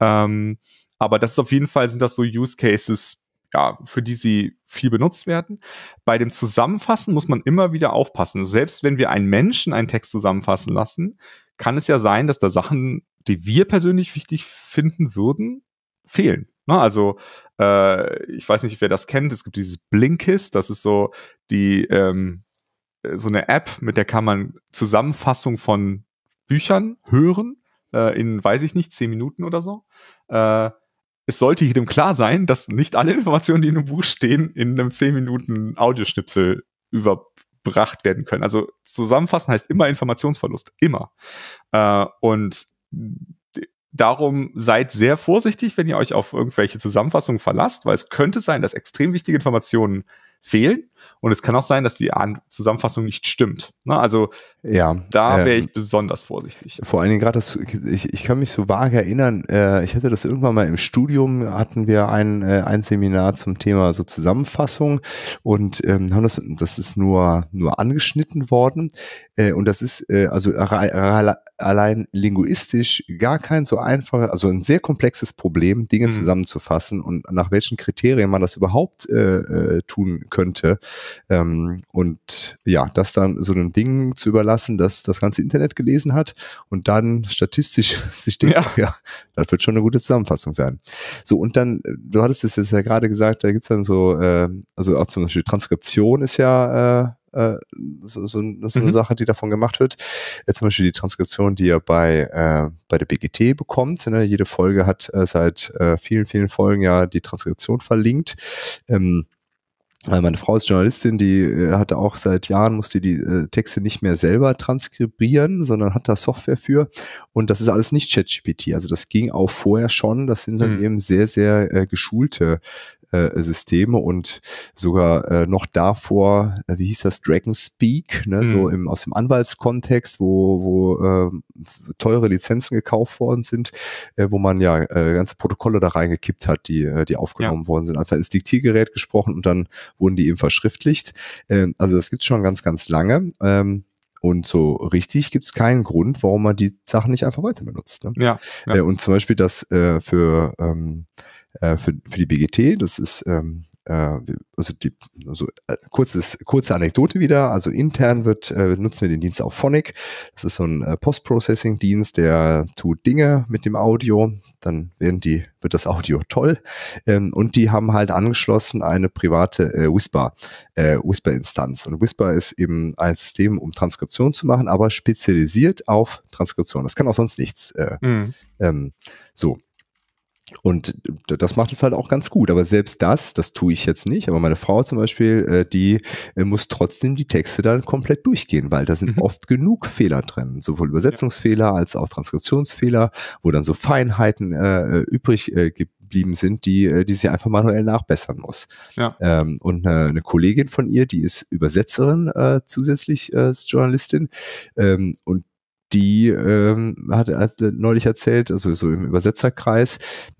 Ähm, aber das ist auf jeden Fall, sind das so Use Cases, ja, für die sie viel benutzt werden. Bei dem Zusammenfassen muss man immer wieder aufpassen. Selbst wenn wir einen Menschen einen Text zusammenfassen lassen, kann es ja sein, dass da Sachen, die wir persönlich wichtig finden würden, fehlen. Ne? Also, äh, ich weiß nicht, wer das kennt. Es gibt dieses Blinkist, das ist so die, ähm, so eine App, mit der kann man Zusammenfassung von Büchern hören, äh, in, weiß ich nicht, zehn Minuten oder so. Äh, es sollte jedem klar sein, dass nicht alle Informationen, die in einem Buch stehen, in einem zehn Minuten Audioschnipsel überbracht werden können. Also zusammenfassen heißt immer Informationsverlust. Immer. Äh, und Darum seid sehr vorsichtig, wenn ihr euch auf irgendwelche Zusammenfassungen verlasst, weil es könnte sein, dass extrem wichtige Informationen fehlen und es kann auch sein, dass die Zusammenfassung nicht stimmt. Ne? Also ja. Da wäre ähm, ich besonders vorsichtig. Vor allen Dingen gerade ich, ich kann mich so vage erinnern, äh, ich hatte das irgendwann mal im Studium, hatten wir ein, äh, ein Seminar zum Thema so Zusammenfassung und ähm, haben das, das ist nur, nur angeschnitten worden. Äh, und das ist äh, also allein linguistisch gar kein so einfaches, also ein sehr komplexes Problem, Dinge mhm. zusammenzufassen und nach welchen Kriterien man das überhaupt äh, äh tun könnte. Ähm, und ja, das dann so einem Ding zu überlassen, lassen, das das ganze Internet gelesen hat und dann statistisch [LAUGHS] sich denkt, ja. ja, das wird schon eine gute Zusammenfassung sein. So, und dann, du hattest es jetzt ja gerade gesagt, da gibt es dann so, äh, also auch zum Beispiel Transkription ist ja äh, äh so, so, so eine mhm. Sache, die davon gemacht wird. Jetzt äh, zum Beispiel die Transkription, die ihr bei, äh, bei der BGT bekommt. Ne? Jede Folge hat äh, seit äh, vielen, vielen Folgen ja die Transkription verlinkt. Ähm, äh, meine Frau ist Journalistin, die äh, hatte auch seit Jahren, musste die äh, Texte nicht mehr selber transkribieren, sondern hat da Software für. Und das ist alles nicht ChatGPT. Also das ging auch vorher schon. Das sind dann mhm. eben sehr, sehr äh, geschulte äh, Systeme und sogar äh, noch davor, äh, wie hieß das, Dragon Speak, ne, mhm. so im, aus dem Anwaltskontext, wo, wo ähm, teure Lizenzen gekauft worden sind, äh, wo man ja äh, ganze Protokolle da reingekippt hat, die, die aufgenommen ja. worden sind, einfach ins Diktiergerät gesprochen und dann wurden die eben verschriftlicht. Ähm, also das gibt es schon ganz, ganz lange. Ähm, und so richtig gibt es keinen Grund, warum man die Sachen nicht einfach weiter benutzt. Ne? Ja, ja. und zum Beispiel das äh, für ähm, äh, für, für die BGT. Das ist ähm, äh, also, die, also äh, kurzes, kurze Anekdote wieder. Also intern wird, äh, nutzen wir den Dienst auf Phonic. Das ist so ein äh, Post-Processing-Dienst, der tut Dinge mit dem Audio. Dann werden die, wird das Audio toll. Ähm, und die haben halt angeschlossen eine private äh, Whisper, äh, Whisper-Instanz. Und Whisper ist eben ein System, um Transkription zu machen, aber spezialisiert auf Transkription. Das kann auch sonst nichts. Äh, mhm. ähm, so. Und das macht es halt auch ganz gut. Aber selbst das, das tue ich jetzt nicht. Aber meine Frau zum Beispiel, äh, die äh, muss trotzdem die Texte dann komplett durchgehen, weil da sind mhm. oft genug Fehler drin. Sowohl Übersetzungsfehler als auch Transkriptionsfehler, wo dann so Feinheiten äh, äh übrig äh, geblieben sind, die, die sie einfach manuell nachbessern muss. Ja. Ähm, und eine, eine, Kollegin von ihr, die ist Übersetzerin äh, zusätzlich äh, Journalistin ähm, und die ähm, hat, hat neulich erzählt, also so im Übersetzerkreis,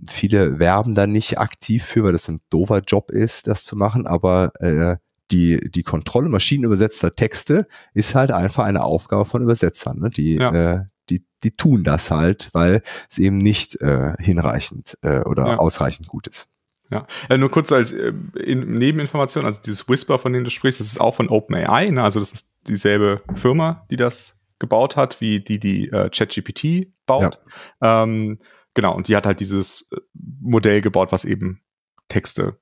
viele werben da nicht aktiv für, weil das ein dover Job ist, das zu machen, aber äh, die, die Kontrolle maschinenübersetzter Texte ist halt einfach eine Aufgabe von Übersetzern. Ne? Die, ja. äh, die, die tun das halt, weil es eben nicht äh, hinreichend äh, oder ja. ausreichend gut ist. Ja. ja, äh, nur kurz als äh, in, Nebeninformation, also dieses Whisper, von dem du sprichst, das ist auch von OpenAI, ne? also das ist dieselbe Firma, die das gebaut hat, wie die, die äh, ChatGPT baut. Ja. Ähm, genau, und die hat halt dieses äh, Modell gebaut, was eben Texte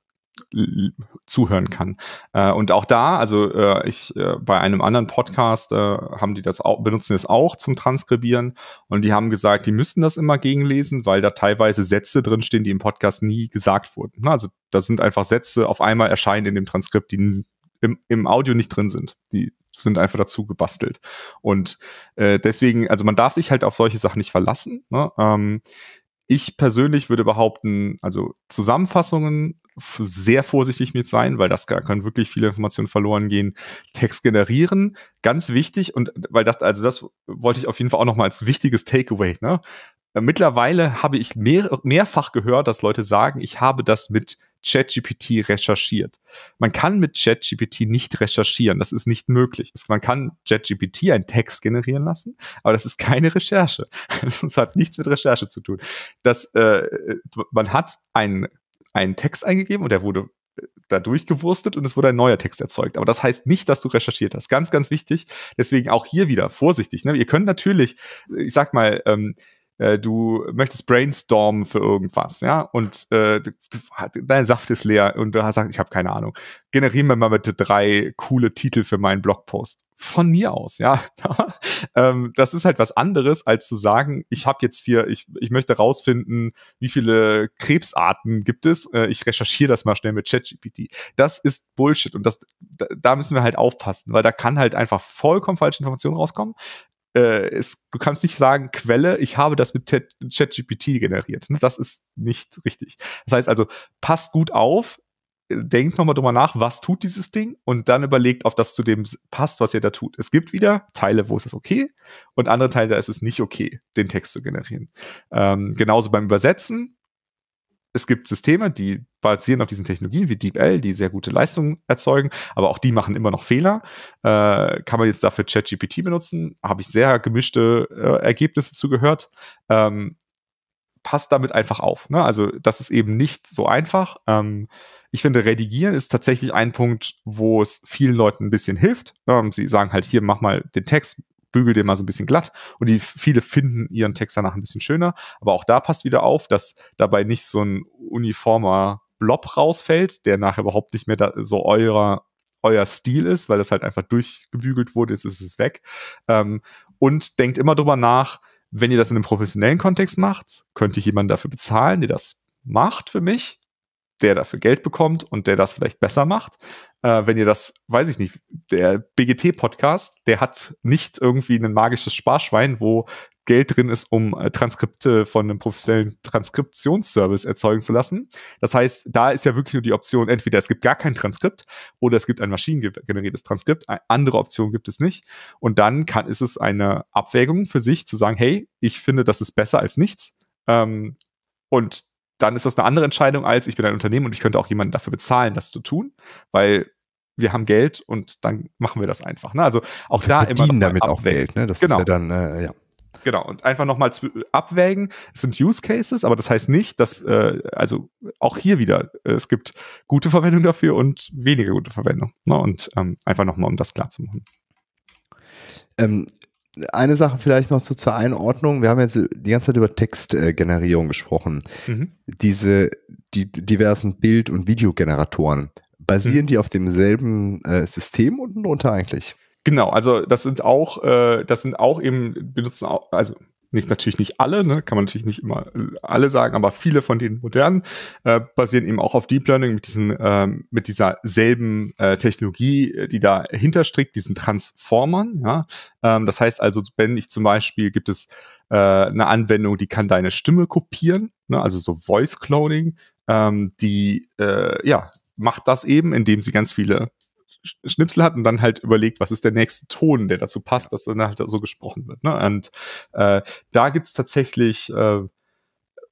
zuhören kann. Äh, und auch da, also äh, ich äh, bei einem anderen Podcast äh, haben die das auch, benutzen das auch zum Transkribieren und die haben gesagt, die müssen das immer gegenlesen, weil da teilweise Sätze drinstehen, die im Podcast nie gesagt wurden. Also da sind einfach Sätze auf einmal erscheinen in dem Transkript, die im, im Audio nicht drin sind. Die sind einfach dazu gebastelt. Und äh, deswegen, also man darf sich halt auf solche Sachen nicht verlassen. Ne? Ähm, ich persönlich würde behaupten, also Zusammenfassungen sehr vorsichtig mit sein, weil das kann wirklich viele Informationen verloren gehen. Text generieren, ganz wichtig und weil das, also das wollte ich auf jeden Fall auch nochmal als wichtiges Takeaway, ne? Äh, mittlerweile habe ich mehr, mehrfach gehört, dass Leute sagen, ich habe das mit ChatGPT recherchiert. Man kann mit ChatGPT nicht recherchieren, das ist nicht möglich. Man kann ChatGPT einen Text generieren lassen, aber das ist keine Recherche. [LAUGHS] Das hat nichts mit Recherche zu tun. Das, äh, man hat einen, einen Text eingegeben und der wurde äh, da durchgewurstet und es wurde ein neuer Text erzeugt. Aber das heißt nicht, dass du recherchiert hast. Ganz, ganz wichtig. Deswegen auch hier wieder vorsichtig. Ne? Ihr könnt natürlich, ich sag mal, ähm, äh, du möchtest brainstormen für irgendwas, ja, und äh, dein Saft ist leer und du sagst, ich habe keine Ahnung. Generieren wir mal bitte drei coole Titel für meinen Blogpost. Von mir aus, ja. [LAUGHS] ähm, das ist halt was anderes, als zu sagen, ich habe jetzt hier, ich, ich möchte rausfinden, wie viele Krebsarten gibt es. Äh, ich recherchiere das mal schnell mit ChatGPT. Das ist Bullshit und das, da müssen wir halt aufpassen, weil da kann halt einfach vollkommen falsche Informationen rauskommen äh, es, du kannst nicht sagen, Quelle, ich habe das mit ChatGPT generiert. Ne? Das ist nicht richtig. Das heißt also, passt gut auf, denkt nochmal drüber nach, was tut dieses Ding und dann überlegt, ob das zu dem passt, was ihr da tut. Es gibt wieder Teile, wo ist es okay und andere Teile, da ist es nicht okay, den Text zu generieren. Ähm, genauso beim Übersetzen es gibt Systeme, die basieren auf diesen Technologien wie DeepL, die sehr gute Leistungen erzeugen, aber auch die machen immer noch Fehler. Äh, kann man jetzt dafür ChatGPT benutzen? Habe ich sehr gemischte äh, Ergebnisse zugehört. Ähm, passt damit einfach auf. Ne? Also das ist eben nicht so einfach. Ähm, ich finde, redigieren ist tatsächlich ein Punkt, wo es vielen Leuten ein bisschen hilft. Ähm, sie sagen halt, hier, mach mal den Text bügel den mal so ein bisschen glatt. Und die viele finden ihren Text danach ein bisschen schöner. Aber auch da passt wieder auf, dass dabei nicht so ein uniformer Blob rausfällt, der nachher überhaupt nicht mehr da, so eurer euer Stil ist, weil das halt einfach durchgebügelt wurde, jetzt ist es weg. Ähm, und denkt immer drüber nach, wenn ihr das in einem professionellen Kontext macht, könnte ich jemanden dafür bezahlen, der das macht für mich? der dafür Geld bekommt und der das vielleicht besser macht. Äh, wenn ihr das, weiß ich nicht, der BGT-Podcast, der hat nicht irgendwie ein magisches Sparschwein, wo Geld drin ist, um äh, Transkripte von einem professionellen Transkriptionsservice erzeugen zu lassen. Das heißt, da ist ja wirklich nur die Option, entweder es gibt gar kein Transkript oder es gibt ein maschinengeneriertes Transkript. Eine andere Option gibt es nicht. Und dann kann, ist es eine Abwägung für sich zu sagen, hey, ich finde, das ist besser als nichts. Ähm, und dann ist das eine andere Entscheidung als ich bin ein Unternehmen und ich könnte auch jemanden dafür bezahlen, das zu tun, weil wir haben Geld und dann machen wir das einfach. Ne? Also auch wir da immer noch damit abwägen. auch Geld. Ne? Das genau. ist ja dann äh, ja. Genau, und einfach nochmal äh, abwägen. Es sind Use Cases, aber das heißt nicht, dass, äh, also auch hier wieder, äh, es gibt gute Verwendung dafür und weniger gute Verwendung. Ne? Und ähm, einfach nochmal, um das klar zu machen. Ähm, eine Sache vielleicht noch so zur Einordnung. Wir haben jetzt die ganze Zeit über Textgenerierung gesprochen. Mhm. Diese die diversen Bild- und Videogeneratoren, basieren mhm. die auf demselben äh, System unten drunter eigentlich? Genau, also das sind auch, äh, das sind auch eben, benutzen auch, also nicht natürlich nicht alle, ne, kann man natürlich nicht immer äh, alle sagen, aber viele von den modernen äh, basieren eben auch auf Deep Learning mit diesen ähm, mit dieser selben äh, Technologie, äh, die da hinterstrickt, diesen Transformern. Ja, ähm, das heißt also, wenn ich zum Beispiel gibt es äh, eine Anwendung, die kann deine Stimme kopieren, ne, also so Voice Cloning, ähm, die äh, ja macht das eben, indem sie ganz viele Schnipsel hat und dann halt überlegt, was ist der nächste Ton, der dazu passt, dass dann halt so gesprochen wird. Ne? Und äh, da es tatsächlich äh,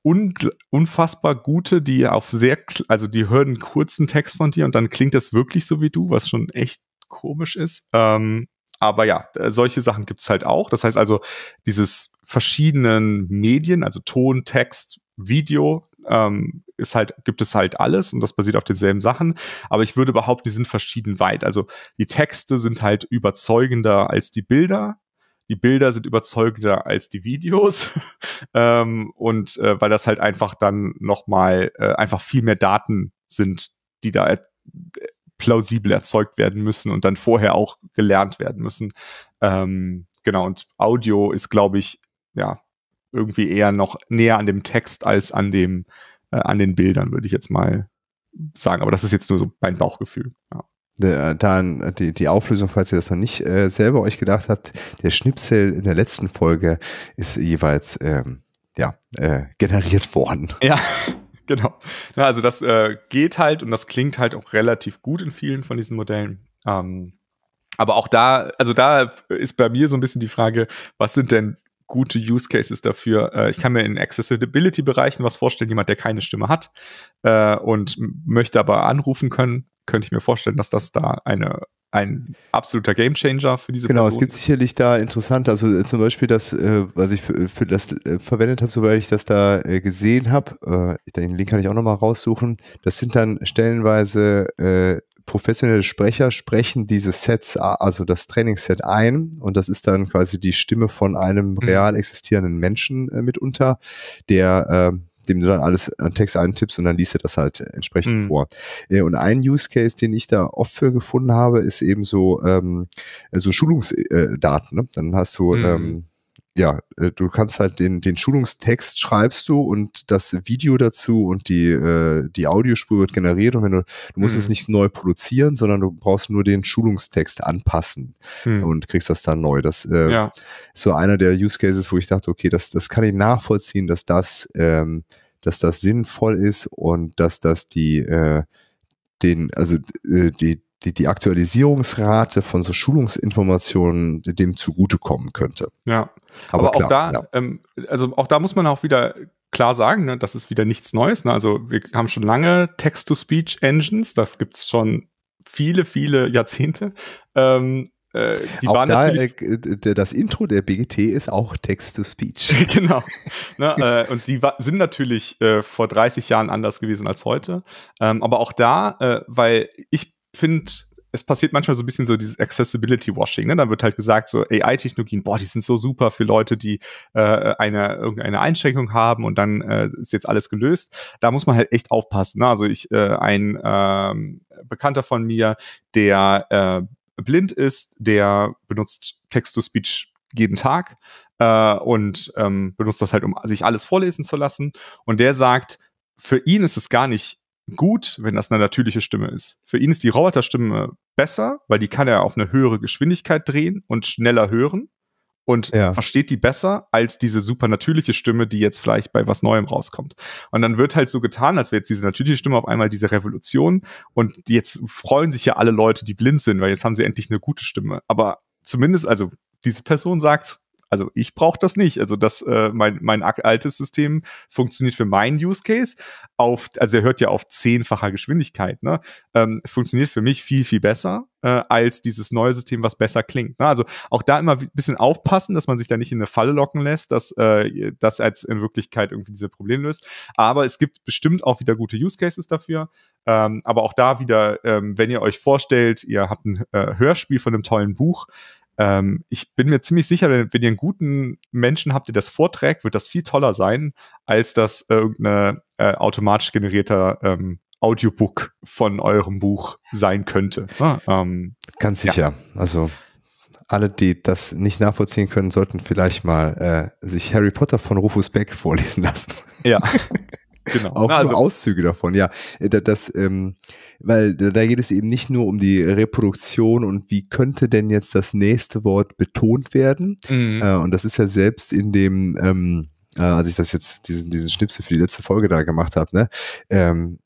un unfassbar gute, die auf sehr, also die hören einen kurzen Text von dir und dann klingt das wirklich so wie du, was schon echt komisch ist. Ähm, aber ja, äh, solche Sachen gibt es halt auch. Das heißt also, dieses verschiedenen Medien, also Ton, Text, Video, ähm, ist halt, gibt es halt alles und das basiert auf denselben Sachen. Aber ich würde behaupten, die sind verschieden weit. Also die Texte sind halt überzeugender als die Bilder. Die Bilder sind überzeugender als die Videos. [LAUGHS] ähm, und äh, weil das halt einfach dann nochmal äh, einfach viel mehr Daten sind, die da äh, plausibel erzeugt werden müssen und dann vorher auch gelernt werden müssen. Ähm, genau, und Audio ist, glaube ich, ja, irgendwie eher noch näher an dem Text als an dem äh, an den Bildern, würde ich jetzt mal sagen. Aber das ist jetzt nur so mein Bauchgefühl. Ja. Äh, dann äh, die, die Auflösung, falls ihr das noch nicht äh, selber euch gedacht habt, der Schnipsel in der letzten Folge ist jeweils ähm, ja, äh, generiert worden. [LAUGHS] Ja, genau. Ja, also das äh, geht halt und das klingt halt auch relativ gut in vielen von diesen Modellen. Ähm, aber auch da, also da ist bei mir so ein bisschen die Frage, was sind denn gute Use Cases dafür. Äh, ich kann mir in Accessibility-Bereichen was vorstellen, jemand, der keine Stimme hat äh, und möchte aber anrufen können, könnte ich mir vorstellen, dass das da eine ein absoluter Gamechanger für diese Genau, Person. es gibt sicherlich da interessant, also äh, zum Beispiel das, äh, was ich für, für das äh, verwendet habe, soweit ich das da äh, gesehen habe, äh, den Link kann ich auch nochmal raussuchen, das sind dann stellenweise professionelle Sprecher sprechen diese Sets, also das Trainingsset ein und das ist dann quasi die Stimme von einem mhm. real existierenden Menschen äh, mitunter, der äh, dem du dann alles an Text eintippst und dann liest er das halt entsprechend mhm. vor. Äh, und ein Use Case, den ich da oft für gefunden habe, ist eben so, ähm, so Schulungsdaten. Ne? Dann hast du mhm. ähm, ja, äh, du kannst halt den, den Schulungstext schreibst du und das Video dazu und die, äh, die Audiospur wird generiert und wenn du, du musst mhm. es nicht neu produzieren, sondern du brauchst nur den Schulungstext anpassen mhm. und kriegst das dann neu. Das äh, ja. ist so einer der Use Cases, wo ich dachte, okay, das, das kann ich nachvollziehen, dass das, ähm, dass das sinnvoll ist und dass das die, äh, den, also äh, die, die, die Aktualisierungsrate von so Schulungsinformationen dem zugutekommen könnte. Ja, aber, aber auch klar, da, ja. ähm, also auch da muss man auch wieder klar sagen, ne, das ist wieder nichts Neues. Ne? Also wir haben schon lange Text-to-Speech-Engines, das gibt es schon viele, viele Jahrzehnte. Ähm, äh, die auch waren da, äh, das Intro der BGT ist auch Text-to-Speech. [LAUGHS] genau. Ne, äh, und die sind natürlich äh, vor 30 Jahren anders gewesen als heute. Ähm, aber auch da, äh, weil ich finde, es passiert manchmal so ein bisschen so dieses Accessibility-Washing. Ne? Dann wird halt gesagt, so AI-Technologien, boah, die sind so super für Leute, die äh, eine, irgendeine Einschränkung haben und dann äh, ist jetzt alles gelöst. Da muss man halt echt aufpassen. Ne? Also ich, äh, ein ähm, Bekannter von mir, der äh, blind ist, der benutzt Text-to-Speech jeden Tag äh, und ähm, benutzt das halt, um sich alles vorlesen zu lassen. Und der sagt, für ihn ist es gar nicht gut, wenn das eine natürliche Stimme ist. Für ihn ist die Roboterstimme besser, weil die kann er auf eine höhere Geschwindigkeit drehen und schneller hören und ja. versteht die besser als diese supernatürliche Stimme, die jetzt vielleicht bei was Neuem rauskommt. Und dann wird halt so getan, als wäre jetzt diese natürliche Stimme auf einmal diese Revolution und jetzt freuen sich ja alle Leute, die blind sind, weil jetzt haben sie endlich eine gute Stimme. Aber zumindest, also diese Person sagt, also ich brauche das nicht. Also das, äh, mein, mein altes System funktioniert für meinen Use Case auf, also er hört ja auf zehnfacher Geschwindigkeit, ne? Ähm, funktioniert für mich viel, viel besser äh, als dieses neue System, was besser klingt. Ne? Also auch da immer ein bisschen aufpassen, dass man sich da nicht in eine Falle locken lässt, dass äh, das als in Wirklichkeit irgendwie diese Probleme löst. Aber es gibt bestimmt auch wieder gute Use Cases dafür. Ähm, aber auch da wieder, ähm, wenn ihr euch vorstellt, ihr habt ein äh, Hörspiel von einem tollen Buch, ähm, ich bin mir ziemlich sicher, wenn ihr einen guten Menschen habt, der das vorträgt, wird das viel toller sein, als das irgendein äh, automatisch generierter ähm, Audiobook von eurem Buch sein könnte. Ah, ähm, Ganz sicher. Ja. Also alle, die das nicht nachvollziehen können, sollten vielleicht mal äh, sich Harry Potter von Rufus Beck vorlesen lassen. Ja. [LAUGHS] Genau. Auch Na, also, Auszüge davon, ja. Äh, das, ähm, weil da geht es eben nicht nur um die Reproduktion und wie könnte denn jetzt das nächste Wort betont werden. Mhm. Äh, und das ist ja selbst in dem, ähm, äh, als ich das jetzt, diesen, diesen Schnipsel für die letzte Folge da gemacht habe, ne, ähm,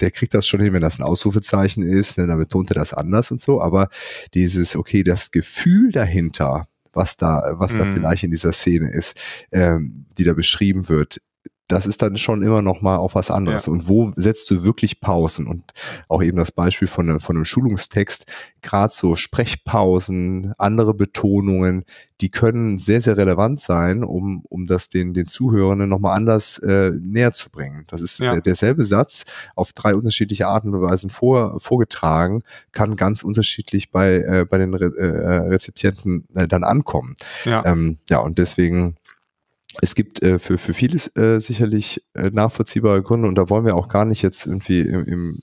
der kriegt das schon hin, wenn das ein Ausrufezeichen ist, ne, dann betont er das anders und so, aber dieses, okay, das Gefühl dahinter, was da, was mhm. da vielleicht in dieser Szene ist, ähm, die da beschrieben wird, das ist dann schon immer noch mal auch was anderes. Ja. Und wo setzt du wirklich Pausen? Und auch eben das Beispiel von, ne, von einem Schulungstext, gerade so Sprechpausen, andere Betonungen, die können sehr, sehr relevant sein, um, um das den, den Zuhörenden noch mal anders äh, näher zu bringen. Das ist ja. der, derselbe Satz auf drei unterschiedliche Arten und Weisen vor, vorgetragen, kann ganz unterschiedlich bei, äh, bei den Re äh, Rezipienten äh, dann ankommen. Ja, ähm, ja und deswegen es gibt äh, für, für vieles äh, sicherlich äh, nachvollziehbare Gründe und da wollen wir auch gar nicht jetzt irgendwie im, im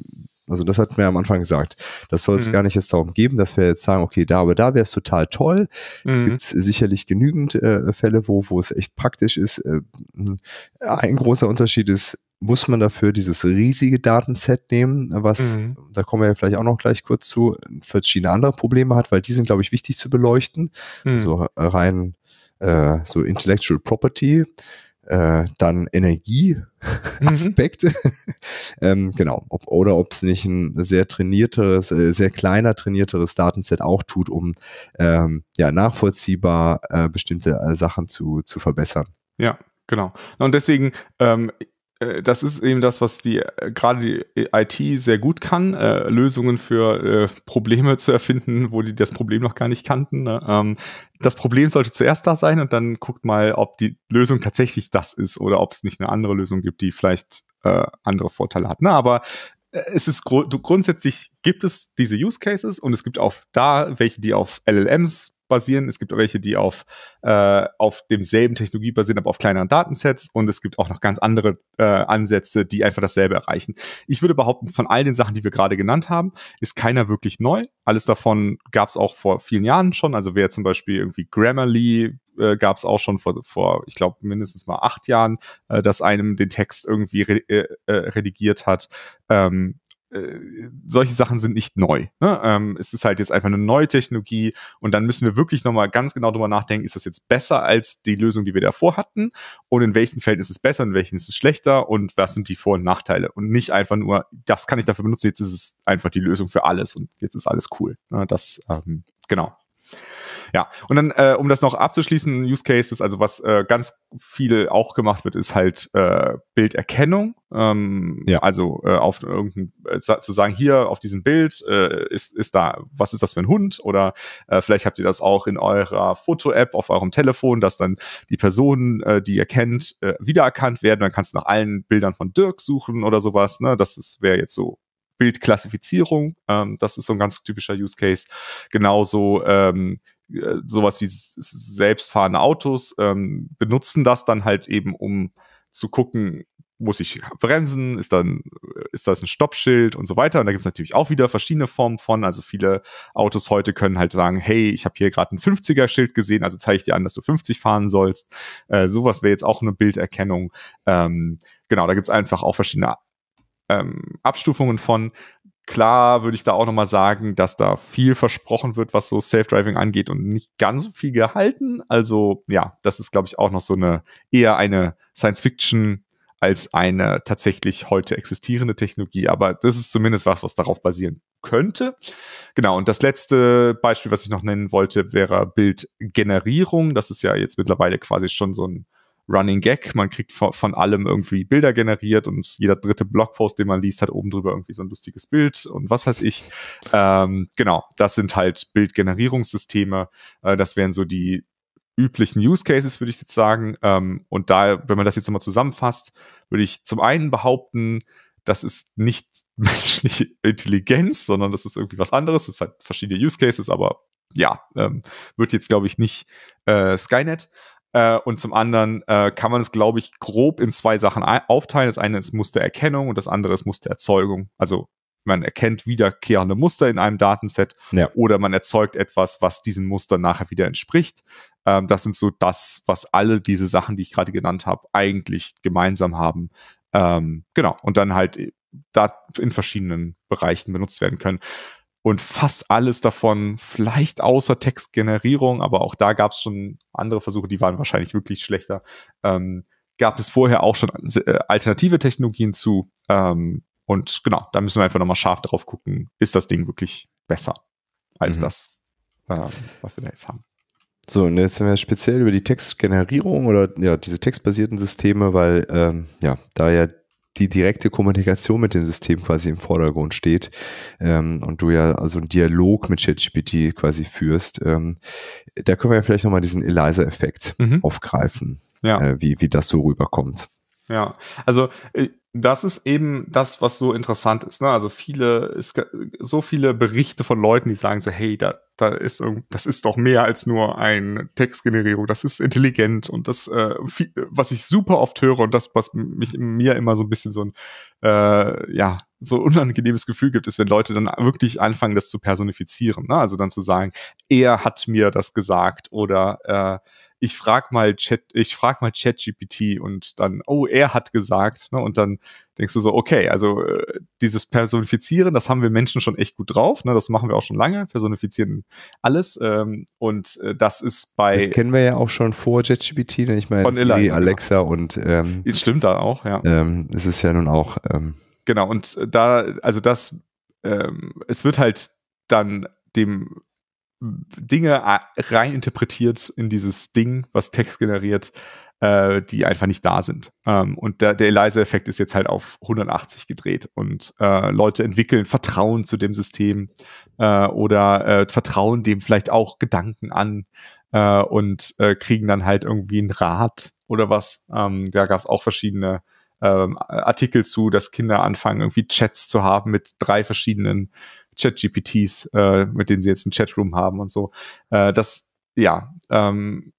also das hat mir am Anfang gesagt. Das soll es mhm. gar nicht jetzt darum geben, dass wir jetzt sagen, okay, da, aber da wäre es total toll. Mhm. Gibt es sicherlich genügend äh, Fälle, wo, wo es echt praktisch ist. Äh, hm, ein großer Unterschied ist, muss man dafür dieses riesige Datenset nehmen, was, mhm. da kommen wir ja vielleicht auch noch gleich kurz zu, verschiedene andere Probleme hat, weil die sind, glaube ich, wichtig zu beleuchten. Mhm. So also rein äh, so Intellectual Property, äh, dann Energieaspekte. Mhm. [LAUGHS] ähm, genau. Ob, oder ob es nicht ein sehr trainierteres, äh, sehr kleiner trainierteres Datenset auch tut, um ähm, ja, nachvollziehbar äh, bestimmte äh, Sachen zu, zu verbessern. Ja, genau. Und deswegen, ähm, äh, das ist eben das, was die äh, gerade die äh, IT sehr gut kann, äh, Lösungen für äh, Probleme zu erfinden, wo die das Problem noch gar nicht kannten. Ne? Ähm, das Problem sollte zuerst da sein und dann guckt mal, ob die Lösung tatsächlich das ist oder ob es nicht eine andere Lösung gibt, die vielleicht äh, andere Vorteile hat. Ne? Aber es ist gru grundsätzlich gibt es diese Use Cases und es gibt auch da welche, die auf LLMs basieren. Es gibt welche, die auf, äh, auf demselben Technologie basieren, aber auf kleineren Datensets. Und es gibt auch noch ganz andere äh, Ansätze, die einfach dasselbe erreichen. Ich würde behaupten, von all den Sachen, die wir gerade genannt haben, ist keiner wirklich neu. Alles davon gab es auch vor vielen Jahren schon. Also wer zum Beispiel irgendwie Grammarly äh, gab es auch schon vor, vor ich glaube, mindestens mal acht Jahren, äh, dass einem den Text irgendwie re äh, äh redigiert hat. Ähm, äh, solche Sachen sind nicht neu. Ne? Ähm, es ist halt jetzt einfach eine neue Technologie und dann müssen wir wirklich nochmal ganz genau drüber nachdenken, ist das jetzt besser als die Lösung, die wir davor hatten und in welchen Fällen ist es besser, in welchen ist es schlechter und was sind die Vor- und Nachteile und nicht einfach nur, das kann ich dafür benutzen, jetzt ist es einfach die Lösung für alles und jetzt ist alles cool. Ne? Das, ähm, genau. Ja, und dann, äh, um das noch abzuschließen, Use Cases, also was äh, ganz viel auch gemacht wird, ist halt äh, Bilderkennung. Ähm, ja. Also äh, auf irgendein, äh, zu sagen, hier auf diesem Bild äh, ist, ist da, was ist das für ein Hund? Oder äh, vielleicht habt ihr das auch in eurer Foto-App auf eurem Telefon, dass dann die Personen, äh, die ihr kennt, äh, wiedererkannt werden. Dann kannst du nach allen Bildern von Dirk suchen oder sowas. Ne? Das wäre jetzt so Bildklassifizierung. Ähm, das ist so ein ganz typischer Use Case. Genauso ähm, äh, sowas wie selbstfahrende Autos ähm, benutzen das dann halt eben, um zu gucken, muss ich bremsen, ist dann, äh, ist das ein Stoppschild und so weiter. Und da gibt es natürlich auch wieder verschiedene Formen von. Also viele Autos heute können halt sagen, hey, ich habe hier gerade ein 50er-Schild gesehen, also zeige ich dir an, dass du 50 fahren sollst. Äh, sowas wäre jetzt auch eine Bilderkennung. Ähm, genau, da gibt es einfach auch verschiedene ähm, Abstufungen von. Klar würde ich da auch nochmal sagen, dass da viel versprochen wird, was so Self-Driving angeht und nicht ganz so viel gehalten. Also ja, das ist, glaube ich, auch noch so eine eher eine Science-Fiction als eine tatsächlich heute existierende Technologie. Aber das ist zumindest was, was darauf basieren könnte. Genau, und das letzte Beispiel, was ich noch nennen wollte, wäre Bildgenerierung. Das ist ja jetzt mittlerweile quasi schon so ein Running Gag. Man kriegt von, von, allem irgendwie Bilder generiert und jeder dritte Blogpost, den man liest, hat oben drüber irgendwie so ein lustiges Bild und was weiß ich. Ähm, genau, das sind halt Bildgenerierungssysteme. Äh, das wären so die üblichen Use Cases, würde ich jetzt sagen. Ähm, und da, wenn man das jetzt nochmal zusammenfasst, würde ich zum einen behaupten, das ist nicht [LAUGHS] menschliche Intelligenz, sondern das ist irgendwie was anderes. Das hat verschiedene Use Cases, aber ja, ähm, wird jetzt, glaube ich, nicht äh, Skynet. Äh, und zum anderen äh, kann man es, glaube ich, grob in zwei Sachen aufteilen. Das eine ist Mustererkennung und das andere ist Mustererzeugung. Also man erkennt wiederkehrende Muster in einem Datenset ja. oder man erzeugt etwas, was diesen Muster nachher wieder entspricht. Ähm, das sind so das, was alle diese Sachen, die ich gerade genannt habe, eigentlich gemeinsam haben. Ähm, genau. Und dann halt äh, da in verschiedenen Bereichen benutzt werden können und fast alles davon, vielleicht außer Textgenerierung, aber auch da gab es schon andere Versuche, die waren wahrscheinlich wirklich schlechter. Ähm, gab es vorher auch schon äh, alternative Technologien zu. Ähm, und genau, da müssen wir einfach nochmal scharf drauf gucken, ist das Ding wirklich besser als mhm. das, äh, was wir da jetzt haben. So, und jetzt sind wir speziell über die Textgenerierung oder ja, diese textbasierten Systeme, weil ähm, ja, da ja die direkte Kommunikation mit dem System quasi im Vordergrund steht ähm, und du ja also einen Dialog mit ChatGPT quasi führst, ähm, da können wir ja vielleicht nochmal diesen Eliza-Effekt mhm. aufgreifen, ja. äh, wie, wie das so rüberkommt. Ja, also äh, das ist eben das, was so interessant ist. Ne? Also viele, es, so viele Berichte von Leuten, die sagen so, hey, da, da ist das ist doch mehr als nur ein Textgenerierung, das ist intelligent und das, äh, viel, was ich super oft höre und das, was mich mir immer so ein bisschen so ein äh, ja, so unangenehmes Gefühl gibt, ist, wenn Leute dann wirklich anfangen, das zu personifizieren. Ne? Also dann zu sagen, er hat mir das gesagt oder äh, ich frag mal Chat, ich frag mal ChatGPT und dann, oh, er hat gesagt, ne? Und dann denkst du so, okay, also äh, dieses Personifizieren, das haben wir Menschen schon echt gut drauf, ne? Das machen wir auch schon lange, personifizieren alles. Ähm, und äh, das ist bei. Das kennen wir ja auch schon vor ChatGPT, ne? Ich meine, jetzt ja. Genau. Alexa und ähm, stimmt da auch, ja. Ähm, es ist ja nun auch. Ähm, genau, und da, also das, ähm, es wird halt dann dem Dinge äh, reininterpretiert in dieses Ding, was Text generiert, äh, die einfach nicht da sind. Ähm, und der, der Eliza-Effekt ist jetzt halt auf 180 gedreht und äh, Leute entwickeln Vertrauen zu dem System äh, oder äh, vertrauen dem vielleicht auch Gedanken an äh, und kriegen dann halt irgendwie einen Rat oder was. Ähm, da gab es auch verschiedene ähm, Artikel zu, dass Kinder anfangen, irgendwie Chats zu haben mit drei verschiedenen Chat-GPTs, äh, mit denen sie jetzt einen Chatroom haben und so. Äh, das, ja, ähm,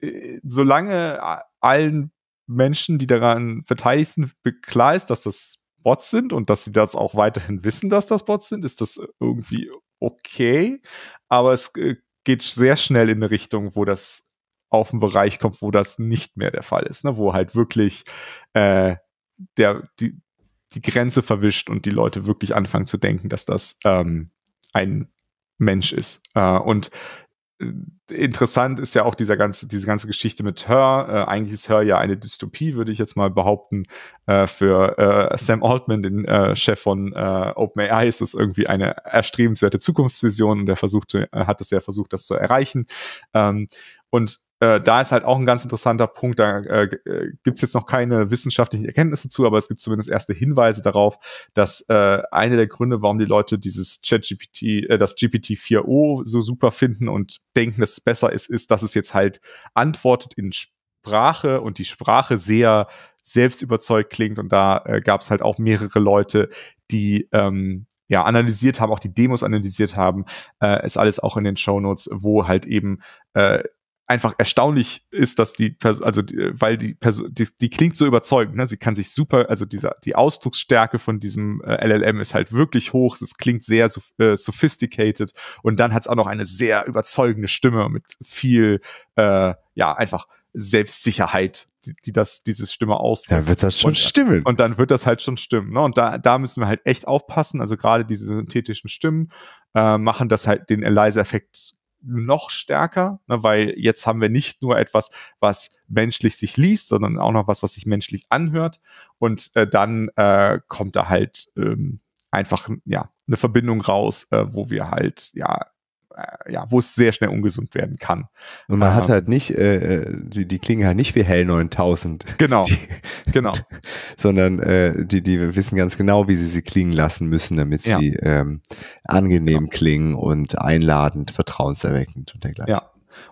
äh, solange allen Menschen, die daran beteiligt sind, klar ist, dass das Bots sind und dass sie das auch weiterhin wissen, dass das Bots sind, ist das irgendwie okay. Aber es äh, geht sehr schnell in eine Richtung, wo das auf einen Bereich kommt, wo das nicht mehr der Fall ist, ne? wo halt wirklich äh, der, die, die Grenze verwischt und die Leute wirklich anfangen zu denken, dass das ähm, ein Mensch ist. Äh, und äh, interessant ist ja auch dieser ganze, diese ganze Geschichte mit Her. Äh, eigentlich ist Her ja eine Dystopie, würde ich jetzt mal behaupten. Äh, für äh, Sam Altman, den äh, Chef von äh, OpenAI, ist das irgendwie eine erstrebenswerte Zukunftsvision und er versuchte, hat es ja versucht, das zu erreichen. Ähm, und äh, da ist halt auch ein ganz interessanter Punkt, da äh, äh gibt es jetzt noch keine wissenschaftlichen Erkenntnisse zu, aber es gibt zumindest erste Hinweise darauf, dass äh, einer der Gründe, warum die Leute dieses ChatGPT, äh, das GPT-4o so super finden und denken, dass es besser ist, ist, dass es jetzt halt antwortet in Sprache und die Sprache sehr selbst überzeugt klingt und da äh, gab es halt auch mehrere Leute, die ähm, ja, analysiert haben, auch die Demos analysiert haben, äh, ist alles auch in den Shownotes, wo halt eben äh, einfach erstaunlich ist, dass die Person, also die, äh, weil die Person, die, die klingt so überzeugend, ne? Sie kann sich super, also dieser, die Ausdrucksstärke von diesem äh, LLM ist halt wirklich hoch, es klingt sehr äh, sophisticated und dann hat es auch noch eine sehr überzeugende Stimme mit viel, äh, ja, einfach Selbstsicherheit, die, die das, diese Stimme ausdrückt. Dann wird das schon und, äh, stimmen. Und dann wird das halt schon stimmen. Ne? Und da, da müssen wir halt echt aufpassen. Also gerade diese synthetischen Stimmen äh, machen das halt den Eliza-Effekt noch stärker, ne, weil jetzt haben wir nicht nur etwas, was menschlich sich liest, sondern auch noch was, was sich menschlich anhört. Und äh, dann äh, kommt da halt ähm, einfach ja eine Verbindung raus, äh, wo wir halt ja äh, ja, wo es sehr schnell ungesund werden kann. Und man ähm, hat halt nicht, äh, äh, die, die klingen halt nicht wie Hell 9000. Genau, die, genau. [LAUGHS] sondern äh, die, die wissen ganz genau, wie sie sie klingen lassen müssen, damit ja. sie ähm, angenehm genau. klingen und einladend, vertrauenserweckend und dergleichen. Ja.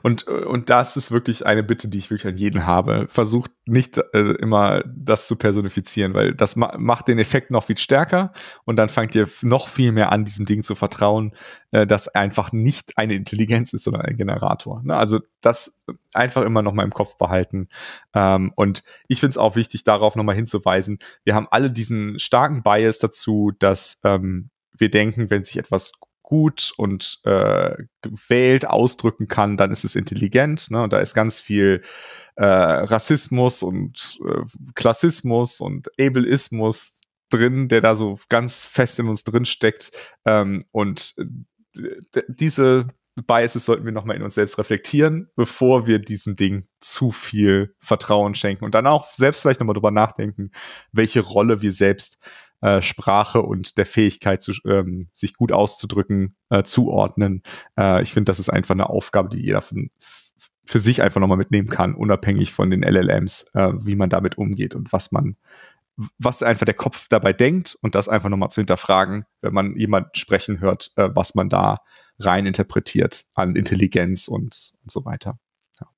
Und, und das ist wirklich eine Bitte, die ich wirklich an jeden habe. Versucht nicht äh, immer das zu personifizieren, weil das ma macht den Effekt noch viel stärker und dann fangt ihr noch viel mehr an, diesem Ding zu vertrauen, äh, dass einfach nicht eine Intelligenz ist, sondern ein Generator. Ne? Also das einfach immer noch mal im Kopf behalten. Ähm, und ich finde es auch wichtig, darauf nochmal hinzuweisen. Wir haben alle diesen starken Bias dazu, dass ähm, wir denken, wenn sich etwas gut und äh, gewählt ausdrücken kann, dann ist es intelligent. Ne? Und da ist ganz viel äh, Rassismus und äh, Klassismus und Ableismus drin, der da so ganz fest in uns drin steckt. Ähm, und äh, diese Biases sollten wir nochmal in uns selbst reflektieren, bevor wir diesem Ding zu viel Vertrauen schenken und dann auch selbst vielleicht nochmal drüber nachdenken, welche Rolle wir selbst äh, Sprache und der Fähigkeit, zu, ähm, sich gut auszudrücken, äh, zuordnen. Äh, ich finde, das ist einfach eine Aufgabe, die jeder von, für sich einfach nochmal mitnehmen kann, unabhängig von den LLMs, äh, wie man damit umgeht und was man, was einfach der Kopf dabei denkt und das einfach nochmal zu hinterfragen, wenn man jemand sprechen hört, äh, was man da rein interpretiert an Intelligenz und, und so weiter. Ja.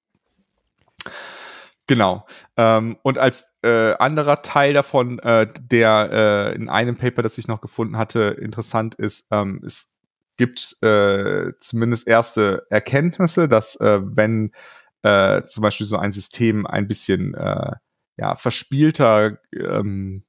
Genau. Ähm, und als äh, anderer Teil davon, äh, der äh, in einem Paper, das ich noch gefunden hatte, interessant ist, ähm, es gibt äh, zumindest erste Erkenntnisse, dass äh, wenn äh, zum Beispiel so ein System ein bisschen äh, ja, verspielter, ähm,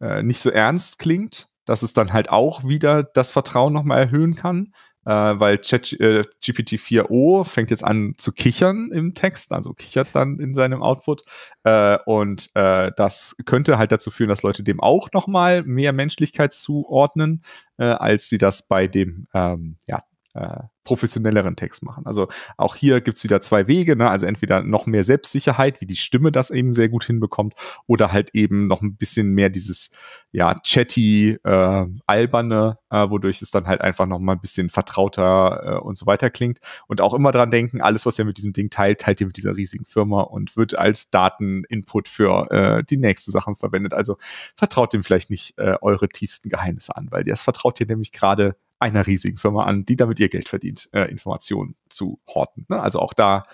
äh, nicht so ernst klingt, dass es dann halt auch wieder das Vertrauen nochmal erhöhen kann äh, weil Chat, äh, GPT-4o fängt jetzt an zu kichern im Text, also kichert dann in seinem Output. Äh, und äh, das könnte halt dazu führen, dass Leute dem auch nochmal mehr Menschlichkeit zuordnen, äh, als sie das bei dem ähm, ja, äh, professionelleren Text machen. Also auch hier gibt es wieder zwei Wege, ne? also entweder noch mehr Selbstsicherheit, wie die Stimme das eben sehr gut hinbekommt, oder halt eben noch ein bisschen mehr dieses ja chatty, äh, alberne, äh, wodurch es dann halt einfach noch mal ein bisschen vertrauter äh, und so weiter klingt. Und auch immer dran denken, alles, was ihr mit diesem Ding teilt, teilt ihr mit dieser riesigen Firma und wird als Dateninput für äh, die nächsten Sachen verwendet. Also vertraut dem vielleicht nicht äh, eure tiefsten Geheimnisse an, weil das vertraut ihr nämlich gerade einer riesigen Firma an, die damit ihr Geld verdient, äh, Informationen zu horten. Ne? Also auch da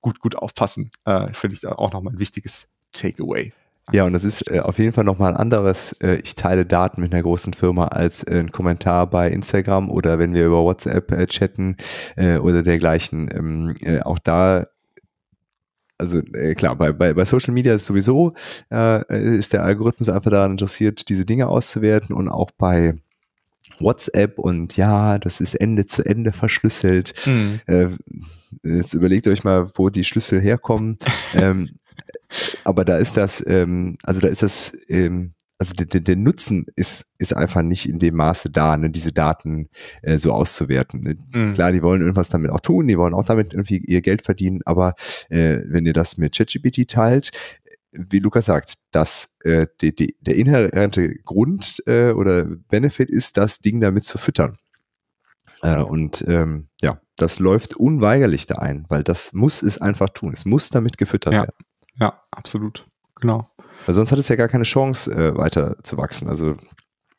gut, gut aufpassen, äh, finde ich da auch nochmal ein wichtiges Takeaway. Ja, und das ist äh, auf jeden Fall nochmal ein anderes, äh, ich teile Daten mit einer großen Firma als äh, ein Kommentar bei Instagram oder wenn wir über WhatsApp äh, chatten äh, oder dergleichen. Ähm, äh, auch da also äh, klar, bei, bei, bei Social Media ist sowieso, äh, äh ist der Algorithmus einfach daran interessiert, diese Dinge auszuwerten und auch bei WhatsApp und ja, das ist Ende zu Ende verschlüsselt. Mhm. Äh, jetzt überlegt euch mal, wo die Schlüssel herkommen. [LAUGHS] ähm, aber da ist das, ähm, also da ist das, ähm, also der, der, der Nutzen ist, ist einfach nicht in dem Maße da, ne, diese Daten äh, so auszuwerten. Ne? Mhm. Klar, die wollen irgendwas damit auch tun, die wollen auch damit irgendwie ihr Geld verdienen, aber äh, wenn ihr das mit ChatGPT teilt, wie Lukas sagt, dass äh, die, die, der inhärente Grund äh, oder Benefit ist, das Ding damit zu füttern. Äh, und ähm, ja, das läuft unweigerlich da ein, weil das muss es einfach tun. Es muss damit gefüttert ja. werden. Ja, absolut. Genau. Weil sonst hat es ja gar keine Chance, äh, weiter zu wachsen. Also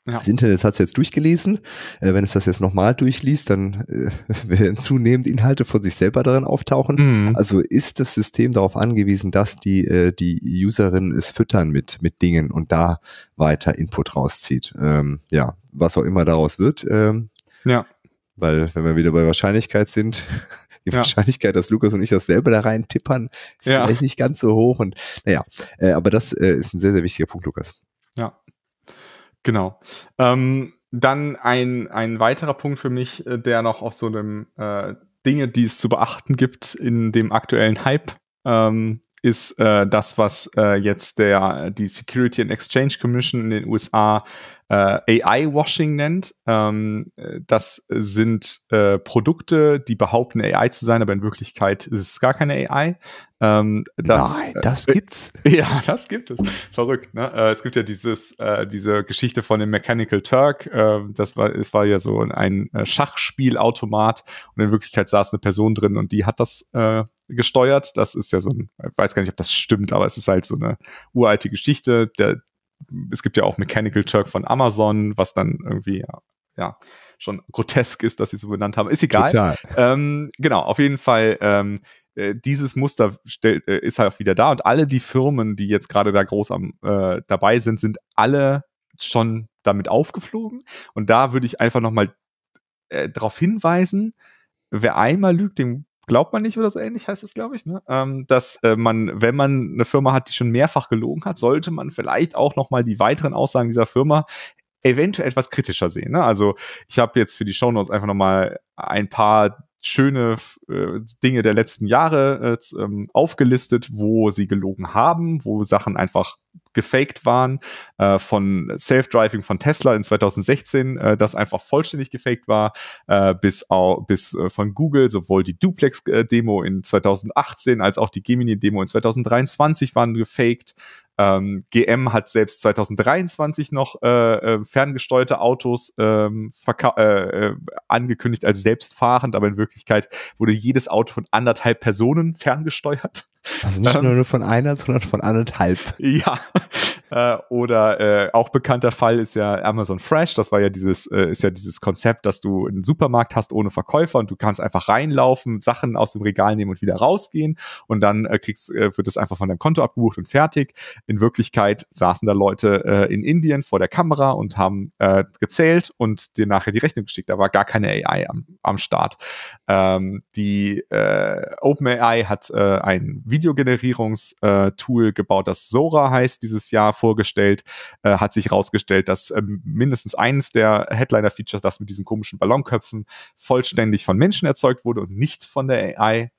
ja. Das Internet hat es jetzt durchgelesen. Äh, wenn es das jetzt nochmal durchliest, dann äh, [LAUGHS] werden zunehmend Inhalte von sich selber darin auftauchen. Mhm. Also ist das System darauf angewiesen, dass die, äh, die Userin es füttern mit, mit Dingen und da weiter Input rauszieht. Ähm, ja, was auch immer daraus wird. Ähm, ja. Weil, wenn wir wieder bei Wahrscheinlichkeit sind, [LAUGHS] die ja. Wahrscheinlichkeit, dass Lukas und ich das selber da rein tippern, ist ja. vielleicht nicht ganz so hoch. Und naja, äh, aber das äh, ist ein sehr, sehr wichtiger Punkt, Lukas. Ja, Genau. Ähm, dann ein, ein weiterer Punkt für mich, äh, der noch auf so einem äh, Dinge, die es zu beachten gibt in dem aktuellen Hype, ähm, ist äh, das, was äh, jetzt der die Security and Exchange Commission in den USA äh, AI-Washing nennt. Ähm, äh, das sind äh, Produkte, die behaupten, AI zu sein, aber in Wirklichkeit ist es gar keine AI. Ähm, das, Nein, äh, das [LAUGHS] gibt's. Äh, ja, das gibt es. Verrückt, ne? Äh, es gibt ja dieses, äh, diese Geschichte von dem Mechanical Turk. Ähm, das war, es war ja so ein äh, Schachspielautomat und in Wirklichkeit saß eine Person drin und die hat das gesteuert. Das ist ja so ein, ich weiß gar nicht, ob das stimmt, aber es ist halt so eine uralte Geschichte. Der, es gibt ja auch Mechanical Turk von Amazon, was dann irgendwie, ja, schon grotesk ist, dass sie so benannt haben. Ist egal. Total. Ähm, genau, auf jeden Fall. Ähm, äh, dieses Muster stell, äh, ist halt auch wieder da und alle die Firmen, die jetzt gerade da groß am, äh, dabei sind, sind alle schon damit aufgeflogen. Und da würde ich einfach nochmal äh, darauf hinweisen, wer einmal lügt, dem glaubt man nicht oder so ähnlich heißt es, glaube ich, ne? ähm, dass äh, man, wenn man eine Firma hat, die schon mehrfach gelogen hat, sollte man vielleicht auch nochmal die weiteren Aussagen dieser Firma eventuell etwas kritischer sehen. Ne? Also ich habe jetzt für die Shownotes einfach nochmal ein paar schöne äh, Dinge der letzten Jahre äh, ähm, aufgelistet, wo sie gelogen haben, wo Sachen einfach gefaked waren, äh, von Self-Driving von Tesla in 2016, äh, das einfach vollständig gefaked war, äh, bis, auch, bis äh, von Google sowohl die Duplex-Demo äh, in 2018 als auch die Gemini-Demo in 2023 waren gefaked. Ähm, GM hat selbst 2023 noch äh, äh, ferngesteuerte Autos ähm, äh, äh, angekündigt als selbstfahrend, aber in Wirklichkeit wurde jedes Auto von anderthalb Personen ferngesteuert. Also nicht ähm, nur von einer, sondern von anderthalb. Ja, äh, oder äh, auch bekannter Fall ist ja Amazon Fresh. Das war ja dieses, äh, ist ja dieses Konzept, dass du einen Supermarkt hast ohne Verkäufer und du kannst einfach reinlaufen, Sachen aus dem Regal nehmen und wieder rausgehen und dann äh, kriegst, äh, wird das einfach von deinem Konto abgebucht und fertig. In Wirklichkeit saßen da Leute äh, in Indien vor der Kamera und haben äh, gezählt und dir nachher die Rechnung geschickt. Da war gar keine AI am, am Start. Ähm, die äh, OpenAI hat äh, ein Videogenerierungstool äh, gebaut, das Sora heißt dieses Jahr vorgestellt, äh, hat sich herausgestellt, dass ähm, mindestens eines der Headliner-Features, das mit diesen komischen Ballonköpfen, vollständig von Menschen erzeugt wurde und nicht von der AI.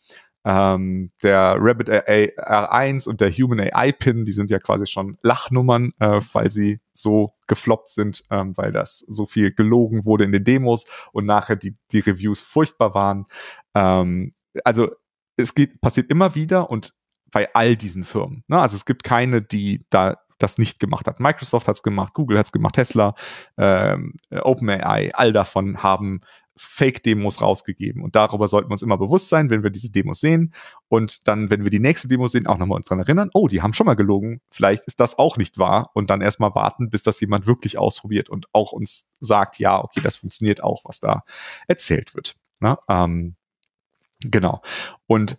Ähm, der Rabbit R1 und der Human AI Pin, die sind ja quasi schon Lachnummern, äh, weil sie so gefloppt sind, ähm, weil das so viel gelogen wurde in den Demos und nachher die, die Reviews furchtbar waren. Ähm, also es geht, passiert immer wieder und bei all diesen Firmen. Ne? Also es gibt keine, die da das nicht gemacht hat. Microsoft hat es gemacht, Google hat es gemacht, Tesla, ähm, OpenAI, all davon haben Fake-Demos rausgegeben. Und darüber sollten wir uns immer bewusst sein, wenn wir diese Demos sehen. Und dann, wenn wir die nächste Demo sehen, auch nochmal uns daran erinnern, oh, die haben schon mal gelogen, vielleicht ist das auch nicht wahr. Und dann erstmal warten, bis das jemand wirklich ausprobiert und auch uns sagt, ja, okay, das funktioniert auch, was da erzählt wird. Na, ne? ähm, genau. Und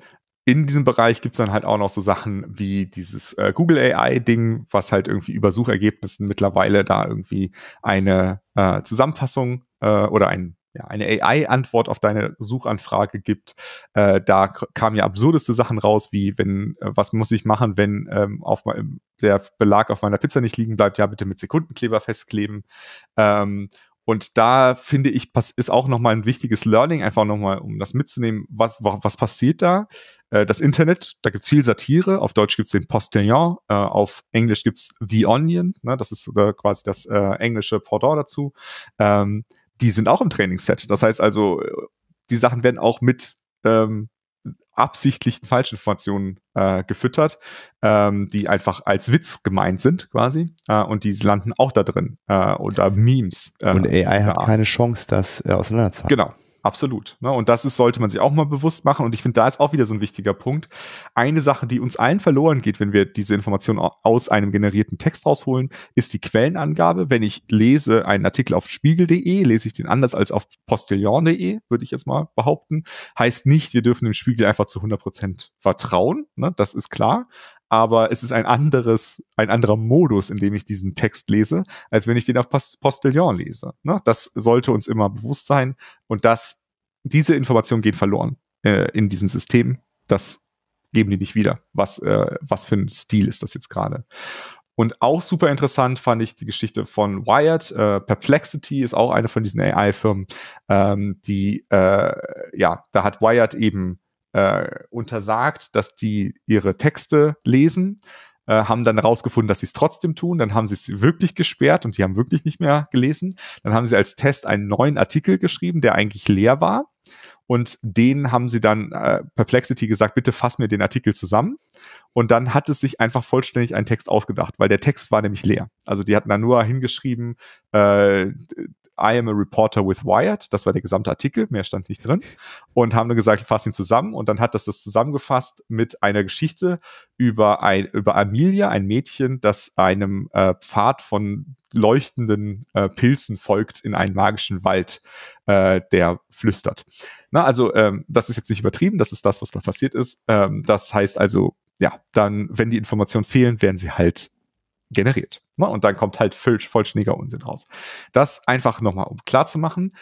in diesem Bereich gibt es dann halt auch noch so Sachen wie dieses äh, Google AI-Ding, was halt irgendwie über Suchergebnissen mittlerweile da irgendwie eine äh, Zusammenfassung äh, oder ein, ja, eine AI-Antwort auf deine Suchanfrage gibt. Äh, da kamen ja absurdeste Sachen raus, wie wenn, äh, was muss ich machen, wenn ähm, auf mein, der Belag auf meiner Pizza nicht liegen bleibt, ja, bitte mit Sekundenkleber festkleben. Ähm, und da finde ich, ist auch nochmal ein wichtiges Learning, einfach nochmal, um das mitzunehmen, was, was passiert da? Äh, das Internet, da gibt's viel Satire. Auf Deutsch gibt's den Postillon, äh, auf Englisch gibt's The Onion, ne? das ist äh, quasi das äh, englische Pendant dazu. Ähm, die sind auch im Trainingsset. Das heißt also, äh, die Sachen werden auch mit ähm, absichtlichen Falschinformationen äh, gefüttert, ähm, die einfach als Witz gemeint sind quasi äh, und die landen auch da drin äh, oder Memes. Äh, und AI hat keine Chance, das äh, auseinanderzuhalten. Genau, Absolut. Ne? Und das ist, sollte man sich auch mal bewusst machen. Und ich finde, da ist auch wieder so ein wichtiger Punkt. Eine Sache, die uns allen verloren geht, wenn wir diese Information aus einem generierten Text rausholen, ist die Quellenangabe. Wenn ich lese einen Artikel auf spiegel.de, lese ich den anders als auf postillon.de, würde ich jetzt mal behaupten. Heißt nicht, wir dürfen dem Spiegel einfach zu 100 Prozent vertrauen. Ne? Das ist klar aber es ist ein anderes, ein anderer Modus, in dem ich diesen Text lese, als wenn ich den auf Postillon lese. Ne? Das sollte uns immer bewusst sein und das, diese Informationen gehen verloren äh, in diesen Systemen. Das geben die nicht wieder. Was, äh, was für ein Stil ist das jetzt gerade? Und auch super interessant fand ich die Geschichte von Wired. Äh, Perplexity ist auch eine von diesen AI-Firmen, ähm, die, äh, ja, da hat Wired eben äh, untersagt, dass die ihre Texte lesen, äh, haben dann rausgefunden, dass sie es trotzdem tun, dann haben sie es wirklich gesperrt und die haben wirklich nicht mehr gelesen. Dann haben sie als Test einen neuen Artikel geschrieben, der eigentlich leer war. Und den haben sie dann äh, Perplexity gesagt, bitte fass mir den Artikel zusammen. Und dann hat es sich einfach vollständig einen Text ausgedacht, weil der Text war nämlich leer. Also die hatten da nur hingeschrieben, äh, I am a reporter with Wired. Das war der gesamte Artikel, mehr stand nicht drin. Und haben dann gesagt, fass ihn zusammen. Und dann hat das das zusammengefasst mit einer Geschichte über, ein, über Amelia, ein Mädchen, das einem äh, Pfad von leuchtenden äh, Pilzen folgt in einen magischen Wald, äh, der flüstert. Na, also ähm, das ist jetzt nicht übertrieben, das ist das, was da passiert ist. Ähm, das heißt also, ja, dann, wenn die Informationen fehlen, werden sie halt generiert. Na, ne? und dann kommt halt voll, vollständiger Unsinn raus. Das einfach nochmal, um klar zu machen,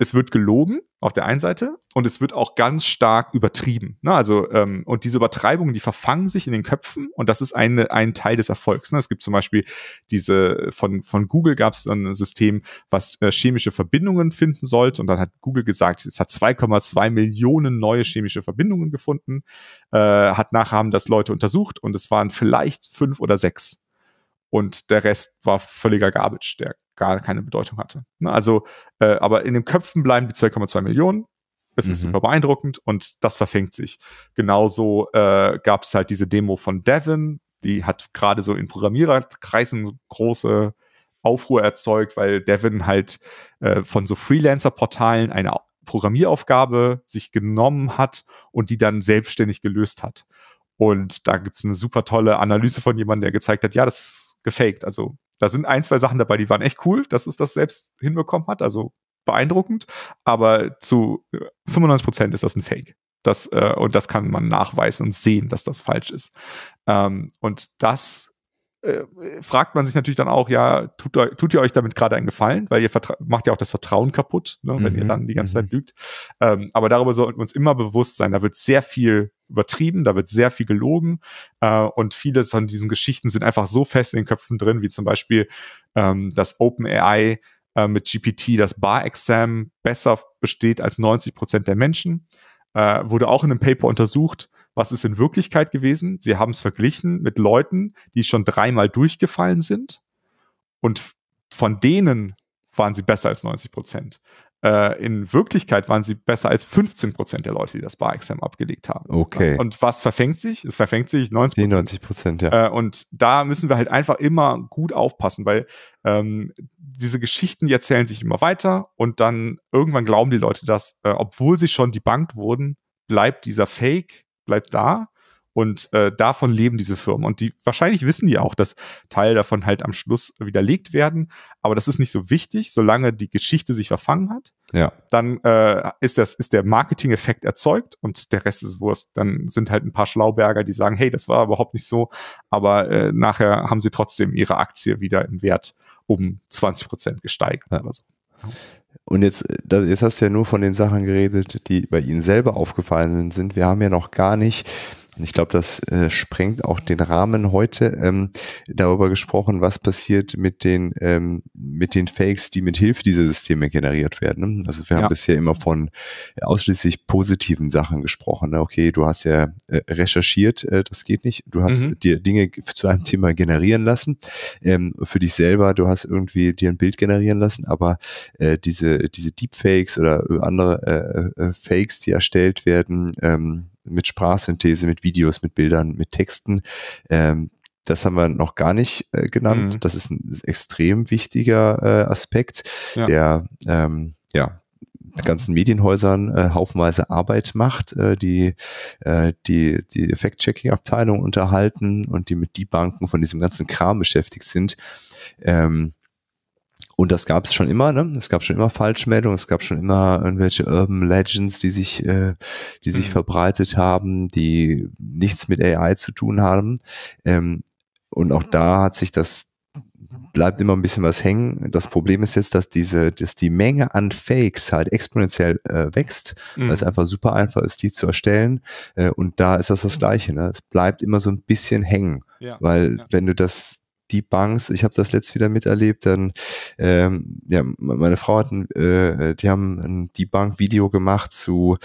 es wird gelogen auf der einen Seite und es wird auch ganz stark übertrieben. Ne? Also, ähm, und diese Übertreibungen, die verfangen sich in den Köpfen und das ist eine, ein Teil des Erfolgs. Ne? Es gibt zum Beispiel diese, von, von Google gab es ein System, was äh, chemische Verbindungen finden sollte und dann hat Google gesagt, es hat 2,2 Millionen neue chemische Verbindungen gefunden, äh, hat nachher haben das Leute untersucht und es waren vielleicht fünf oder sechs und der Rest war völliger Garbage, der gar keine Bedeutung hatte. Ne, also, äh, aber in den Köpfen bleiben die 2,2 Millionen. Es mhm. ist super beeindruckend und das verfängt sich. Genauso äh, gab es halt diese Demo von Devin, die hat gerade so in Programmiererkreisen große Aufruhr erzeugt, weil Devin halt äh, von so Freelancer-Portalen eine Programmieraufgabe sich genommen hat und die dann selbstständig gelöst hat. Und da gibt es eine super tolle Analyse von jemandem, der gezeigt hat, ja, das ist gefaked. Also da sind ein, zwei Sachen dabei, die waren echt cool, dass es das selbst hinbekommen hat. Also beeindruckend. Aber zu 95 äh, Prozent ist das ein Fake. Das, äh, und das kann man nachweisen und sehen, dass das falsch ist. Ähm, und das äh, fragt man sich natürlich dann auch, ja, tut, tut ihr euch damit gerade einen Gefallen, weil ihr macht ja auch das Vertrauen kaputt, ne, wenn mhm. ihr dann die ganze mhm. Zeit lügt. Ähm, aber darüber sollten wir uns immer bewusst sein. Da wird sehr viel übertrieben, da wird sehr viel gelogen äh, und viele von diesen Geschichten sind einfach so fest in den Köpfen drin, wie zum Beispiel, ähm, dass OpenAI äh, mit GPT das Bar-Exam besser besteht als 90 Prozent der Menschen. Äh, wurde auch in einem Paper untersucht was ist in Wirklichkeit gewesen? Sie haben es verglichen mit Leuten, die schon dreimal durchgefallen sind und von denen waren sie besser als 90 Prozent. Äh, in Wirklichkeit waren sie besser als 15 Prozent der Leute, die das Bar-Examen abgelegt haben. Okay. Und was verfängt sich? Es verfängt sich 90 Prozent. 90 Prozent, ja. Äh, und da müssen wir halt einfach immer gut aufpassen, weil ähm, diese Geschichten erzählen sich immer weiter und dann irgendwann glauben die Leute dass äh, obwohl sie schon debunked wurden, bleibt dieser Fake bleibt da. Und äh, davon leben diese Firmen. Und die wahrscheinlich wissen die auch, dass Teil davon halt am Schluss widerlegt werden. Aber das ist nicht so wichtig, solange die Geschichte sich verfangen hat. Ja. Dann äh, ist das ist der Marketing-Effekt erzeugt und der Rest ist Wurst. Dann sind halt ein paar Schlauberger, die sagen, hey, das war überhaupt nicht so. Aber äh, nachher haben sie trotzdem ihre Aktie wieder im Wert um 20 Prozent gesteigert ja. oder so. Und jetzt, äh, das, jetzt hast du ja nur von den Sachen geredet, die bei Ihnen selber aufgefallen sind. Wir haben ja noch gar nicht ich glaube, das äh, sprengt auch den Rahmen heute, ähm, darüber gesprochen, was passiert mit den, ähm, mit den Fakes, die mit Hilfe dieser Systeme generiert werden. Also wir haben bisher immer von ausschließlich positiven Sachen gesprochen. Ne? Okay, du hast ja äh, recherchiert, äh, das geht nicht. Du hast mhm. dir Dinge zu einem Thema generieren lassen, ähm, für dich selber. Du hast irgendwie dir ein Bild generieren lassen, aber äh, diese, diese Deepfakes oder äh, andere äh, äh, Fakes, die erstellt werden, Ähm, mit Sprachsynthese, mit Videos, mit Bildern, mit Texten. Ähm, das haben wir noch gar nicht äh, genannt. Mhm. Das ist ein extrem wichtiger äh, Aspekt, ja. der ähm, ja, ganzen Medienhäusern äh, haufenweise Arbeit macht, äh, die, äh, die die Fact-Checking-Abteilung unterhalten und die mit die Banken von diesem ganzen Kram beschäftigt sind. Ähm, und das gab es schon immer, ne? Es gab schon immer Falschmeldungen, es gab schon immer irgendwelche Urban Legends, die sich, äh, die sich mhm. verbreitet haben, die nichts mit AI zu tun haben. Ähm, und auch da hat sich das, bleibt immer ein bisschen was hängen. Das Problem ist jetzt, dass diese, dass die Menge an Fakes halt exponentiell äh, wächst, mhm. weil es mhm. einfach super einfach ist, die zu erstellen. Äh, und da ist das das mhm. Gleiche. Ne? Es bleibt immer so ein bisschen hängen, ja. weil ja. wenn du das die Banks, ich habe das letzt wieder miterlebt, dann, ähm, ja, meine Frau hat, ein, äh, äh, die haben ein die Video gemacht zu,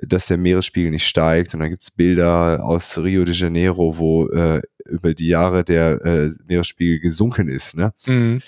dass der Meeresspiegel nicht steigt und dann gibt's Bilder aus Rio de Janeiro, wo äh, über die Jahre der äh, Meeresspiegel gesunken ist, ne? Mhm.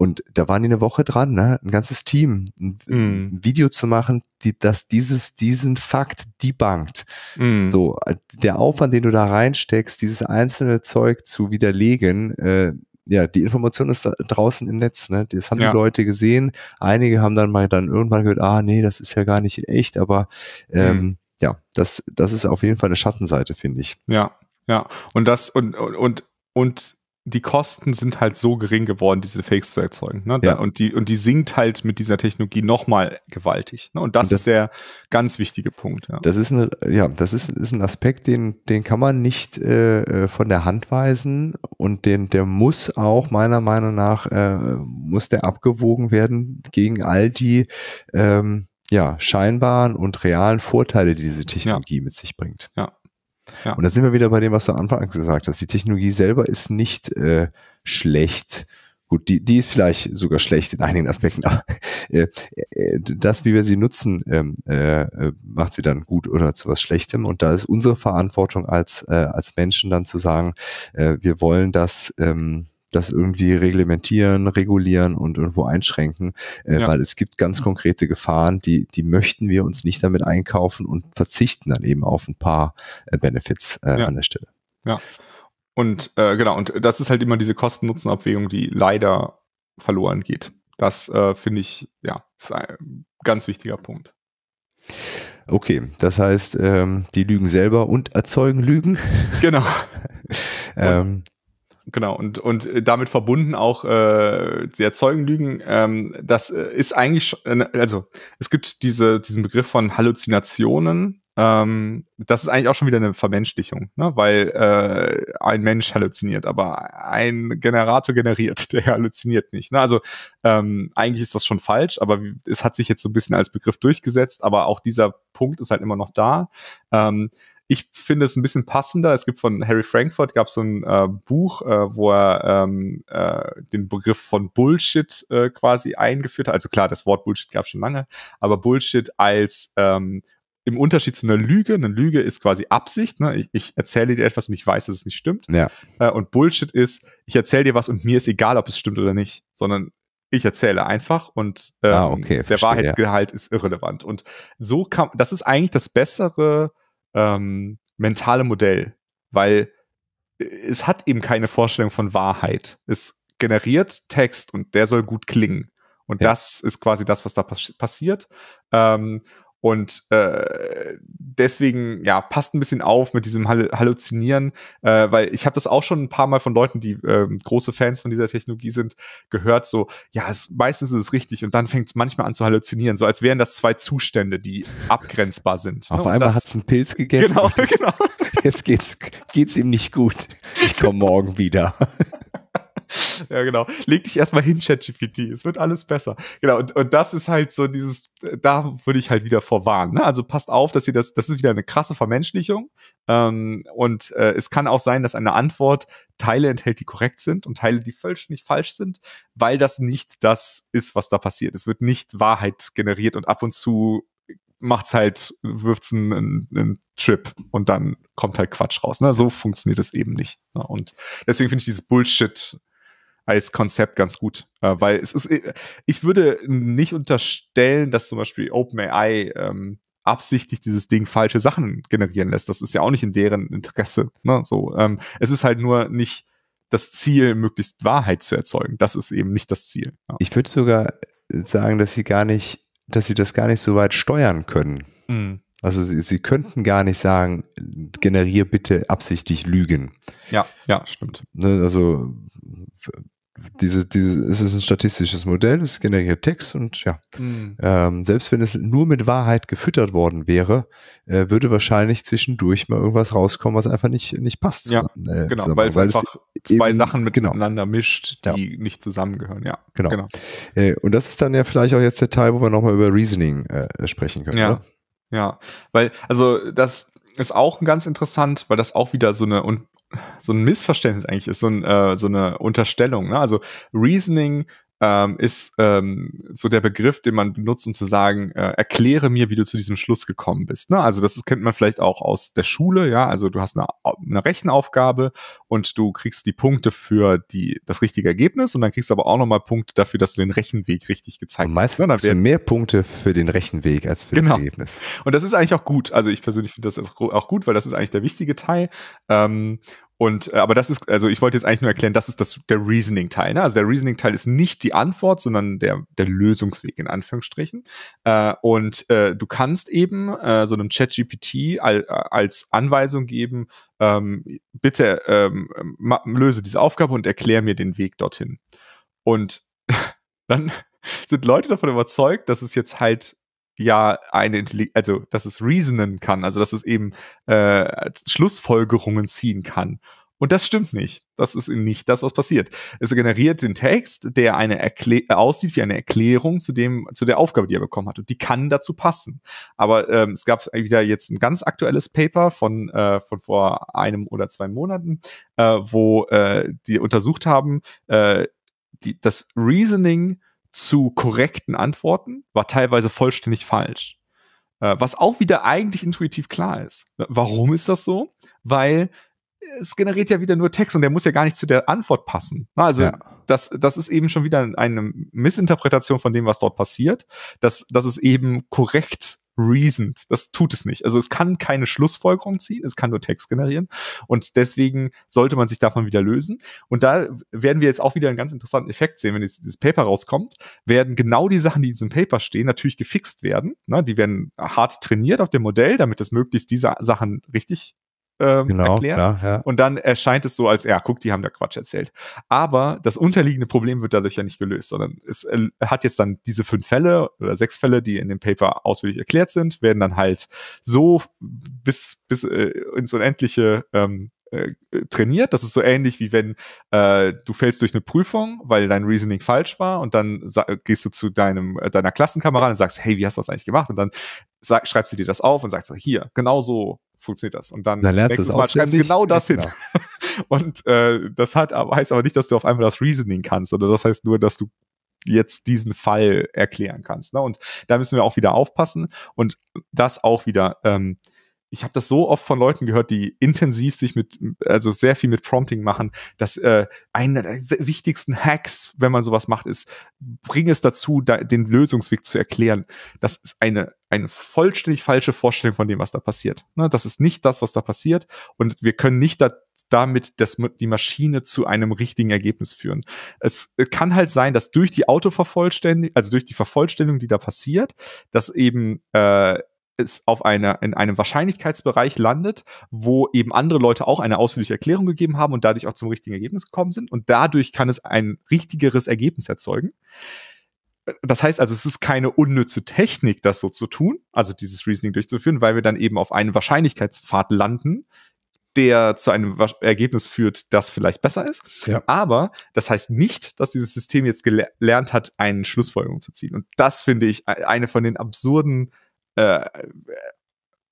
Und da waren die eine Woche dran, ne? ein ganzes Team, ein, mm. Video zu machen, die, das dieses, diesen Fakt debunkt. Mm. So, äh, der Aufwand, den du da reinsteckst, dieses einzelne Zeug zu widerlegen, äh, ja, die Information ist da draußen im Netz, ne? Das haben ja. die Leute gesehen. Einige haben dann mal dann irgendwann gehört, ah, nee, das ist ja gar nicht echt, aber ähm, mm. ja, das, das ist auf jeden Fall eine Schattenseite, finde ich. Ja, ja. Und das, und, und, und die Kosten sind halt so gering geworden, diese Fakes zu erzeugen. Ne? Ja. Und, die, und die sinkt halt mit dieser Technologie nochmal gewaltig. Ne? Und, das und das, ist der ganz wichtige Punkt. Ja. Das ist eine, ja, das ist, ist ein Aspekt, den, den kann man nicht äh, äh, von der Hand weisen und den, der muss auch meiner Meinung nach, äh, muss der abgewogen werden gegen all die ähm, ja, scheinbaren und realen Vorteile, die diese Technologie ja. mit sich bringt. Ja. Ja. Und da sind wir wieder bei dem, was du am Anfang gesagt hast. Die Technologie selber ist nicht äh, schlecht. Gut, die, die ist vielleicht sogar schlecht in einigen Aspekten, [LAUGHS] aber äh, äh, das, wie wir sie nutzen, ähm, äh, macht sie dann gut oder zu was Schlechtem. Und da ist unsere Verantwortung als, äh, als Menschen dann zu sagen, äh, wir wollen das. Ähm, das irgendwie reglementieren, regulieren und irgendwo einschränken, äh, ja. weil es gibt ganz konkrete Gefahren, die, die möchten wir uns nicht damit einkaufen und verzichten dann eben auf ein paar äh, Benefits äh, ja. an der Stelle. Ja. Und äh, genau, und das ist halt immer diese Kosten-Nutzen-Abwägung, die leider verloren geht. Das äh, finde ich, ja, ist ein ganz wichtiger Punkt. Okay, das heißt, ähm, die lügen selber und erzeugen Lügen. Genau. [LAUGHS] ähm, genau. Und, und äh, damit verbunden auch, äh, sie erzeugen Ähm, das äh, ist eigentlich, äh, also es gibt diese, diesen Begriff von Halluzinationen. Ähm, das ist eigentlich auch schon wieder eine Vermenschlichung, ne? weil äh, ein Mensch halluziniert, aber ein Generator generiert, [LAUGHS] der halluziniert nicht. Ne? Also ähm, eigentlich ist das schon falsch, aber es hat sich jetzt so ein bisschen als Begriff durchgesetzt, aber auch dieser Punkt ist halt immer noch da. Ähm, ich finde es ein bisschen passender. Es gibt von Harry Frankfurt gab es so ein äh, Buch, äh, wo er ähm, äh, den Begriff von Bullshit äh, quasi eingeführt hat. Also klar, das Wort Bullshit gab es schon lange, aber Bullshit als ähm, im Unterschied zu einer Lüge, eine Lüge ist quasi Absicht, ne? ich, ich erzähle dir etwas und ich weiß, dass es nicht stimmt. Ja. Äh, und Bullshit ist, ich erzähle dir was und mir ist egal, ob es stimmt oder nicht, sondern ich erzähle einfach und ähm, ah, okay, verstehe, der Wahrheitsgehalt ja. ist irrelevant. Und so kam, das ist eigentlich das bessere ähm, mentale Modell, weil äh, es hat eben keine Vorstellung von Wahrheit. Es generiert Text und der soll gut klingen. Und ja. das ist quasi das, was da pass passiert. Ähm, und äh, deswegen, ja, passt ein bisschen auf mit diesem Hall Halluzinieren, äh, weil ich habe das auch schon ein paar Mal von Leuten, die äh, große Fans von dieser Technologie sind, gehört, so, ja, es, meistens ist es richtig und dann fängt es manchmal an zu halluzinieren, so als wären das zwei Zustände, die abgrenzbar sind. Auf ne? einmal hat es einen Pilz gegessen. Genau, [LAUGHS] genau. Jetzt geht's, geht's ihm nicht gut. Ich komme morgen wieder. [LAUGHS] ja, genau. Leg dich erstmal hin, ChatGPT. Es wird alles besser. Genau. Und, und das ist halt so dieses, da würde ich halt wieder vorwarnen. Ne? Also passt auf, dass ihr das, das ist wieder eine krasse Vermenschlichung. Ähm, und äh, es kann auch sein, dass eine Antwort Teile enthält, die korrekt sind und Teile, die völlig nicht falsch sind, weil das nicht das ist, was da passiert. Es wird nicht Wahrheit generiert und ab und zu macht's halt, wirft's einen, einen Trip und dann kommt halt Quatsch raus. Ne? So funktioniert es eben nicht. Ne? Und deswegen finde ich dieses Bullshit als Konzept ganz gut, äh, weil es ist, ich würde nicht unterstellen, dass zum Beispiel OpenAI ähm, absichtlich dieses Ding falsche Sachen generieren lässt. Das ist ja auch nicht in deren Interesse. Ne? So, ähm, es ist halt nur nicht das Ziel, möglichst Wahrheit zu erzeugen. Das ist eben nicht das Ziel. Ja. Ich würde sogar sagen, dass sie gar nicht, dass sie das gar nicht so weit steuern können. Mhm. Also sie, sie könnten gar nicht sagen, generier bitte absichtlich Lügen. Ja, ja, stimmt. Ne, also diese, diese, es ist ein statistisches Modell, es generiert Text und ja, mhm. ähm, selbst wenn es nur mit Wahrheit gefüttert worden wäre, äh, würde wahrscheinlich zwischendurch mal irgendwas rauskommen, was einfach nicht, nicht passt. Ja, äh, genau, weil es weil einfach es zwei eben, Sachen genau. miteinander genau. mischt, die ja. nicht zusammengehören. Ja, genau. genau. Äh, und das ist dann ja vielleicht auch jetzt der Teil, wo wir nochmal über Reasoning äh, sprechen können. Ja, oder? ja, weil, also das ist auch ganz interessant, weil das auch wieder so eine, und so ein Missverständnis eigentlich ist, so, ein, äh, so eine Unterstellung. Ne? Also Reasoning ähm, ist ähm, so der Begriff, den man benutzt, um zu sagen, äh, erkläre mir, wie du zu diesem Schluss gekommen bist. Ne? Also das kennt man vielleicht auch aus der Schule, ja. Also du hast eine, eine Rechenaufgabe und du kriegst die Punkte für die, das richtige Ergebnis und dann kriegst du aber auch nochmal Punkte dafür, dass du den Rechenweg richtig gezeigt und meistens hast. Ne? Meistens mehr Punkte für den Rechenweg als für genau. das Ergebnis. Und das ist eigentlich auch gut. Also ich persönlich finde das auch gut, weil das ist eigentlich der wichtige Teil. Ähm, und äh, aber das ist, also ich wollte jetzt eigentlich nur erklären, das ist das, der Reasoning-Teil. Ne? Also der Reasoning-Teil ist nicht die Antwort, sondern der, der Lösungsweg in Anführungsstrichen. Äh, und äh, du kannst eben äh, so einem ChatGPT al, äh, als Anweisung geben, ähm, bitte ähm, löse diese Aufgabe und erklär mir den Weg dorthin. Und [LAUGHS] dann sind Leute davon überzeugt, dass es jetzt halt ja eine Intelligenz, also dass es reasonen kann, also dass es eben äh, Schlussfolgerungen ziehen kann. Und das stimmt nicht. Das ist nicht das, was passiert. Es generiert den Text, der eine Erklä aussieht wie eine Erklärung zu dem, zu der Aufgabe, die er bekommen hat. Und die kann dazu passen. Aber ähm, es gab wieder jetzt ein ganz aktuelles Paper von, äh, von vor einem oder zwei Monaten, äh, wo äh, die untersucht haben, äh, die, das Reasoning zu korrekten Antworten war teilweise vollständig falsch. Äh, was auch wieder eigentlich intuitiv klar ist. Warum ist das so? Weil es generiert ja wieder nur Text und der muss ja gar nicht zu der Antwort passen. Also ja. das, das ist eben schon wieder eine Missinterpretation von dem, was dort passiert, dass, dass es eben korrekt reasoned. Das tut es nicht. Also es kann keine Schlussfolgerung ziehen, es kann nur Text generieren. Und deswegen sollte man sich davon wieder lösen. Und da werden wir jetzt auch wieder einen ganz interessanten Effekt sehen, wenn jetzt dieses Paper rauskommt, werden genau die Sachen, die in diesem Paper stehen, natürlich gefixt werden. Ne? Die werden hart trainiert auf dem Modell, damit es möglichst diese Sachen richtig ähm, genau, erklären. Ja, ja. Und dann erscheint es so, als ja, guck, die haben da Quatsch erzählt. Aber das unterliegende Problem wird dadurch ja nicht gelöst, sondern es äh, hat jetzt dann diese fünf Fälle oder sechs Fälle, die in dem Paper ausführlich erklärt sind, werden dann halt so bis, bis äh, ins Unendliche ähm, äh, trainiert. Das ist so ähnlich wie wenn äh, du fällst durch eine Prüfung, weil dein Reasoning falsch war und dann gehst du zu deinem äh, deiner Klassenkameradin und sagst, hey, wie hast du das eigentlich gemacht? Und dann schreibst du dir das auf und sagst so, hier, genau so funktioniert das. Und dann, dann lernst du Mal schreibst genau das hin. Genau. [LAUGHS] Und äh, das hat, heißt aber nicht, dass du auf einmal das Reasoning kannst, sondern das heißt nur, dass du jetzt diesen Fall erklären kannst. Ne? Und da müssen wir auch wieder aufpassen und das auch wieder ähm, ich habe das so oft von Leuten gehört, die intensiv sich mit, also sehr viel mit Prompting machen, dass äh, einer der wichtigsten Hacks, wenn man sowas macht, ist, bring es dazu, da, den Lösungsweg zu erklären. Das ist eine, eine vollständig falsche Vorstellung von dem, was da passiert. Ne? Das ist nicht das, was da passiert. Und wir können nicht da, damit das, die Maschine zu einem richtigen Ergebnis führen. Es kann halt sein, dass durch die Autovervollständigung, also durch die Vervollständigung, die da passiert, dass eben äh, es auf einer, in einem Wahrscheinlichkeitsbereich landet, wo eben andere Leute auch eine ausführliche Erklärung gegeben haben und dadurch auch zum richtigen Ergebnis gekommen sind. Und dadurch kann es ein richtigeres Ergebnis erzeugen. Das heißt also, es ist keine unnütze Technik, das so zu tun, also dieses Reasoning durchzuführen, weil wir dann eben auf einen Wahrscheinlichkeitspfad landen, der zu einem Ergebnis führt, das vielleicht besser ist. Ja. Aber das heißt nicht, dass dieses System jetzt gelernt hat, eine Schlussfolgerung zu ziehen. Und das finde ich e-, eine von den absurden äh, äh,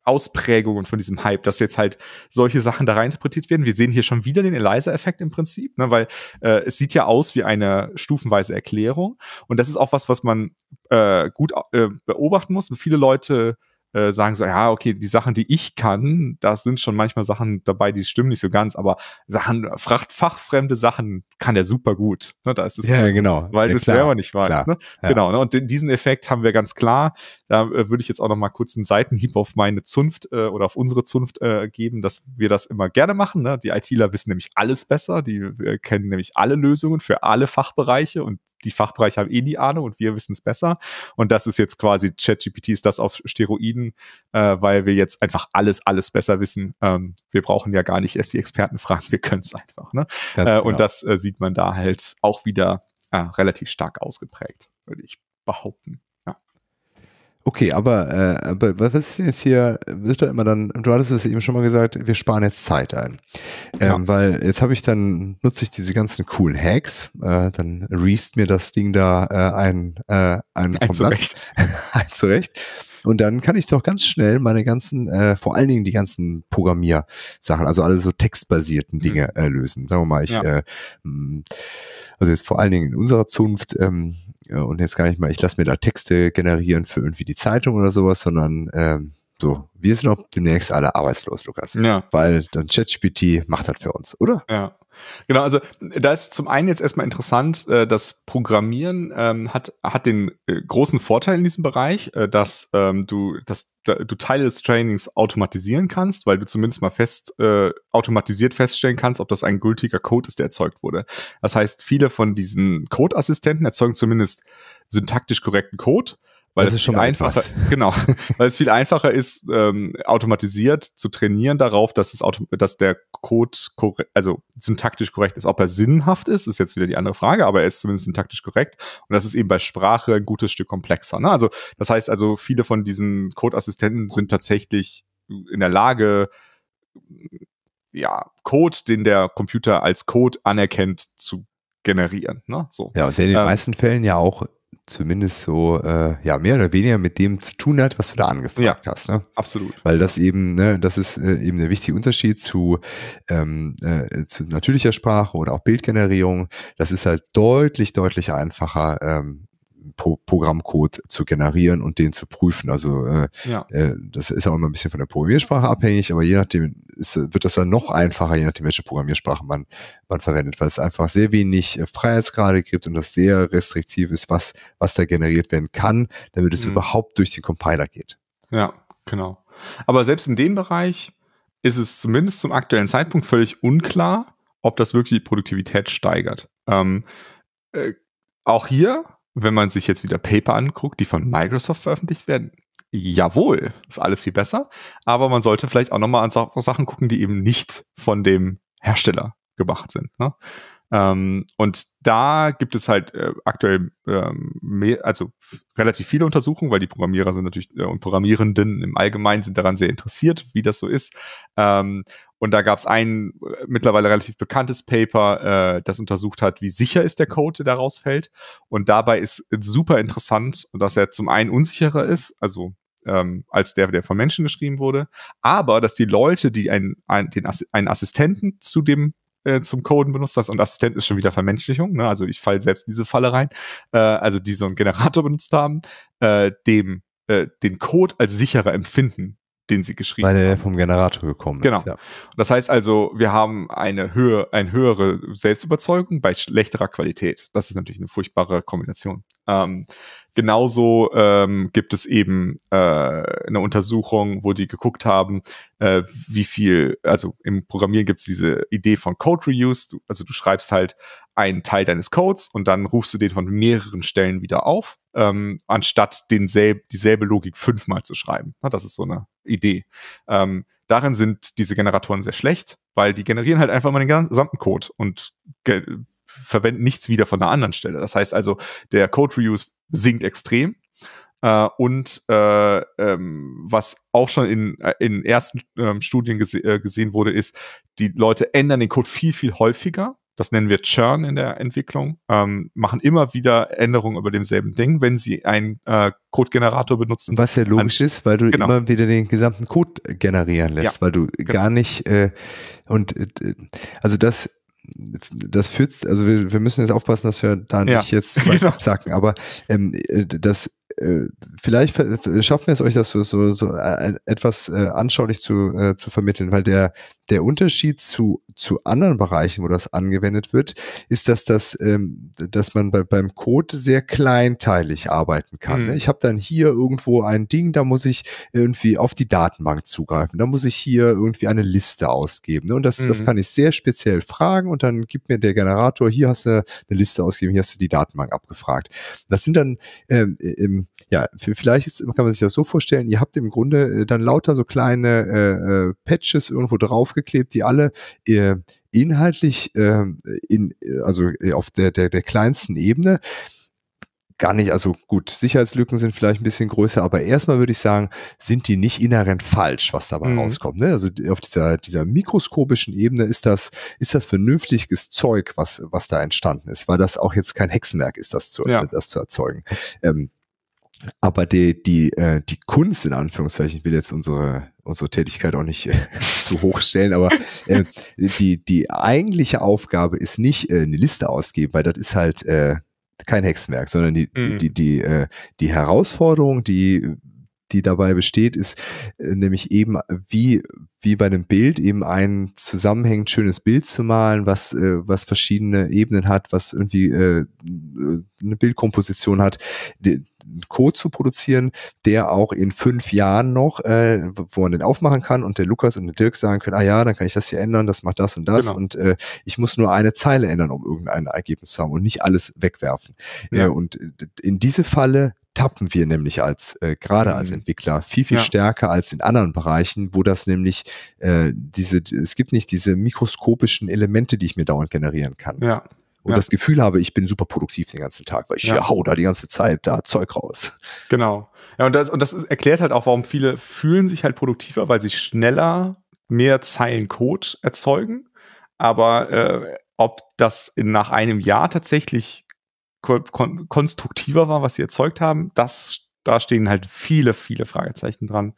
Ausprägungen von diesem Hype, dass jetzt halt solche Sachen da reinterpretiert werden. Wir sehen hier schon wieder den Eliza-Effekt im Prinzip, ne, weil äh, es sieht ja aus wie eine stufenweise Erklärung. Und das ist auch was, was man äh, gut äh, beobachten muss. viele Leute äh, sagen so, ja, okay, die Sachen, die ich kann, da sind schon manchmal Sachen dabei, die stimmen nicht so ganz, aber Sachen, Fracht, fachfremde Sachen kann er super gut. Ne, da ist es ja, gut, genau. Weil ja, du es selber nicht weißt. Ne? Ja. Genau. Ne? Und den, diesen Effekt haben wir ganz klar. Da äh, würde ich jetzt auch noch mal kurz einen Seitenhieb auf meine Zunft äh, oder auf unsere Zunft äh, geben, dass wir das immer gerne machen. Ne? Die ITler wissen nämlich alles besser. Die äh, kennen nämlich alle Lösungen für alle Fachbereiche und die Fachbereiche haben eh die Ahnung und wir wissen es besser. Und das ist jetzt quasi ChatGPT ist das auf Steroiden, äh, weil wir jetzt einfach alles, alles besser wissen. Ähm, wir brauchen ja gar nicht erst die Experten [LAUGHS] fragen, wir können es einfach. Ne? Äh, Und genau. das äh, sieht man da halt auch wieder äh, relativ stark ausgeprägt, würde ich behaupten. Okay, aber, äh, aber was ist denn jetzt hier, wird da immer dann, du hattest es eben schon mal gesagt, wir sparen jetzt Zeit ein. Ähm, ja. Weil jetzt habe ich dann, nutze ich diese ganzen coolen Hacks, äh, dann reest mir das Ding da äh, ein, äh, ein vom zurecht. Platz. ein zurecht. [LAUGHS] Und dann kann ich doch ganz schnell meine ganzen, äh, vor allen Dingen die ganzen Programmiersachen, also alle so textbasierten mhm. Dinge mhm. äh, lösen. Sagen wir mal, ich, ja. äh, also jetzt vor allen Dingen in unserer Zunft, ähm, äh, und jetzt gar nicht mal, ich lasse mir da Texte generieren für irgendwie die Zeitung oder sowas, sondern ähm, so, wir sind auch demnächst alle arbeitslos, Lukas. Ja. Weil dann ChatGPT macht das für uns, oder? Ja. Genau, also da ist zum einen jetzt erstmal interessant, äh, das Programmieren ähm, hat, hat den äh, großen Vorteil in diesem Bereich, äh, dass ähm, du, dass da, du Teile des Trainings automatisieren kannst, weil du zumindest mal fest äh, automatisiert feststellen kannst, ob das ein gültiger Code ist, der erzeugt wurde. Das heißt, viele von diesen Codeassistenten erzeugen zumindest syntaktisch korrekten Code weil das es ist schon [LAUGHS] einfacher, genau, weil es viel einfacher ist, ähm, automatisiert zu trainieren darauf, dass es dass der Code korrekt, also syntaktisch korrekt ist. Ob er sinnhaft ist, ist jetzt wieder die andere Frage, aber er ist zumindest syntaktisch korrekt. Und das ist eben bei Sprache ein gutes Stück komplexer. Ne? Also das heißt also, viele von diesen Codeassistenten sind tatsächlich in der Lage, ja, Code, den der Computer als Code anerkennt, zu generieren. Ne? So. Ja, und der in den ähm, meisten Fällen ja auch zumindest so, äh, ja, mehr oder weniger mit dem zu tun hat, was du da angefragt ja, hast. Ne? Absolut. Weil das eben, ne, das ist äh, eben der wichtige Unterschied zu, ähm, äh, zu natürlicher Sprache oder auch Bildgenerierung. Das ist halt deutlich, deutlich einfacher, ähm, Programmcode zu generieren und den zu prüfen. Also äh, ja. äh, das ist auch immer ein bisschen von der Programmiersprache abhängig, aber je nachdem ist, wird das dann noch einfacher, je nachdem, welche Programmiersprache man, man verwendet, weil es einfach sehr wenig äh, Freiheitsgrade gibt und das sehr restriktiv ist, was, was da generiert werden kann, damit es mhm. überhaupt durch den Compiler geht. Ja, genau. Aber selbst in dem Bereich ist es zumindest zum aktuellen Zeitpunkt völlig unklar, ob das wirklich die Produktivität steigert. Ähm, äh, auch hier wenn man sich jetzt wieder Paper anguckt, die von Microsoft veröffentlicht werden, jawohl, ist alles viel besser. Aber man sollte vielleicht auch nochmal an Sachen gucken, die eben nicht von dem Hersteller gemacht sind. Ne? Ähm, und da gibt es halt äh, aktuell ähm, mehr, also relativ viele Untersuchungen, weil die Programmierer sind natürlich äh, und Programmierenden im Allgemeinen sind daran sehr interessiert, wie das so ist. Ähm, und da gab es ein äh, mittlerweile relativ bekanntes Paper, äh, das untersucht hat, wie sicher ist der Code, der da rausfällt. Und dabei ist super interessant, dass er zum einen unsicherer ist, also ähm, als der, der von Menschen geschrieben wurde, aber dass die Leute, die ein, ein, den Ass einen Assistenten zu dem äh, zum Coden benutzt hast und Assistent ist schon wieder Vermenschlichung, ne? also ich falle selbst in diese Falle rein, äh, also die so einen Generator benutzt haben, äh, dem äh, den Code als sicherer empfinden den sie geschrieben Weil der haben. vom Generator gekommen genau. ist. Genau. Ja. Das heißt also, wir haben eine, höhe, eine höhere Selbstüberzeugung bei schlechterer Qualität. Das ist natürlich eine furchtbare Kombination. Ähm, genauso ähm, gibt es eben äh, eine Untersuchung, wo die geguckt haben, äh, wie viel, also im Programmieren gibt es diese Idee von Code Reuse. Du, also du schreibst halt einen Teil deines Codes und dann rufst du den von mehreren Stellen wieder auf ähm, anstatt denselb, dieselbe Logik fünfmal zu schreiben. Na, das ist so eine Idee. Ähm, darin sind diese Generatoren sehr schlecht, weil die generieren halt einfach mal den gesamten Code und ge verwenden nichts wieder von einer anderen Stelle. Das heißt also, der Code Reuse sinkt extrem. Äh, und äh, ähm, was auch schon in, äh, in ersten ähm, Studien gese äh, gesehen wurde, ist, die Leute ändern den Code viel, viel häufiger das nennen wir Churn in der Entwicklung, ähm, machen immer wieder Änderungen über demselben Ding, wenn sie einen äh, Codegenerator benutzen. Was ja logisch ist, weil du genau. immer wieder den gesamten Code generieren lässt, ja, weil du genau. gar nicht äh, und äh, also das das führt, also wir, wir müssen jetzt aufpassen, dass wir da nicht ja, jetzt [LAUGHS] genau. absacken, aber ähm, äh, das äh, vielleicht schaffen wir es euch, das so, so, so äh, etwas äh, anschaulich zu, zu vermitteln, weil der, der Unterschied zu, zu anderen Bereichen, wo das angewendet wird, ist, dass, das, ähm, dass man bei, beim Code sehr kleinteilig arbeiten kann. Ne? Mhm. Ich habe dann hier irgendwo ein Ding, da muss ich irgendwie auf die Datenbank zugreifen, da muss ich hier irgendwie eine Liste ausgeben. Ne? Und das, mhm. das kann ich sehr speziell fragen und dann gibt mir der Generator, hier hast du eine Liste ausgegeben, hier hast du die Datenbank abgefragt. Das sind dann ähm, im, ja, vielleicht ist, kann man sich das so vorstellen, ihr habt im Grunde äh, dann lauter so kleine äh, äh, Patches irgendwo draufgeklebt, die alle äh, inhaltlich ähm, äh, in, also äh, auf der, der, der kleinsten Ebene gar nicht, also gut, Sicherheitslücken sind vielleicht ein bisschen größer, aber erstmal würde ich sagen, sind die nicht inhärent falsch, was dabei mhm. rauskommt. Ne? Also auf dieser, dieser mikroskopischen Ebene ist das, ist das vernünftiges Zeug, was, was da entstanden ist, weil das auch jetzt kein Hexenwerk ist, das zu, ja. das zu erzeugen. Ähm, aber die, die, äh, die Kunst, in Anführungszeichen, ich will jetzt unsere, unsere Tätigkeit auch nicht äh, [LAUGHS] zu hoch stellen, aber äh, die, die eigentliche Aufgabe ist nicht äh, eine Liste ausgeben, weil das ist halt äh, kein Hexenwerk, sondern die, mhm. die, die, die, äh, die Herausforderung, die, die dabei besteht, ist äh, nämlich eben äh, wie, wie bei einem Bild eben ein zusammenhängend schönes Bild zu malen, was, äh, was verschiedene Ebenen hat, was irgendwie äh, äh eine Bildkomposition hat. Die, Code zu produzieren, der auch in fünf Jahren noch, äh, wo man den aufmachen kann und der Lukas und der Dirk sagen können, ah ja, dann kann ich das hier ändern, das macht das und das genau. und äh, ich muss nur eine Zeile ändern, um irgendein Ergebnis zu haben und nicht alles wegwerfen. Ja. Äh, und in diese Falle tappen wir nämlich als äh, gerade als mhm. Entwickler viel viel ja. stärker als in anderen Bereichen, wo das nämlich äh, diese es gibt nicht diese mikroskopischen Elemente, die ich mir dauernd generieren kann. Ja, und ja. das Gefühl habe, ich bin super produktiv den ganzen Tag, weil ich ja. hier hau da die ganze Zeit da Zeug raus. Genau. Ja, und das, und das erklärt halt auch, warum viele fühlen sich halt produktiver, weil sie schneller mehr Zeilen Code erzeugen. Aber äh, ob das in, nach einem Jahr tatsächlich ko kon konstruktiver war, was sie erzeugt haben, das da stehen halt viele, viele Fragezeichen dran.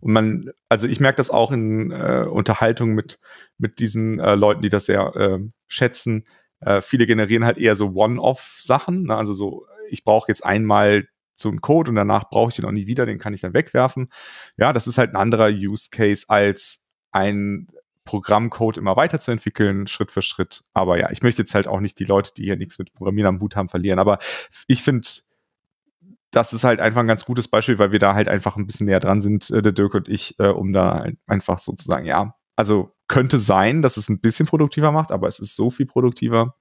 Und man, also ich merke das auch in äh, Unterhaltung mit, mit diesen äh, Leuten, die das sehr äh, schätzen, äh, viele generieren halt eher so One-Off-Sachen, ne? also so, ich brauche jetzt einmal so einen Code und danach brauche ich den auch nie wieder, den kann ich dann wegwerfen. Ja, das ist halt ein anderer Use Case als ein Programmcode immer weiterzuentwickeln, Schritt für Schritt. Aber ja, ich möchte jetzt halt auch nicht die Leute, die hier nichts mit Programmieren am Hut haben, verlieren. Aber ich finde, das ist halt einfach ein ganz gutes Beispiel, weil wir da halt einfach ein bisschen näher dran sind, äh, der Dirk und ich, äh, um da halt einfach sozusagen, ja, also könnte sein, dass es ein bisschen produktiver macht, aber es ist so viel produktiver.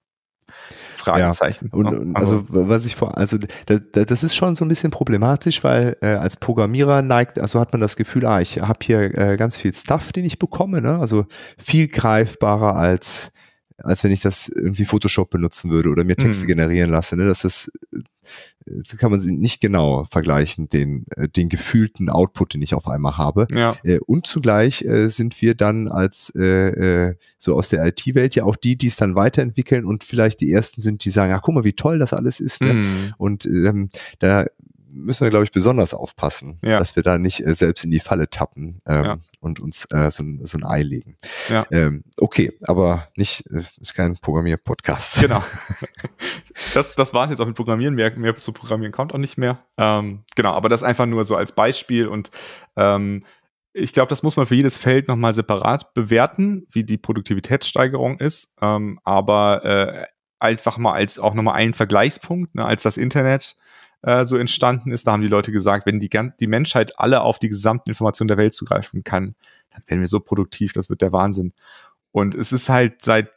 Fragezeichen. Ja. Und, ne? und also, also, was ich vor, also da, da, das ist schon so ein bisschen problematisch, weil äh, als Programmierer neigt, also hat man das Gefühl, ah, ich habe hier äh, ganz viel Stuff, den ich bekomme, ne? Also viel greifbarer als als wenn ich das irgendwie Photoshop benutzen würde oder mir Texte mhm. generieren lasse. Ne? Das ist kann man nicht genau vergleichen, den, äh, den gefühlten Output, den ich auf einmal habe. Ja. Äh, und zugleich äh, sind wir dann als so aus der IT-Welt ja auch die, die es dann weiterentwickeln und vielleicht die ersten sind, die sagen, ach guck mal, wie toll das alles ist. Ne? Mhm. Und ähm, da müssen wir, glaube ich, besonders aufpassen, ja. dass wir da nicht äh, selbst in die Falle tappen. Ähm, ja und uns äh, so, ein, so ein Ei legen. Ja. Ähm, okay, aber nicht, äh, ist kein Programmier-Podcast. Genau. [LAUGHS] Das, das war es jetzt auch mit Programmieren. Mehr, mehr zu Programmieren kommt auch nicht mehr. Ähm, genau, aber das einfach nur so als Beispiel und ähm, ich glaube, das muss man für jedes Feld nochmal separat bewerten, wie die Produktivitätssteigerung ist. Ähm, aber äh, einfach mal als auch nochmal einen Vergleichspunkt, ne, als das Internet äh, so entstanden ist. Da haben die Leute gesagt, wenn die, die Menschheit alle auf die gesamten Informationen der Welt zugreifen kann, dann werden wir so produktiv, das wird der Wahnsinn. Und es ist halt seit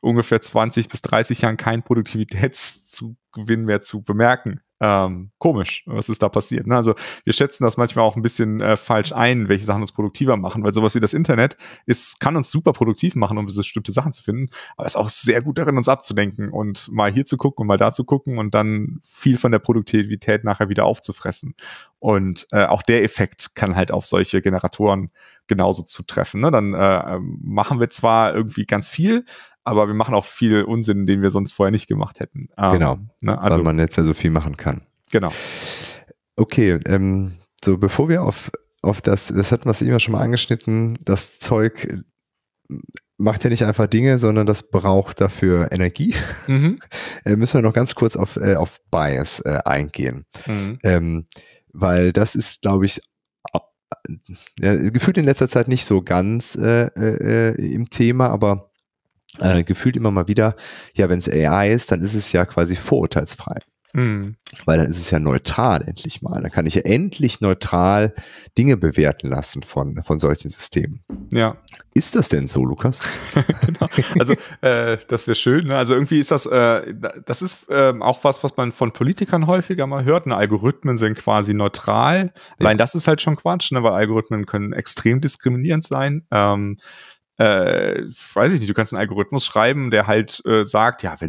ungefähr 20 bis 30 Jahren kein Produktivitätsgewinn mehr zu bemerken ähm, komisch, was ist da passiert. Ne? Also wir schätzen das manchmal auch ein bisschen äh, falsch ein, welche Sachen uns produktiver machen, weil sowas wie das Internet ist, kann uns super produktiv machen, um bestimmte Sachen zu finden, aber ist auch sehr gut darin, uns abzudenken und mal hier zu gucken und mal da zu gucken und dann viel von der Produktivität nachher wieder aufzufressen. Und äh, auch der Effekt kann halt auf solche Generatoren genauso zutreffen. Ne? Dann äh, ähm, machen wir zwar irgendwie ganz viel, aber wir machen auch viel Unsinn, den wir sonst vorher nicht gemacht hätten. Ähm, genau, ne? also, weil man jetzt ja so viel machen kann. Genau. Okay, ähm, so bevor wir auf, auf das, das hatten wir es immer schon mal angeschnitten, das Zeug äh, macht ja nicht einfach Dinge, sondern das braucht dafür Energie. Mhm. [LAUGHS] äh, müssen wir noch ganz kurz auf, äh, auf Bias äh, eingehen. Mhm. Ähm, weil das ist, glaube ich, äh, ja, gefühlt in letzter Zeit nicht so ganz äh, im Thema, aber äh, gefühlt immer mal wieder, ja, wenn es AI ist, dann ist es ja quasi vorurteilsfrei. Mhm. Weil dann ist es ja neutral endlich mal. Dann kann ich ja endlich neutral Dinge bewerten lassen von, von solchen Systemen. Ja. Ist das denn so, Lukas? [LAUGHS] genau. Also, äh, das wäre schön. Ne? Also, irgendwie ist das, äh, das ist äh, auch was, was man von Politikern häufiger mal hört. Ne? Algorithmen sind quasi neutral. Ja. Allein das ist halt schon Quatsch, ne? weil Algorithmen können extrem diskriminierend sein. Ähm, äh, weiß ich nicht, du kannst einen Algorithmus schreiben, der halt äh, sagt, ja, wenn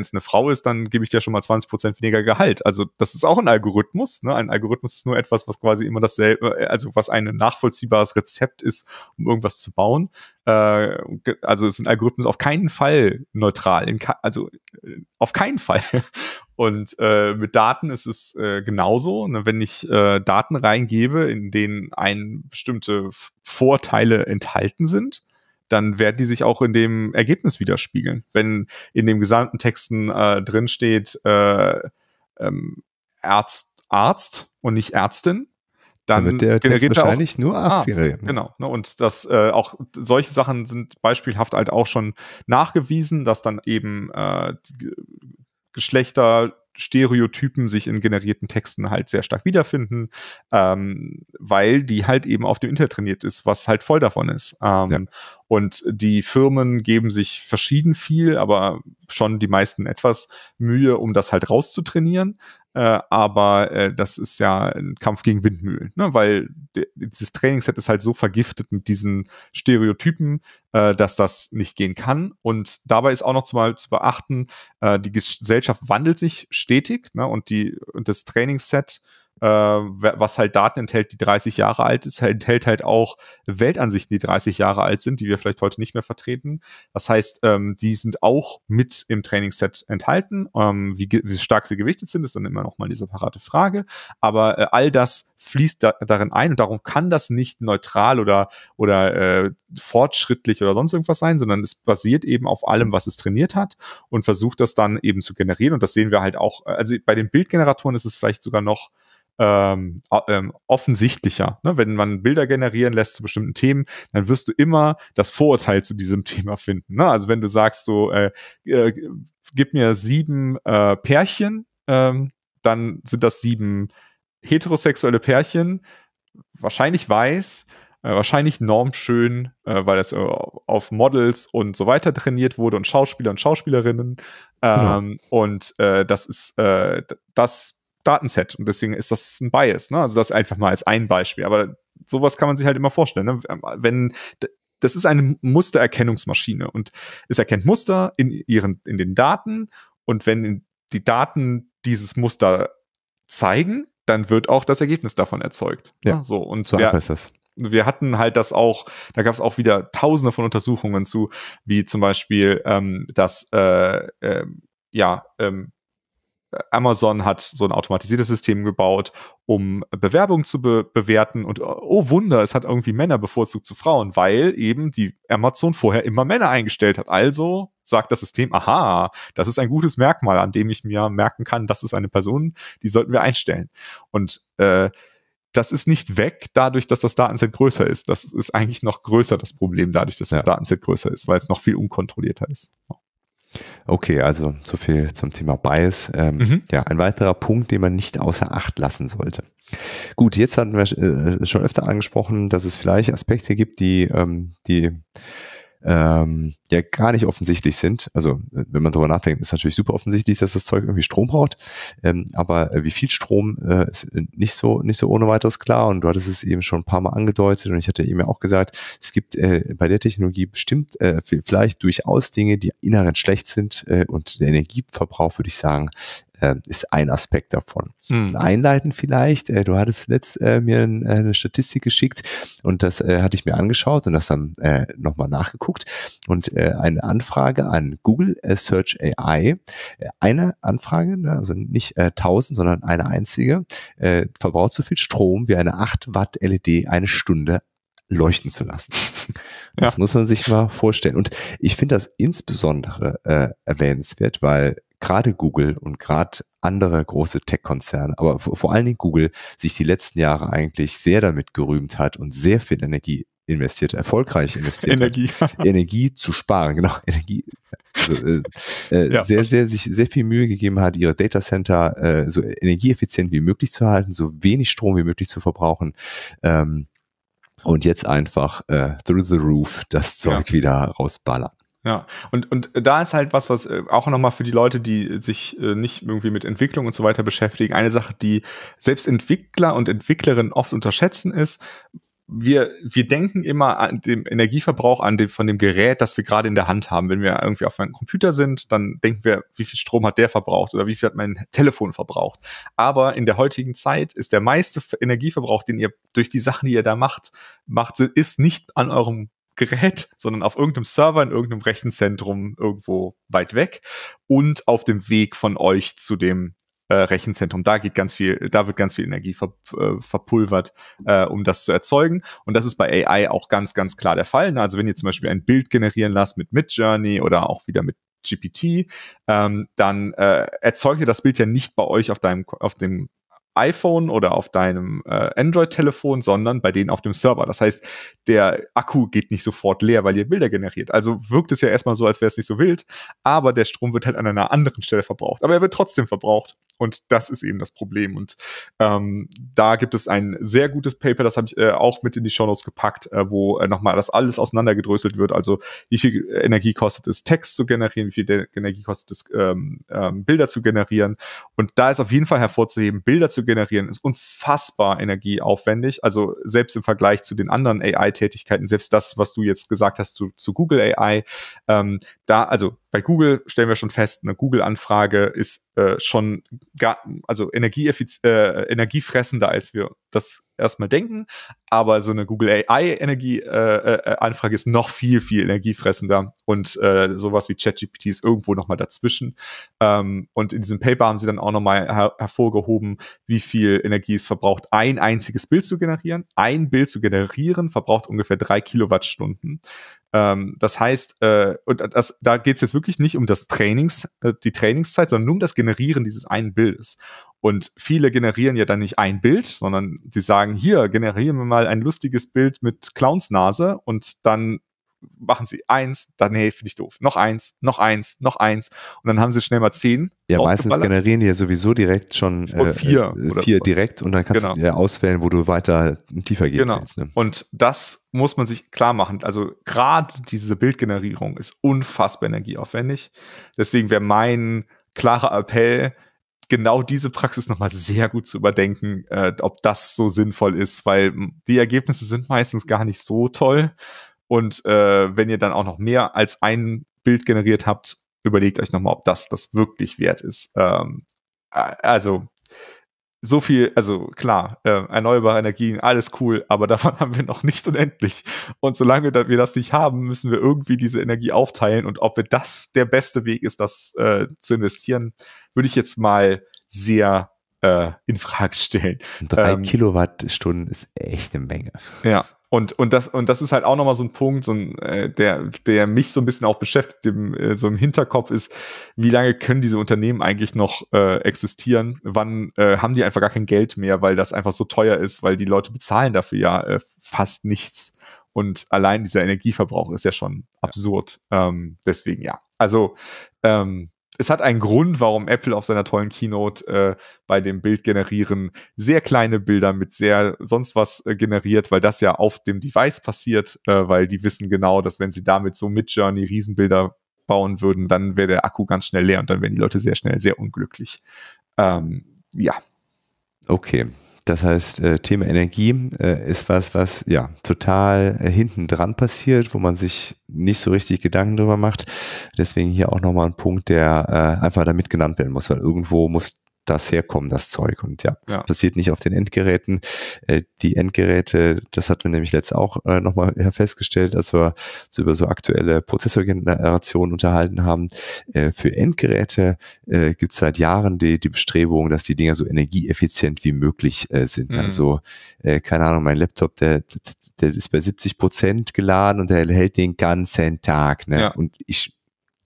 es eine Frau ist, dann gebe ich dir schon mal 20 Prozent weniger Gehalt. Also das ist auch ein Algorithmus. Ne? Ein Algorithmus ist nur etwas, was quasi immer dasselbe, äh, also was ein nachvollziehbares Rezept ist, um irgendwas zu bauen. Äh, also ist ein Algorithmus auf keinen Fall neutral, also äh, auf keinen Fall. [LAUGHS] Und äh, mit Daten ist es äh, genauso. Ne? Wenn ich äh, Daten reingebe, in denen ein bestimmte Vorteile enthalten sind, dann werden die sich auch in dem Ergebnis widerspiegeln. Wenn in dem gesamten Texten äh, drin steht äh, ähm, Arzt, Arzt und nicht Ärztin, dann, dann wird der Text wahrscheinlich nur Arzt, Arzt reden. Ne? Genau. Ne? Und das äh, auch solche Sachen sind beispielhaft halt auch schon nachgewiesen, dass dann eben äh, Geschlechter Stereotypen sich in generierten Texten halt sehr stark wiederfinden, ähm, weil die halt eben auf dem Internet trainiert ist, was halt voll davon ist. Ähm, ja. Und die Firmen geben sich verschieden viel, aber schon die meisten etwas Mühe, um das halt rauszutrainieren. Äh, aber äh, das ist ja ein Kampf gegen Windmühlen, ne? weil dieses Trainingsset ist halt so vergiftet mit diesen Stereotypen, äh, dass das nicht gehen kann. Und dabei ist auch noch zumal zu beachten, äh, die Gesellschaft wandelt sich stetig ne? und, die, und das Trainingsset äh, was halt Daten enthält, die 30 Jahre alt ist, enthält halt auch Weltansichten, die 30 Jahre alt sind, die wir vielleicht heute nicht mehr vertreten. Das heißt, ähm, die sind auch mit im Trainingsset enthalten. Ähm, wie, wie, stark sie gewichtet sind, ist dann immer noch mal eine separate Frage. Aber äh, all das fließt da, darin ein und darum kann das nicht neutral oder, oder äh, fortschrittlich oder sonst irgendwas sein, sondern es basiert eben auf allem, was es trainiert hat und versucht das dann eben zu generieren. Und das sehen wir halt auch, also bei den Bildgeneratoren ist es vielleicht sogar noch ähm, ähm, offensichtlicher. Ne? Wenn man Bilder generieren lässt zu bestimmten Themen, dann wirst du immer das Vorurteil zu diesem [LAUGHS] Thema finden. Ne? Also wenn du sagst so, äh, äh, gib mir sieben äh, Pärchen, ähm, dann sind das sieben heterosexuelle Pärchen, wahrscheinlich weiß, äh, wahrscheinlich normschön, äh, weil das äh, auf Models und so weiter trainiert wurde und Schauspieler und Schauspielerinnen. Genau. Ähm, ja. Und äh, das ist, äh, das Datenset und deswegen ist das ein Bias. Ne? Also das einfach mal als ein Beispiel. Aber sowas kann man sich halt immer vorstellen. Ne? Wenn das ist eine Mustererkennungsmaschine und es erkennt Muster in ihren in den Daten und wenn die Daten dieses Muster zeigen, dann wird auch das Ergebnis davon erzeugt. Ja, ne? so und so einfach ist das wir hatten halt das auch, da gab es auch wieder tausende von Untersuchungen zu, wie zum Beispiel, ähm, dass äh, äh, ja, ähm, Amazon hat so ein automatisiertes System gebaut, um Bewerbungen zu be bewerten. Und oh Wunder, es hat irgendwie Männer bevorzugt zu Frauen, weil eben die Amazon vorher immer Männer eingestellt hat. Also sagt das System, aha, das ist ein gutes Merkmal, an dem ich mir merken kann, das ist eine Person, die sollten wir einstellen. Und äh, das ist nicht weg dadurch, dass das Datenset größer ist. Das ist eigentlich noch größer das Problem dadurch, dass das Datenset größer ist, weil es noch viel unkontrollierter ist. Ja. Okay, also so viel zum Thema Bias. Ähm, mhm. Ja, ein weiterer Punkt, den man nicht außer Acht lassen sollte. Gut, jetzt hatten wir äh, schon öfter angesprochen, dass es vielleicht Aspekte gibt, die, ähm, die ähm, ja gar nicht offensichtlich sind. Also äh, wenn man darüber nachdenkt, ist natürlich super offensichtlich, dass das Zeug irgendwie Strom braucht, ähm, aber äh, wie viel Strom äh, ist äh, nicht so nicht so ohne weiteres klar. Und du hattest es eben schon ein paar Mal angedeutet und ich hatte eben auch gesagt, es gibt äh, bei der Technologie bestimmt äh, vielleicht durchaus Dinge, die inhärent schlecht sind und der Energieverbrauch würde ich sagen äh, ist ein Aspekt davon. Mhm. Einleitend vielleicht, äh, du hattest letzt äh, mir ein, äh, eine Statistik geschickt und das äh, hatte ich mir angeschaut und das dann äh, nochmal nachgeguckt und äh, eine Anfrage an Google Search AI, eine Anfrage, ne, also nicht äh, 1000, sondern eine einzige, verbraucht so viel Strom wie eine 8 Watt LED eine Stunde leuchten zu lassen. Das ja. muss man sich mal vorstellen. Und ich finde das insbesondere äh, erwähnenswert, weil gerade Google und gerade andere große Tech-Konzerne, aber vor allen Dingen Google, sich die letzten Jahre eigentlich sehr damit gerühmt hat und sehr viel Energie investiert, erfolgreich investiert Energie. Hat, [LAUGHS] Energie zu sparen, genau, [LAUGHS] Energie, also äh, äh, ja. sehr, sehr, sich sehr viel Mühe gegeben hat, ihre Data Center äh, so energieeffizient wie möglich zu halten, so wenig Strom wie möglich zu verbrauchen. Ähm, und jetzt einfach äh, through the roof das Zeug ja. wieder rausballern. Ja, und, und da ist halt was, was äh, auch nochmal für die Leute, die äh, sich äh, nicht irgendwie mit Entwicklung und so weiter beschäftigen, eine Sache, die selbst Entwickler und Entwicklerinnen oft unterschätzen ist, wir, wir denken immer an dem Energieverbrauch an dem, von dem Gerät, das wir gerade in der Hand haben. Wenn wir irgendwie auf einem Computer sind, dann denken wir, wie viel Strom hat der verbraucht oder wie viel hat mein Telefon verbraucht. Aber in der heutigen Zeit ist der meiste Energieverbrauch, den ihr durch die Sachen, die ihr da macht, macht, ist nicht an eurem Gerät, sondern auf irgendeinem Server in irgendeinem Rechenzentrum irgendwo weit weg und auf dem Weg von euch zu dem äh, Rechenzentrum. Da geht ganz viel, da wird ganz viel Energie ver, äh, verpulvert, äh, um das zu erzeugen. Und das ist bei AI auch ganz, ganz klar der Fall. Ne? Also wenn ihr zum Beispiel ein Bild generieren lasst mit Midjourney oder auch wieder mit GPT, ähm, dann äh, erzeugt ihr das Bild ja nicht bei euch auf deinem auf dem iPhone oder auf deinem äh, Android-Telefon, sondern bei denen auf dem Server. Das heißt, der Akku geht nicht sofort leer, weil ihr Bilder generiert. Also wirkt es ja erstmal so, als wäre es nicht so wild, aber der Strom wird halt an einer anderen Stelle verbraucht. Aber er wird trotzdem verbraucht. Und das ist eben das Problem. Und ähm, da gibt es ein sehr gutes Paper, das habe ich äh, auch mit in die Show Notes gepackt, äh, wo äh, nochmal das alles auseinandergedröselt wird. Also wie viel Energie kostet es, Text zu generieren, wie viel Energie kostet es, ähm, ähm, Bilder zu generieren. Und da ist auf jeden Fall hervorzuheben, Bilder zu zu generieren, ist unfassbar energieaufwendig. Also selbst im Vergleich zu den anderen AI-Tätigkeiten, selbst das, was du jetzt gesagt hast zu, zu Google AI, ähm, da, also bei Google stellen wir schon fest, eine Google-Anfrage ist äh, schon gar, also energieeffiz äh, energiefressender, als wir das erstmal denken. Aber so eine Google AI-Energie-Anfrage äh, äh ist noch viel, viel energiefressender. Und äh, sowas wie ChatGPT ist irgendwo nochmal dazwischen. Ähm, und in diesem Paper haben sie dann auch nochmal her hervorgehoben, wie viel Energie es verbraucht, ein einziges Bild zu generieren. Ein Bild zu generieren verbraucht ungefähr drei Kilowattstunden. Ähm, das heißt, äh, und das, da geht es jetzt wirklich nicht um das Trainings, äh, die Trainingszeit, sondern nur um das Generieren dieses einen Bildes. Und viele generieren ja dann nicht ein Bild, sondern die sagen, hier, generieren wir mal ein lustiges Bild mit Clownsnase und dann machen sie eins, dann nee, finde ich doof. Noch eins, noch eins, noch eins. Und dann haben sie schnell mal zehn. Ja, meistens generieren die ja sowieso direkt schon äh, vier, äh, vier so. direkt und dann kannst genau. du ja auswählen, wo du weiter tiefer gehen genau. willst. Ne? Und das muss man sich klar machen. Also gerade diese Bildgenerierung ist unfassbar energieaufwendig. Deswegen wäre mein klarer Appell, genau diese Praxis nochmal sehr gut zu überdenken, äh, ob das so sinnvoll ist, weil die Ergebnisse sind meistens gar nicht so toll und äh, wenn ihr dann auch noch mehr als ein Bild generiert habt, überlegt euch nochmal, ob das das wirklich wert ist. Ähm, also so viel, also klar, äh, erneuerbare Energien, alles cool, aber [LAUGHS] davon haben wir noch nicht unendlich. Und solange wir das nicht haben, müssen wir irgendwie diese Energie aufteilen. Und ob wir das der beste Weg ist, das äh, zu investieren, würde ich jetzt mal sehr äh, in Frage stellen. Drei ähm, Kilowattstunden ist echt eine Menge. Ja, und, und, das, und das ist halt auch nochmal so ein Punkt, so ein, äh, der, der mich so ein bisschen auch beschäftigt, dem, äh, so im Hinterkopf ist, wie lange können diese Unternehmen eigentlich noch äh, existieren? Wann äh, haben die einfach gar kein Geld mehr, weil das einfach so teuer ist, weil die Leute bezahlen dafür ja äh, fast nichts. Und allein dieser Energieverbrauch ist ja schon absurd. Ähm, deswegen ja. Also ähm, es hat einen Grund, warum Apple auf seiner tollen Keynote äh, bei dem Bild generieren sehr kleine Bilder mit sehr sonst was äh, generiert, weil das ja auf dem Device passiert, äh, weil die wissen genau, dass wenn sie damit so mit Journey Riesenbilder bauen würden, dann wäre der Akku ganz schnell leer und dann wären die Leute sehr schnell sehr unglücklich. Ähm, ja. Okay. Das heißt, äh, Thema Energie äh, ist was, was ja total äh, hinten dran passiert, wo man sich nicht so richtig Gedanken drüber macht. Deswegen hier auch nochmal ein Punkt, der äh, einfach damit genannt werden muss, weil irgendwo muss das herkommen, das Zeug. Und ja, das ja. passiert nicht auf den Endgeräten. Äh, die Endgeräte, das hatten wir nämlich letzt auch äh, nochmal festgestellt, als wir uns über so aktuelle Prozessorgenerationen unterhalten haben. Äh, für Endgeräte gibt es seit Jahren die, die Bestrebung, dass die Dinger so energieeffizient wie möglich sind. Mhm. Also, keine Ahnung, mein Laptop, der, der ist bei 70 Prozent geladen und der hält den ganzen Tag. Ne? Ja. Und ich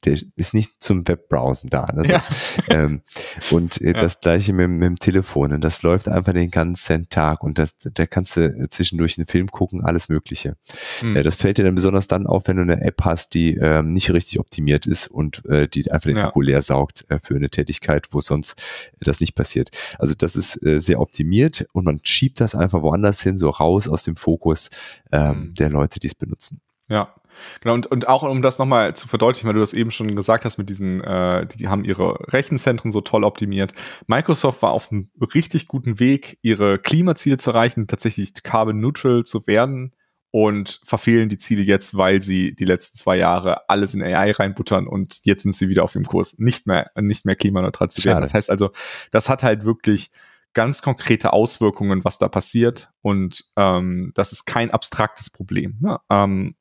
der ist nicht zum Webbrowsen da. Also, ja. [LAUGHS] ähm, und äh, ja. das gleiche mit, mit, dem Telefon. Und ne? das läuft einfach den ganzen Tag. Und das, da kannst du zwischendurch einen Film gucken, alles Mögliche. Hm. Äh, das fällt dir dann besonders dann auf, wenn du eine App hast, die äh, nicht richtig optimiert ist und äh, die einfach den ja. Akku leer saugt äh, für eine Tätigkeit, wo sonst äh, das nicht passiert. Also das ist sehr optimiert und man schiebt das einfach woanders hin, so raus aus dem Fokus ähm, hm. der Leute, die es benutzen. Ja, Genau, und, und auch um das nochmal zu verdeutlichen, weil du das eben schon gesagt hast mit diesen, äh, die haben ihre Rechenzentren so toll optimiert. Microsoft war auf einem richtig guten Weg, ihre Klimaziele zu erreichen, tatsächlich carbon neutral zu werden und verfehlen die Ziele jetzt, weil sie die letzten zwei Jahre alles in AI reinbuttern und jetzt sind sie wieder auf dem Kurs, nicht mehr, nicht mehr klimaneutral zu werden. Schade. Das heißt also, das hat halt wirklich ganz konkrete Auswirkungen, was da passiert und ähm, das ist kein abstraktes Problem. Ne? Ähm,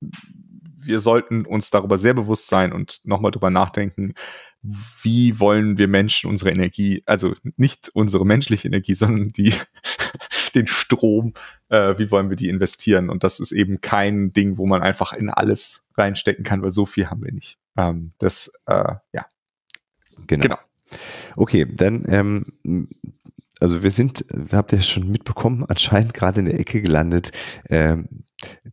wir sollten uns darüber sehr bewusst sein und nochmal drüber nachdenken, wie wollen wir Menschen unsere Energie, also nicht unsere menschliche Energie, sondern die, [LAUGHS] den Strom, äh, wie wollen wir die investieren? Und das ist eben kein Ding, wo man einfach in alles reinstecken kann, weil so viel haben wir nicht. Ähm, das, äh, ja. Genau. genau. Okay, dann, ähm, also wir sind, habt ihr schon mitbekommen, anscheinend gerade in der Ecke gelandet, ähm,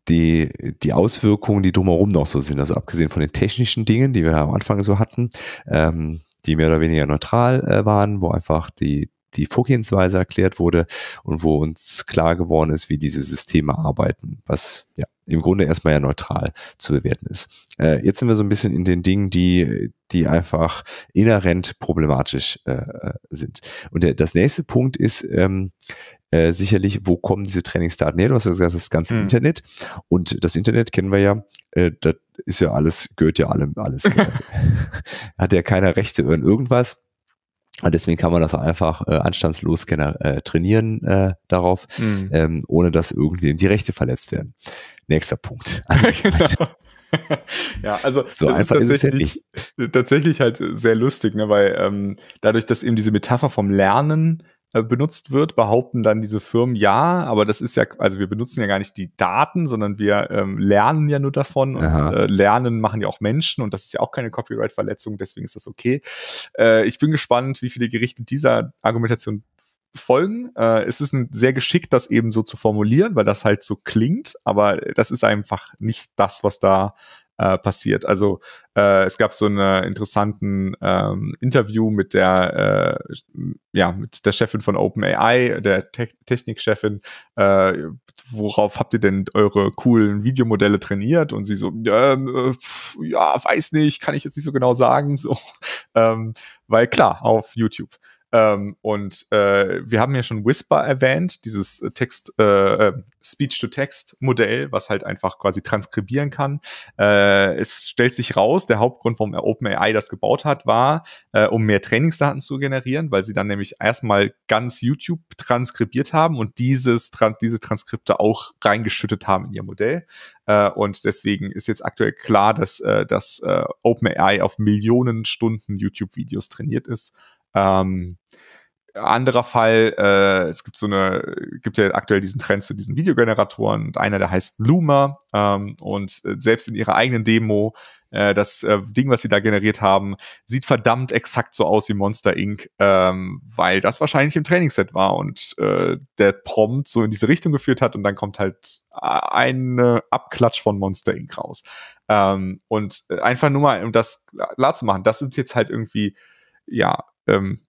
die, die Auswirkungen, die drumherum noch so sind. Also abgesehen von den technischen Dingen, die wir am Anfang so hatten, ähm, die mehr oder weniger neutral äh, waren, wo einfach die, die Vorgehensweise erklärt wurde und wo uns klar geworden ist, wie diese Systeme arbeiten, was ja im Grunde erstmal ja neutral zu bewerten ist. Äh, jetzt sind wir so ein bisschen in den Dingen, die, die einfach inhärent problematisch äh, äh sind. Und der, das nächste Punkt ist, ähm, äh, sicherlich, wo kommen diese Trainingsdaten her? Du hast ja gesagt, das ganze hm. Internet. Und das Internet kennen wir ja, äh, das ist ja alles, gehört ja allem, alles. [LAUGHS] Hat ja keiner Rechte über irgendwas. Und deswegen kann man das auch einfach äh, anstandslos äh, trainieren äh, darauf, mhm. ähm, ohne dass irgendwie die Rechte verletzt werden. Nächster Punkt. [LAUGHS] Genau. ja, also so das einfach ist, tatsächlich, ist es tatsächlich halt sehr lustig, ne, weil ähm, dadurch, dass eben diese Metapher vom Lernen äh, benutzt wird, behaupten dann diese Firmen, ja, aber das ist ja, also wir benutzen ja gar nicht die Daten, sondern wir ähm, lernen ja nur davon und äh, lernen machen ja auch Menschen und das ist ja auch keine Copyright-Verletzung, deswegen ist das okay. Äh, ich bin gespannt, wie viele Gerichte dieser Argumentation folgen. Äh, es ist ein, sehr geschickt, das eben so zu formulieren, weil das halt so klingt, aber das ist einfach nicht das, was da äh, passiert. Also äh, es gab so einen äh, interessanten ähm, Interview mit der äh, ja mit der Chefin von OpenAI, der Te Technikchefin. Äh, worauf habt ihr denn eure coolen Videomodelle trainiert? Und sie so, ähm, pf, ja, weiß nicht, kann ich jetzt nicht so genau sagen, so, ähm, weil klar auf YouTube. Ähm, und äh, wir haben ja schon Whisper erwähnt, dieses Text, äh, äh, Speech-to-Text-Modell, was halt einfach quasi transkribieren kann. Äh, es stellt sich raus, der Hauptgrund, warum OpenAI das gebaut hat, war, äh, um mehr Trainingsdaten zu generieren, weil sie dann nämlich erstmal ganz YouTube transkribiert haben und dieses, diese Transkripte auch reingeschüttet haben in ihr Modell. Äh, und deswegen ist jetzt aktuell klar, dass, äh, dass äh, OpenAI auf Millionen Stunden YouTube-Videos trainiert ist ähm, anderer Fall, äh, es gibt so eine, gibt ja aktuell diesen Trend zu diesen Videogeneratoren und einer, der heißt Luma ähm, und äh, selbst in ihrer eigenen Demo äh, das äh, Ding, was sie da generiert haben, sieht verdammt exakt so aus wie Monster Inc., ähm, weil das wahrscheinlich im Trainingset war und äh, der Prompt so in diese Richtung geführt hat und dann kommt halt äh, ein Abklatsch von Monster Inc. raus. Ähm, und äh, einfach nur mal, um das klar zu machen, das sind jetzt halt irgendwie ja, ähm,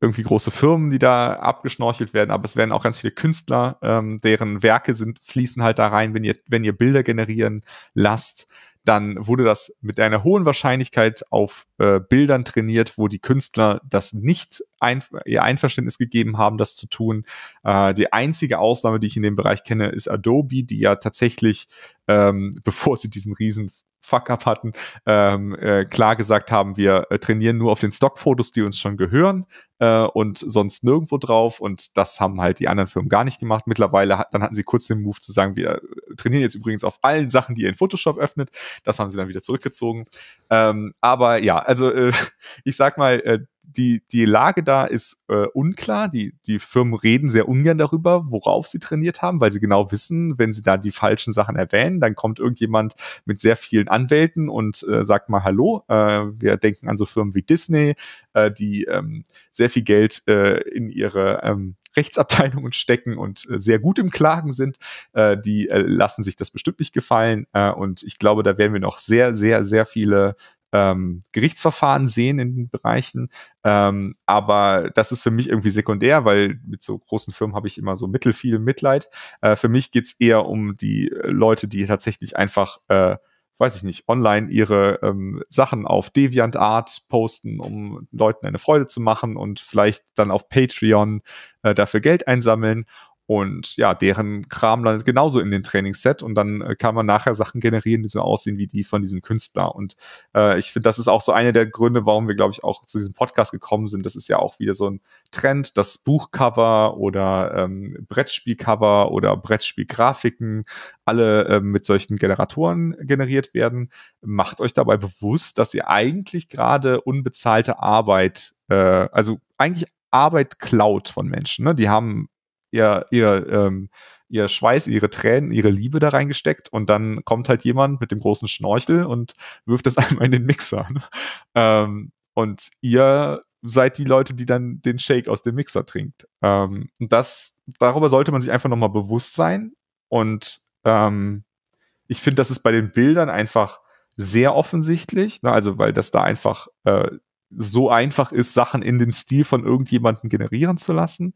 irgendwie große Firmen, die da abgeschnorchelt werden, aber es werden auch ganz viele Künstler, ähm, deren Werke sind, fließen halt da rein. Wenn ihr, wenn ihr Bilder generieren lasst, dann wurde das mit einer hohen Wahrscheinlichkeit auf äh, Bildern trainiert, wo die Künstler das nicht ein, ihr Einverständnis gegeben haben, das zu tun. Äh, die einzige Ausnahme, die ich in dem Bereich kenne, ist Adobe, die ja tatsächlich, ähm, [LAUGHS] bevor sie diesen riesen Fuck-up hatten, ähm, äh, klar gesagt haben, wir äh, trainieren nur auf den Stockfotos, die uns schon gehören äh, und sonst nirgendwo drauf. Und das haben halt die anderen Firmen gar nicht gemacht. Mittlerweile hat, dann hatten sie kurz den Move zu sagen, wir äh, trainieren jetzt übrigens auf allen Sachen, die ihr in Photoshop öffnet. Das haben sie dann wieder zurückgezogen. Ähm, aber ja, also äh, [LAUGHS] ich sag mal, äh, die, die Lage da ist äh, unklar. Die, die Firmen reden sehr ungern darüber, worauf sie trainiert haben, weil sie genau wissen, wenn sie da die falschen Sachen erwähnen, dann kommt irgendjemand mit sehr vielen Anwälten und äh, sagt mal Hallo. Äh, wir denken an so Firmen wie Disney, äh, die ähm, sehr viel Geld äh, in ihre ähm, Rechtsabteilungen stecken und äh, sehr gut im Klagen sind, äh, die äh, lassen sich das bestimmt nicht gefallen. Äh, und ich glaube, da werden wir noch sehr, sehr, sehr viele ähm, Gerichtsverfahren sehen in den Bereichen. Ähm, aber das ist für mich irgendwie sekundär, weil mit so großen Firmen habe ich immer so mittelfiel Mitleid. Äh, für mich geht's eher um die äh, Leute, die tatsächlich einfach äh, weiß ich nicht, online ihre ähm, Sachen auf DeviantArt posten, um Leuten eine Freude zu machen und vielleicht dann auf Patreon äh, dafür Geld einsammeln und ja, deren Kram landet genauso in den Trainingsset und dann äh, kann man nachher Sachen generieren, die so aussehen wie die von diesem Künstler. Und äh, ich finde, das ist auch so einer der Gründe, warum wir, glaube ich, auch zu diesem Podcast gekommen sind. Das ist ja auch wieder so ein Trend, dass Buchcover oder ähm, Brettspielcover oder Brettspielgrafiken alle äh, mit solchen Generatoren generiert werden. Macht euch dabei bewusst, dass ihr eigentlich gerade unbezahlte Arbeit, äh, also eigentlich Arbeit klaut von Menschen. Ne? Die haben ihr, ihr, ähm, ihr Schweiß, ihre Tränen, ihre Liebe da reingesteckt und dann kommt halt jemand mit dem großen Schnorchel und wirft das [LAUGHS] einmal in den Mixer. Ne? ähm, und ihr seid die Leute, die dann den Shake aus dem Mixer trinkt. Ähm, das, darüber sollte man sich einfach nochmal bewusst sein. Und ähm, ich finde, das ist bei den Bildern einfach sehr offensichtlich, ne? also weil das da einfach äh, so einfach ist, Sachen in dem Stil von irgendjemanden generieren zu lassen.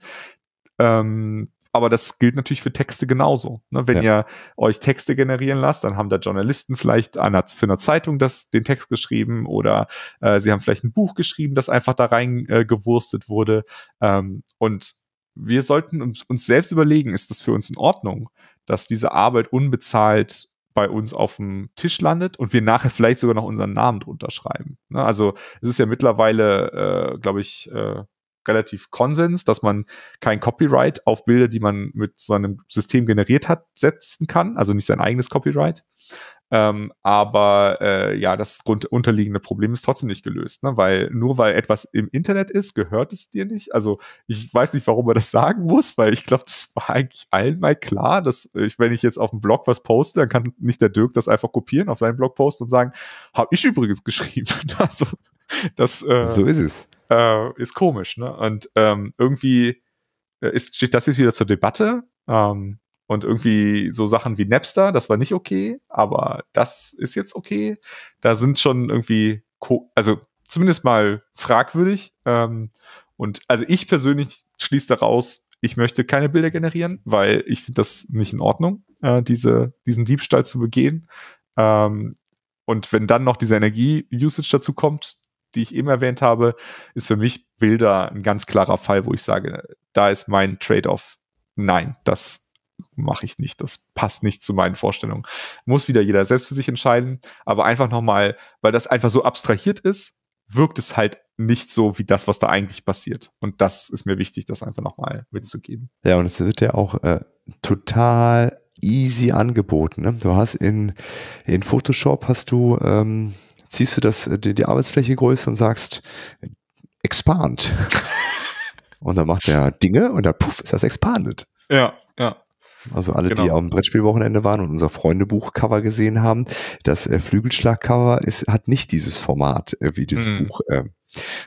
Ähm, aber das gilt natürlich für Texte genauso. Ne? Wenn ja. ihr euch Texte generieren lasst, dann haben da Journalisten vielleicht einer, für eine Zeitung das, den Text geschrieben oder äh, sie haben vielleicht ein Buch geschrieben, das einfach da reingewurstet äh, wurde. Ähm, und wir sollten uns, uns selbst überlegen, ist das für uns in Ordnung, dass diese Arbeit unbezahlt bei uns auf dem Tisch landet und wir nachher vielleicht sogar noch unseren Namen drunter schreiben. Ne? Also es ist ja mittlerweile, äh, glaube ich, äh, relativ Konsens, dass man kein Copyright auf Bilder, die man mit so einem System generiert hat, setzen kann, also nicht sein eigenes Copyright. Ähm, aber äh, ja, das unterliegende Problem ist trotzdem nicht gelöst, ne? weil nur weil etwas im Internet ist, gehört es dir nicht. Also ich weiß nicht, warum man das sagen muss, weil ich glaube, das war eigentlich allen mal klar, dass ich, äh, wenn ich jetzt auf dem Blog was poste, dann kann nicht der Dirk das einfach kopieren auf seinen Blogpost und sagen, habe ich übrigens geschrieben. [LAUGHS] also das, äh, so ist es. Äh, ist komisch, ne? Und ähm, irgendwie äh, ist, steht das jetzt wieder zur Debatte. Ähm, und irgendwie so Sachen wie Napster, das war nicht okay, aber das ist jetzt okay. Da sind schon irgendwie, also zumindest mal fragwürdig. Ähm, und also ich persönlich schließe daraus, ich möchte keine Bilder generieren, weil ich finde das nicht in Ordnung, äh, diese, diesen Diebstahl zu begehen. Ähm, und wenn dann noch diese Energie-Usage dazu kommt, die ich eben erwähnt habe, ist für mich Bilder ein ganz klarer Fall, wo ich sage, da ist mein Trade-off. Nein, das mache ich nicht. Das passt nicht zu meinen Vorstellungen. Muss wieder jeder selbst für sich entscheiden. Aber einfach nochmal, weil das einfach so abstrahiert ist, wirkt es halt nicht so wie das, was da eigentlich passiert. Und das ist mir wichtig, das einfach nochmal mitzugeben. Ja, und es wird ja auch äh, total easy angeboten. Ne? Du hast in, in Photoshop hast du ähm, ziehst du das, äh, die, die Arbeitsfläche größer und sagst, expand. und dann macht er Dinge und dann puff, ist das expanded. Ja, ja. Also alle, genau. die am Brettspielwochenende waren und unser Freundebuch-Cover gesehen haben, das äh, Flügelschlag-Cover hat nicht dieses Format äh, wie dieses mhm. Buch. Äh,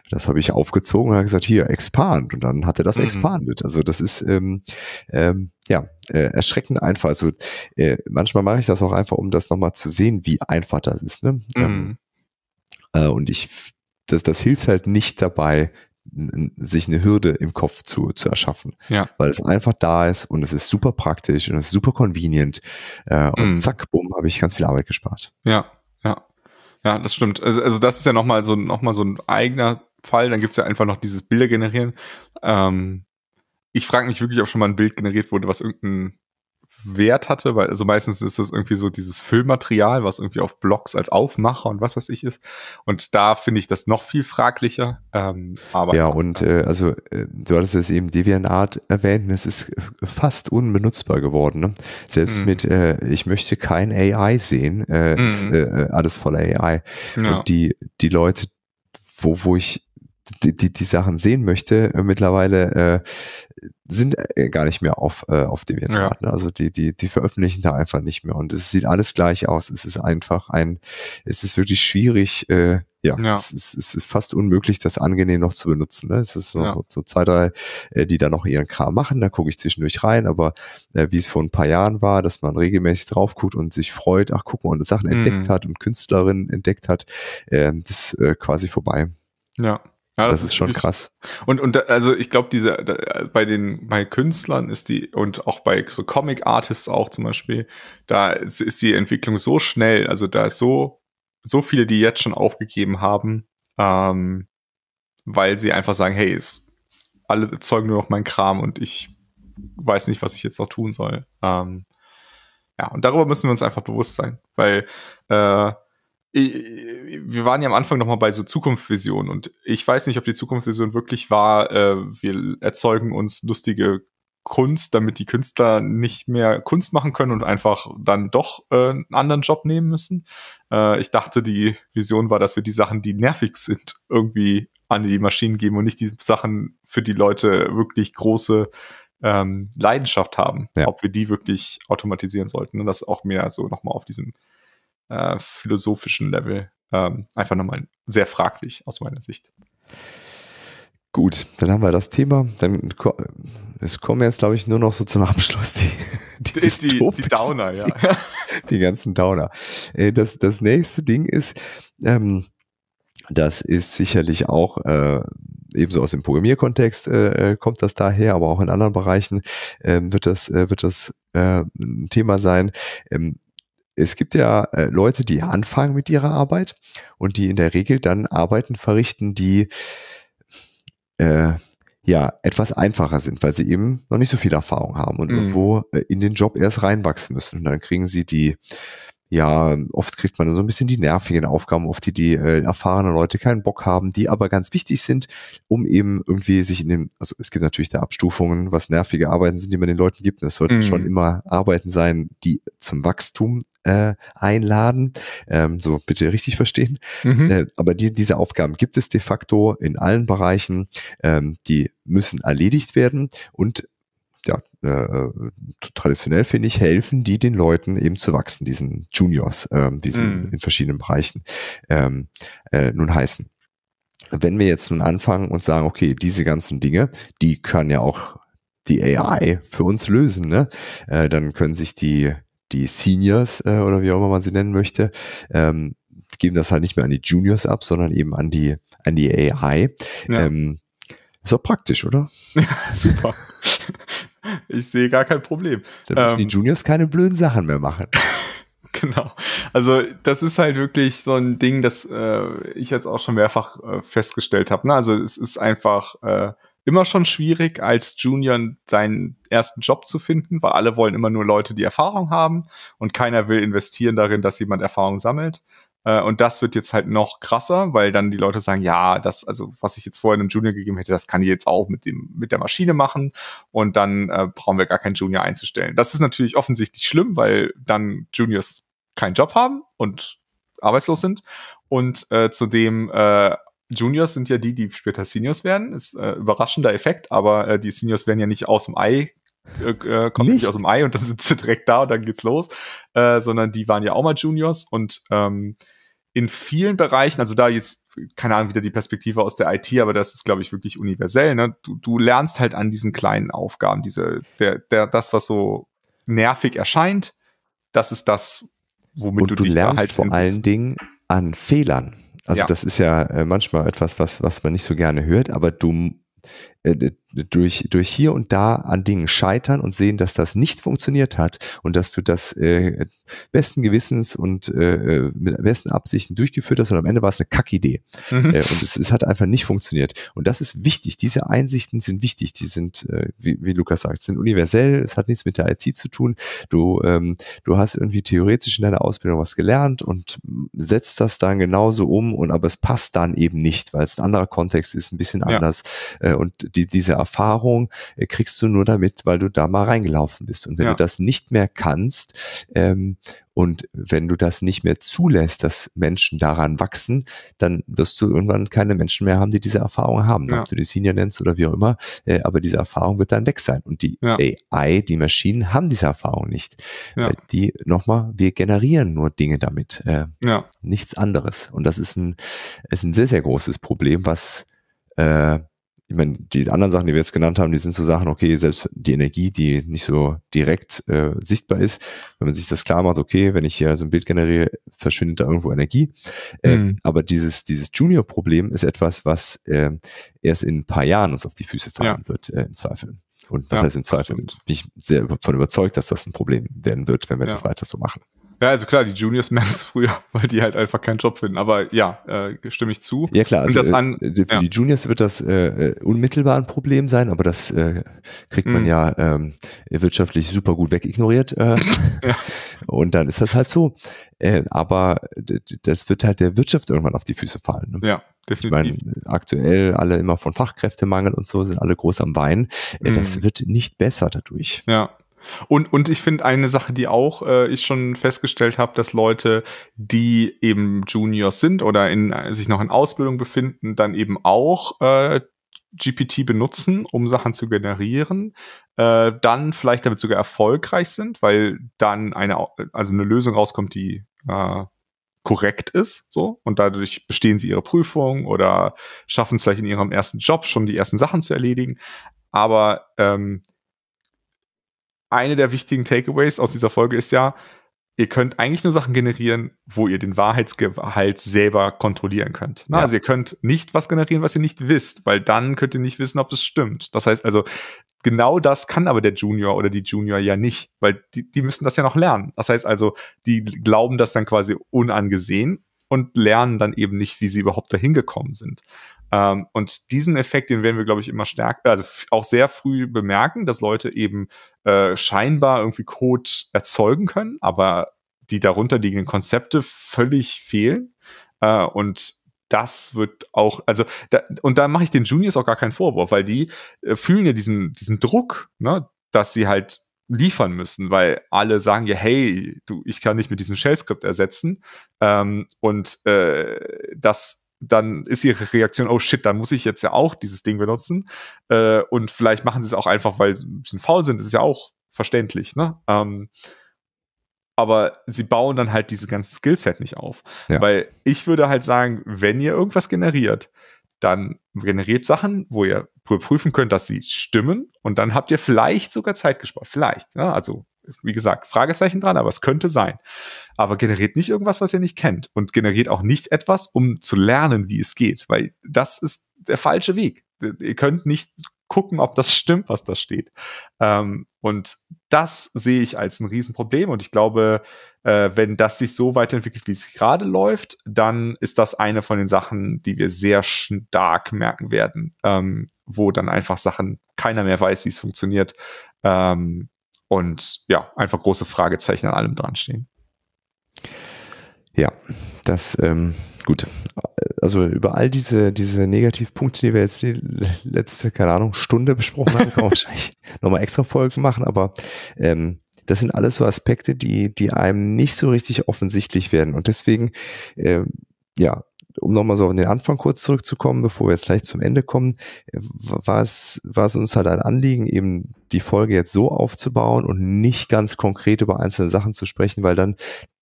das habe ich aufgezogen und habe gesagt, hier, expand. Und dann hat er das mhm. expanded. Also das ist ähm, ähm, ja äh, erschreckend einfach. Also äh, manchmal mache ich das auch einfach, um das nochmal zu sehen, wie einfach das ist. Ne? Ähm, mhm. Ähm, äh, und ich, das, das hilft halt nicht dabei, sich eine Hürde im Kopf zu, zu erschaffen. Ja. Weil es einfach da ist und es ist super praktisch und es ist super convenient. Äh, und mm. zack, bumm, habe ich ganz viel Arbeit gespart. Ja, ja. Ja, das stimmt. Also, also das ist ja nochmal so, noch so ein eigener Fall. Dann gibt es ja einfach noch dieses Bilder generieren. Ähm, ich frage mich wirklich, ob schon mal ein Bild generiert wurde, was irgendein Wert hatte, weil also meistens ist das irgendwie so dieses Füllmaterial, was irgendwie auf Blogs als Aufmacher und was weiß ich ist. Und da finde ich das noch viel fraglicher. Ähm, aber ja, und äh, also äh, du hattest es eben DeviantArt erwähnt, und es ist fast unbenutzbar geworden. Ne? Selbst mhm. mit äh, ich möchte kein AI sehen, äh, mhm. ist äh, äh, alles voller AI. Ja. Und die, die Leute, wo, wo ich die, die, die Sachen sehen möchte, äh, mittlerweile äh, sind äh, gar nicht mehr auf, äh, auf Deviantart. Ja. Also die, die, die veröffentlichen da einfach nicht mehr. Und es sieht alles gleich aus. Es ist einfach ein, es ist wirklich schwierig, äh, ja, ja. Es, ist, es ist fast unmöglich, das angenehm noch zu benutzen. Ne? Es ist so, ja. so, so zwei, drei, äh, die da noch ihren Kram machen, da gucke ich zwischendurch rein, aber äh, wie es vor ein paar Jahren war, dass man regelmäßig drauf guckt und sich freut, ach guck mal, und Sachen mhm. entdeckt hat und Künstlerinnen entdeckt hat, äh, das äh, quasi vorbei. Ja, ja, das, das, ist, ist schon krass. Und, und also ich glaube, diese da, bei den bei Künstlern ist die und auch bei so Comic Artists auch zum Beispiel, da ist, ist die Entwicklung so schnell. Also da ist so so viele, die jetzt schon aufgegeben haben, ähm, weil sie einfach sagen, hey, es, alle zeugen nur noch meinen Kram und ich weiß nicht, was ich jetzt noch tun soll. Ähm, ja, und darüber müssen wir uns einfach bewusst sein, weil äh, äh, wir waren ja am Anfang nochmal bei so Zukunftsvisionen und ich weiß nicht, ob die Zukunftsvision wirklich war, äh, wir erzeugen uns lustige Kunst, damit die Künstler nicht mehr Kunst machen können und einfach dann doch äh, einen anderen Job nehmen müssen. Äh, ich dachte, die Vision war, dass wir die Sachen, die nervig sind, irgendwie an die Maschinen geben und nicht die Sachen, für die Leute wirklich große ähm, Leidenschaft haben, ja. ob wir die wirklich automatisieren sollten. Und das auch mehr so nochmal auf diesem äh, philosophischen Level ähm, einfach nochmal sehr fraglich aus meiner Sicht. Gut, dann haben wir das Thema. Dann es kommen jetzt, glaube ich, nur noch so zum Abschluss die, die, [LAUGHS] ist die, die Downer, ja. Die, die, ganzen Downer. Äh, das, das nächste Ding ist, ähm, das ist sicherlich auch äh, ebenso aus dem Programmierkontext äh, äh kommt das daher, aber auch in anderen Bereichen äh, wird das, äh, wird das äh, ein Thema sein. Ähm, es gibt ja äh, Leute, die anfangen mit ihrer Arbeit und die in der Regel dann Arbeiten verrichten, die äh, ja etwas einfacher sind, weil sie eben noch nicht so viel Erfahrung haben und mhm. irgendwo äh, in den Job erst reinwachsen müssen. Und dann kriegen sie die ja, oft kriegt man so ein bisschen die nervigen Aufgaben, auf die die äh, erfahrenen Leute keinen Bock haben, die aber ganz wichtig sind, um eben irgendwie sich in dem, also es gibt natürlich da Abstufungen, was nervige Arbeiten sind, die man den Leuten gibt. Das sollten mhm. schon immer Arbeiten sein, die zum Wachstum äh, einladen. Ähm, so bitte richtig verstehen. Mhm. Äh, aber die, diese Aufgaben gibt es de facto in allen Bereichen. Ähm, die müssen erledigt werden und ja, äh, äh, traditionell finde ich, helfen die den Leuten eben zu wachsen, diesen Juniors, ähm, wie sie mm. in verschiedenen Bereichen ähm, äh, nun heißen. Wenn wir jetzt nun anfangen und sagen, okay, diese ganzen Dinge, die kann ja auch die AI für uns lösen, ne? Äh, dann können sich die, die Seniors äh, oder wie auch immer man sie nennen möchte, ähm, geben das halt nicht mehr an die Juniors ab, sondern eben an die, an die AI. Ja. Ähm, ist doch praktisch, oder? [LAUGHS] Ja, super. [LAUGHS] ich sehe gar kein Problem. Da müssen ähm, die Juniors keine blöden Sachen mehr machen. [LAUGHS] genau. Also das ist halt wirklich so ein Ding, das äh, ich jetzt auch schon mehrfach äh, festgestellt habe. Ne? Also es ist einfach äh, immer schon schwierig, als Junior seinen ersten Job zu finden, weil alle wollen immer nur Leute, die Erfahrung haben und keiner will investieren darin, dass jemand Erfahrung sammelt. Äh, und das wird jetzt halt noch krasser, weil dann die Leute sagen, ja, das, also was ich jetzt vorher einem Junior gegeben hätte, das kann ich jetzt auch mit dem, mit der Maschine machen. Und dann äh, brauchen wir gar keinen Junior einzustellen. Das ist natürlich offensichtlich schlimm, weil dann Juniors keinen Job haben und arbeitslos sind. Und äh, zudem äh, Juniors sind ja die, die später Seniors werden. Ist äh, überraschender Effekt, aber äh, die Seniors werden ja nicht aus dem Ei äh, äh, kommt nicht aus dem Ei und dann [LAUGHS] sind sie direkt da und dann geht's los, äh, sondern die waren ja auch mal Juniors und ähm, in vielen Bereichen, also da jetzt, keine Ahnung, wieder die Perspektive aus der IT, aber das ist, glaube ich, wirklich universell. Ne? Du, du lernst halt an diesen kleinen Aufgaben, diese, der, der, das, was so nervig erscheint, das ist das, womit und du, du dich lernst da halt vor findest. allen Dingen an Fehlern. Also ja. das ist ja äh, manchmal etwas, was, was man nicht so gerne hört, aber du äh, durch, durch hier und da an Dingen scheitern und sehen, dass das nicht funktioniert hat und dass du das äh, besten Gewissens und äh, äh, mit besten Absichten durchgeführt hast und am Ende war es eine Kackidee. Mhm. Äh, und es, es, hat einfach nicht funktioniert. Und das ist wichtig. Diese Einsichten sind wichtig. Die sind, äh, wie, wie Lukas sagt, sind universell. Es hat nichts mit der IT zu tun. Du, ähm, du hast irgendwie theoretisch in deiner Ausbildung was gelernt und setzt das dann genauso um und aber es passt dann eben nicht, weil es ein anderer Kontext ist, ein bisschen anders. Ja. Äh, und die, diese Erfahrung äh, kriegst du nur damit, weil du da mal reingelaufen bist. Und wenn ja. du das nicht mehr kannst ähm, und wenn du das nicht mehr zulässt, dass Menschen daran wachsen, dann wirst du irgendwann keine Menschen mehr haben, die diese Erfahrung haben. Ja. Ob du die Senior nennst oder wie auch immer, äh, aber diese Erfahrung wird dann weg sein. Und die ja. AI, die Maschinen haben diese Erfahrung nicht. Ja. Die, nochmal, wir generieren nur Dinge damit. Äh, ja. Nichts anderes. Und das ist ein, ist ein sehr, sehr großes Problem, was äh, ich meine, die anderen Sachen, die wir jetzt genannt haben, die sind so Sachen, okay, selbst die Energie, die nicht so direkt äh, sichtbar ist, wenn man sich das klar macht, okay, wenn ich hier so ein Bild generiere, verschwindet da irgendwo Energie. Äh, mhm. Aber dieses, dieses Junior-Problem ist etwas, was äh, erst in ein paar Jahren uns auf die Füße fallen ja. wird, äh, im Zweifel. Und was ja, heißt im Zweifel? Bin ich sehr davon überzeugt, dass das ein Problem werden wird, wenn wir ja. das weiter so machen. Ja, also klar, die Juniors merken es [LAUGHS] früher, weil die halt einfach keinen Job finden. Aber ja, äh, stimme ich zu. Ja, klar. Also, an, äh, für ja. die Juniors wird das äh, äh, unmittelbar ein Problem sein, aber das äh, kriegt man mhm. ja ähm, wirtschaftlich super gut wegignoriert. Äh, ja. [LAUGHS] [LAUGHS] Und dann ist das halt so. Äh, aber das wird halt der Wirtschaft irgendwann auf die Füße fallen. Ne? Ja, definitiv. Ich meine, aktuell alle immer von Fachkräftemangel und so sind alle groß am Wein. Äh, mhm. Das wird nicht besser dadurch. Ja, und, und ich finde eine Sache, die auch äh, ich schon festgestellt habe, dass Leute, die eben Juniors sind oder in, äh, sich noch in Ausbildung befinden, dann eben auch äh, GPT benutzen, um Sachen zu generieren, äh, dann vielleicht damit sogar erfolgreich sind, weil dann eine, also eine Lösung rauskommt, die äh, korrekt ist, so und dadurch bestehen sie ihre Prüfung oder schaffen es vielleicht in ihrem ersten Job schon die ersten Sachen zu erledigen. Aber ähm, eine der wichtigen Takeaways aus dieser Folge ist ja, ihr könnt eigentlich nur Sachen generieren, wo ihr den Wahrheitsgehalt selber kontrollieren könnt. Na, ja. Also ihr könnt nicht was generieren, was ihr nicht wisst, weil dann könnt ihr nicht wissen, ob es stimmt. Das heißt also, genau das kann aber der Junior oder die Junior ja nicht, weil die, die müssen das ja noch lernen. Das heißt also, die glauben das dann quasi unangesehen und lernen dann eben nicht, wie sie überhaupt dahin gekommen sind. Ähm, und diesen Effekt, den werden wir, glaube ich, immer stärker, also auch sehr früh bemerken, dass Leute eben äh, scheinbar irgendwie Code erzeugen können, aber die darunter liegenden Konzepte völlig fehlen. Äh, und das wird auch, also da, und da mache ich den Juniors auch gar keinen Vorwurf, weil die äh, fühlen ja diesen, diesen Druck, ne, dass sie halt liefern müssen, weil alle sagen ja, hey, du, ich kann nicht mit diesem Shell-Skript ersetzen. Ähm, und äh, das dann ist ihre Reaktion, oh shit, dann muss ich jetzt ja auch dieses Ding benutzen. Äh, und vielleicht machen sie es auch einfach, weil sie ein bisschen faul sind, das ist ja auch verständlich, ne? Ähm, aber sie bauen dann halt diese ganze Skillset nicht auf. Ja. Weil ich würde halt sagen, wenn ihr irgendwas generiert, dann generiert Sachen, wo ihr prüfen könnt, dass sie stimmen und dann habt ihr vielleicht sogar Zeit gespart. Vielleicht. Ja? Ne? Also wie gesagt, Fragezeichen dran, aber es könnte sein. Aber generiert nicht irgendwas, was ihr nicht kennt und generiert auch nicht etwas, um zu lernen, wie es geht, weil das ist der falsche Weg. Ihr könnt nicht gucken, ob das stimmt, was da steht. Ähm, und das sehe ich als ein Riesenproblem. Und ich glaube, äh, wenn das sich so weiterentwickelt, wie es gerade läuft, dann ist das eine von den Sachen, die wir sehr stark merken werden, ähm, wo dann einfach Sachen keiner mehr weiß, wie es funktioniert. Ähm, und ja, einfach große Fragezeichen an allem dran stehen. Ja, das ähm, gut. Also über all diese, diese Negativpunkte, die wir jetzt die letzte, keine Ahnung, Stunde besprochen haben, kann man [LAUGHS] wahrscheinlich nochmal extra Folgen machen, aber ähm, das sind alles so Aspekte, die, die einem nicht so richtig offensichtlich werden. Und deswegen, ähm, ja, um nochmal so an den Anfang kurz zurückzukommen, bevor wir jetzt gleich zum Ende kommen, äh, war es, war es uns halt ein Anliegen, eben die Folge jetzt so aufzubauen und nicht ganz konkret über einzelne Sachen zu sprechen, weil dann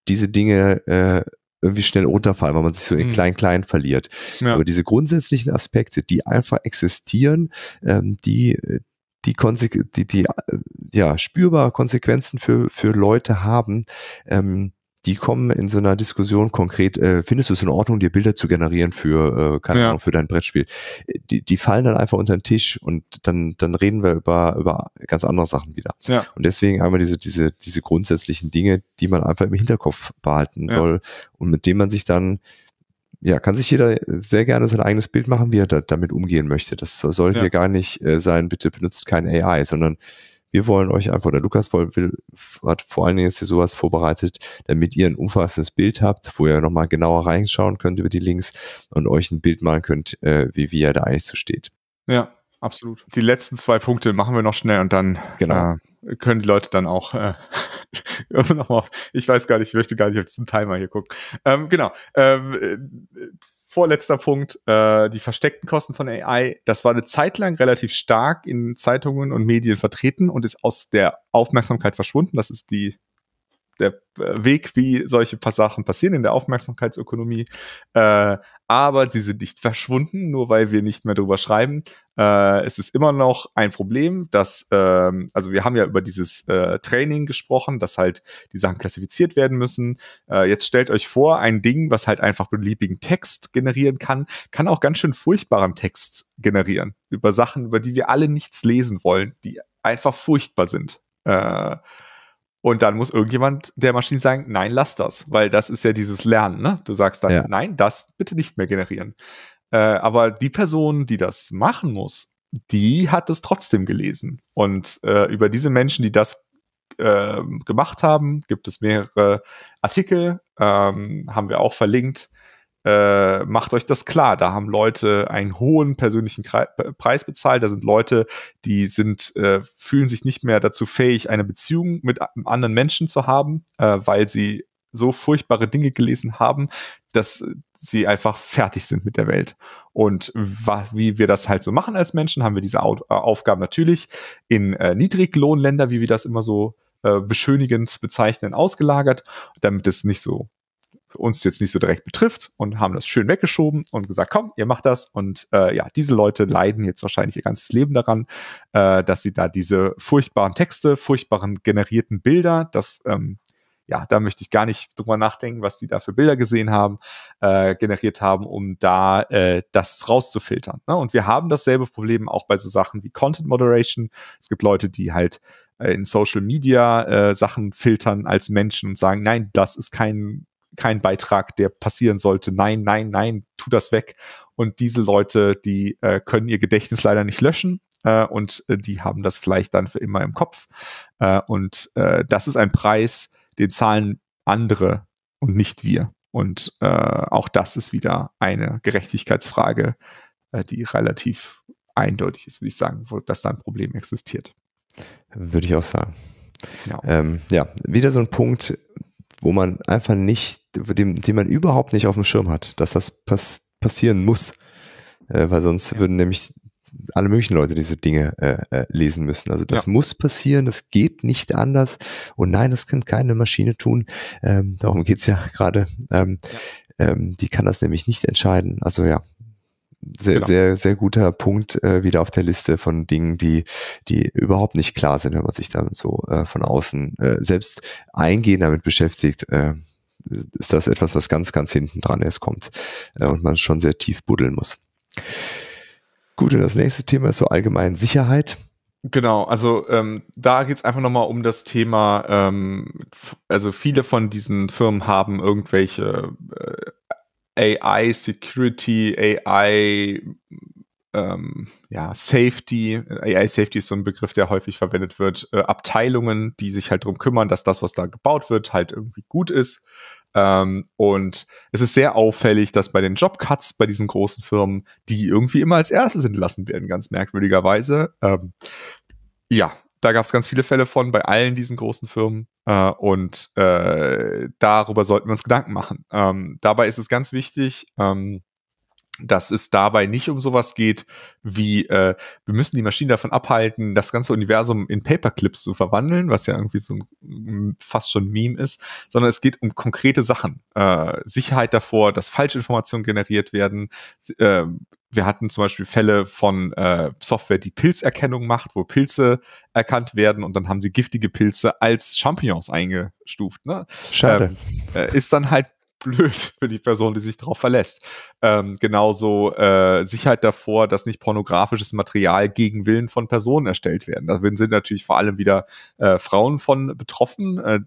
diese Dinge äh, irgendwie schnell runterfallen, weil man sich so in klein-klein mhm. verliert. Ja. Aber diese grundsätzlichen Aspekte, die einfach existieren, ähm, die, die, die, die äh, ja, spürbare Konsequenzen für, für Leute haben, ähm, die kommen in so einer Diskussion konkret, äh, findest du es in Ordnung, dir Bilder zu generieren für, äh, keine ja. Ahnung, für dein Brettspiel? Die, die fallen dann einfach unter den Tisch und dann, dann reden wir über, über ganz andere Sachen wieder. Ja. Und deswegen einmal diese, diese, diese grundsätzlichen Dinge, die man einfach im Hinterkopf behalten ja. soll und mit denen man sich dann ja, kann sich jeder sehr gerne sein eigenes Bild machen, wie er da, damit umgehen möchte. Das soll ja. hier gar nicht äh, sein, bitte benutzt kein AI, sondern wir wollen euch einfach, der Lukas will, hat vor allen Dingen jetzt hier sowas vorbereitet, damit ihr ein umfassendes Bild habt, wo ihr nochmal genauer reinschauen könnt über die Links und euch ein Bild malen könnt, äh, wie, wie ihr da eigentlich so steht. Ja, absolut. Die letzten zwei Punkte machen wir noch schnell und dann genau. äh, können die Leute dann auch äh, [LAUGHS] nochmal auf, ich weiß gar nicht, ich möchte gar nicht auf diesen Timer hier gucken. Ähm, genau. Ähm, äh, vorletzter Punkt, äh, die versteckten Kosten von AI. Das war eine Zeit lang relativ stark in Zeitungen und Medien vertreten und ist aus der Aufmerksamkeit verschwunden. Das ist die der äh, Weg, wie solche paar Sachen passieren in der Aufmerksamkeitsökonomie. Äh, aber sie sind nicht verschwunden, nur weil wir nicht mehr drüber schreiben. Äh, es ist immer noch ein Problem, dass, ähm, also wir haben ja über dieses äh, Training gesprochen, dass halt die Sachen klassifiziert werden müssen. Äh, jetzt stellt euch vor, ein Ding, was halt einfach beliebigen Text generieren kann, kann auch ganz schön furchtbaren Text generieren. Über Sachen, über die wir alle nichts lesen wollen, die einfach furchtbar sind. Äh, und dann muss irgendjemand der Maschine sagen, nein, lass das, weil das ist ja dieses Lernen. Ne? Du sagst dann, ja. nein, das bitte nicht mehr generieren. Äh, aber die Person, die das machen muss, die hat es trotzdem gelesen. Und äh, über diese Menschen, die das äh, gemacht haben, gibt es mehrere Artikel, ähm, haben wir auch verlinkt äh, macht euch das klar. Da haben Leute einen hohen persönlichen Kre Preis bezahlt. Da sind Leute, die sind, äh, fühlen sich nicht mehr dazu fähig, eine Beziehung mit anderen Menschen zu haben, äh, weil sie so furchtbare Dinge gelesen haben, dass sie einfach fertig sind mit der Welt. Und wie wir das halt so machen als Menschen, haben wir diese Au äh, Aufgaben natürlich in äh, Niedriglohnländer, wie wir das immer so äh, beschönigend bezeichnen, ausgelagert, damit es nicht so uns jetzt nicht so direkt betrifft und haben das schön weggeschoben und gesagt, komm, ihr macht das. Und äh, ja, diese Leute leiden jetzt wahrscheinlich ihr ganzes Leben daran, äh, dass sie da diese furchtbaren Texte, furchtbaren generierten Bilder, das ähm, ja, da möchte ich gar nicht drüber nachdenken, was die da für Bilder gesehen haben, äh, generiert haben, um da äh, das rauszufiltern. Ne? Und wir haben dasselbe Problem auch bei so Sachen wie Content Moderation. Es gibt Leute, die halt äh, in Social Media äh, Sachen filtern als Menschen und sagen, nein, das ist kein kein Beitrag, der passieren sollte. Nein, nein, nein, tu das weg. Und diese Leute, die äh, können ihr Gedächtnis leider nicht löschen äh, und äh, die haben das vielleicht dann für immer im Kopf. Äh, und äh, das ist ein Preis, den zahlen andere und nicht wir. Und äh, auch das ist wieder eine Gerechtigkeitsfrage, äh, die relativ eindeutig ist, würde ich sagen, wo, dass da ein Problem existiert. Würde ich auch sagen. Ja. Ähm, ja, wieder so ein Punkt, wo man einfach nicht, den, den man überhaupt nicht auf dem Schirm hat, dass das pass passieren muss. Äh, weil sonst ja. würden nämlich alle möglichen Leute diese Dinge äh, äh, lesen müssen. Also das ja. muss passieren, das geht nicht anders. Und nein, das kann keine Maschine tun. Ähm, darum geht's ja [LAUGHS] gerade. Ähm, ja. ähm, die kann das nämlich nicht entscheiden. Also ja, sehr, genau. sehr, sehr guter Punkt äh, wieder auf der Liste von Dingen, die, die überhaupt nicht klar sind, wenn man sich damit so äh, von außen äh, selbst eingehend damit beschäftigt. Äh, ist das etwas, was ganz, ganz hinten dran erst kommt äh, und man schon sehr tief buddeln muss. Gut, und das nächste Thema ist so allgemein Sicherheit. Genau, also ähm, da geht's einfach nochmal um das Thema, ähm, also viele von diesen Firmen haben irgendwelche äh, AI Security, AI ähm, ja, Safety, AI Safety ist so ein Begriff, der häufig verwendet wird, äh, Abteilungen, die sich halt darum kümmern, dass das, was da gebaut wird, halt irgendwie gut ist. Ähm, und es ist sehr auffällig, dass bei den Jobcuts bei diesen großen Firmen, die irgendwie immer als erstes entlassen werden, ganz merkwürdigerweise. Ähm, ja, da gab es ganz viele Fälle von bei allen diesen großen Firmen. Äh, und äh, darüber sollten wir uns Gedanken machen. Ähm, dabei ist es ganz wichtig, ähm, dass es dabei nicht um sowas geht, wie äh, wir müssen die Maschinen davon abhalten, das ganze Universum in Paperclips zu verwandeln, was ja irgendwie so ein, fast schon Meme ist, sondern es geht um konkrete Sachen. Äh, Sicherheit davor, dass Falschinformationen generiert werden, äh, wir hatten zum Beispiel Fälle von äh, Software, die Pilzerkennung macht, wo Pilze erkannt werden und dann haben sie giftige Pilze als Champignons eingestuft. Ne? Schade. Ähm, äh, ist dann halt blöd [LAUGHS] für die Person, die sich darauf verlässt. Ähm, genauso äh, Sicherheit davor, dass nicht pornografisches Material gegen Willen von Personen erstellt werden. Da sind natürlich vor allem wieder äh, Frauen von betroffen, äh,